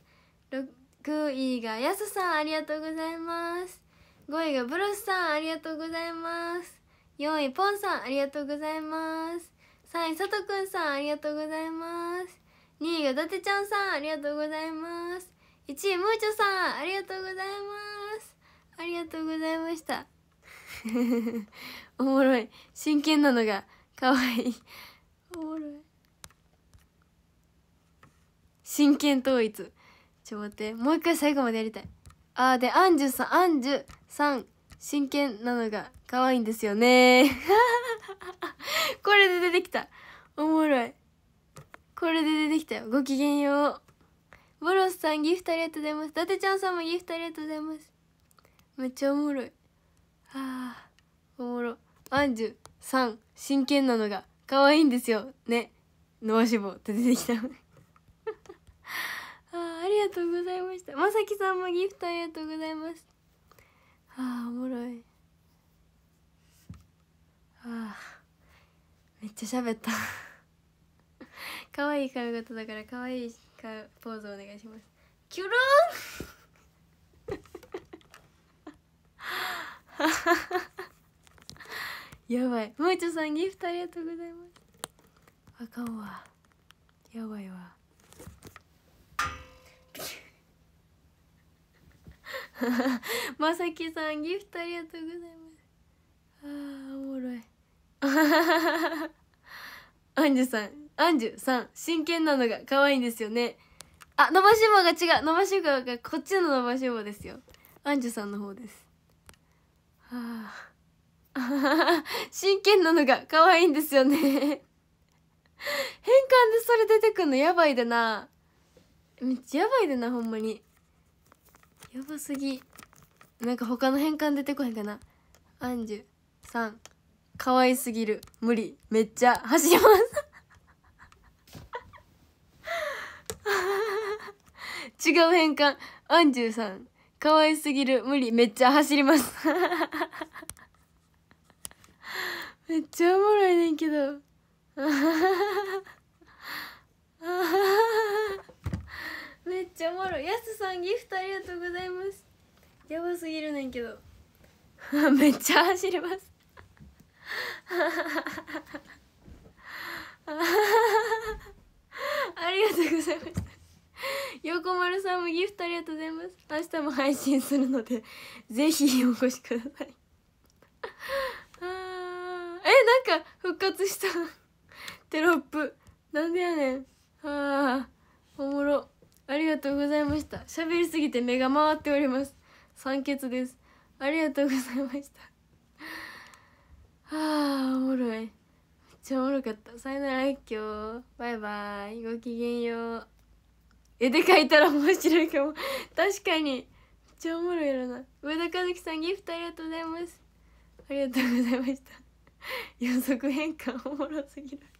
6位がやすさんありがとうございます5位がブロスさんありがとうございます4位ポンさんありがとうございます3位さとくんさんありがとうございます2位がだてちゃんさんありがとうございます1位むーちょさんありがとうございますありがとうございました おもろい真剣なのがかわいいおもろい真剣統一ちょ待ってもう一回最後までやりたいあーでアンジュさんアンジュさん真剣なのが可愛いんですよね これで出てきたおもろいこれで出てきたよごきげんようボロスさんギフトありがとうございます伊達ちゃんさんもギフトありがとうございますめっちゃおもろいはあおもろアンジュさん真剣なのが可愛いんですよね伸ばし棒って出てきた あありがとうございましたまさきさんもギフトありがとうございますああおもろいああめっちゃ喋った可愛い髪型だから可愛いかポーズお願いしますキュロン やばいもうちょさんギフトありがとうございますあかんわやばいわまさきさんギフトありがとうございますあーおもろいアンジュさんアンジュさん真剣なのが可愛いんですよねあ伸ばし棒が違う伸ばし棒がこっちの伸ばし棒ですよアンジュさんの方ですはあ 真剣なのが可愛いんですよね変換でそれ出てくんのやばいでなめっちゃやばいでなほんまにやばすぎなんか他の変換出てこへんかなアンジュさん可愛すぎる無理めっちゃ走ります違う変換アンジュさん可愛すぎる無理めっちゃ走ります めっちゃおもろいねんけど めっちゃおもろいやすさんギフトありがとうございますやばすぎるねんけど めっちゃ走りますありがとうございました 横丸さんもギフトありがとうございます明日も配信するので ぜひお越しください あえなんか復活したテロップなんでやねんあおもろありがとうございました喋りすぎて目が回っております酸欠ですありがとうございましたあおもろいめっちゃおもろかったさよなら今日バイバイごきげんよう絵で描いたら面白いかも確かにめっちゃおもろいやろな上田和樹さんギフトありがとうございますありがとうございました予測変換おもろすぎる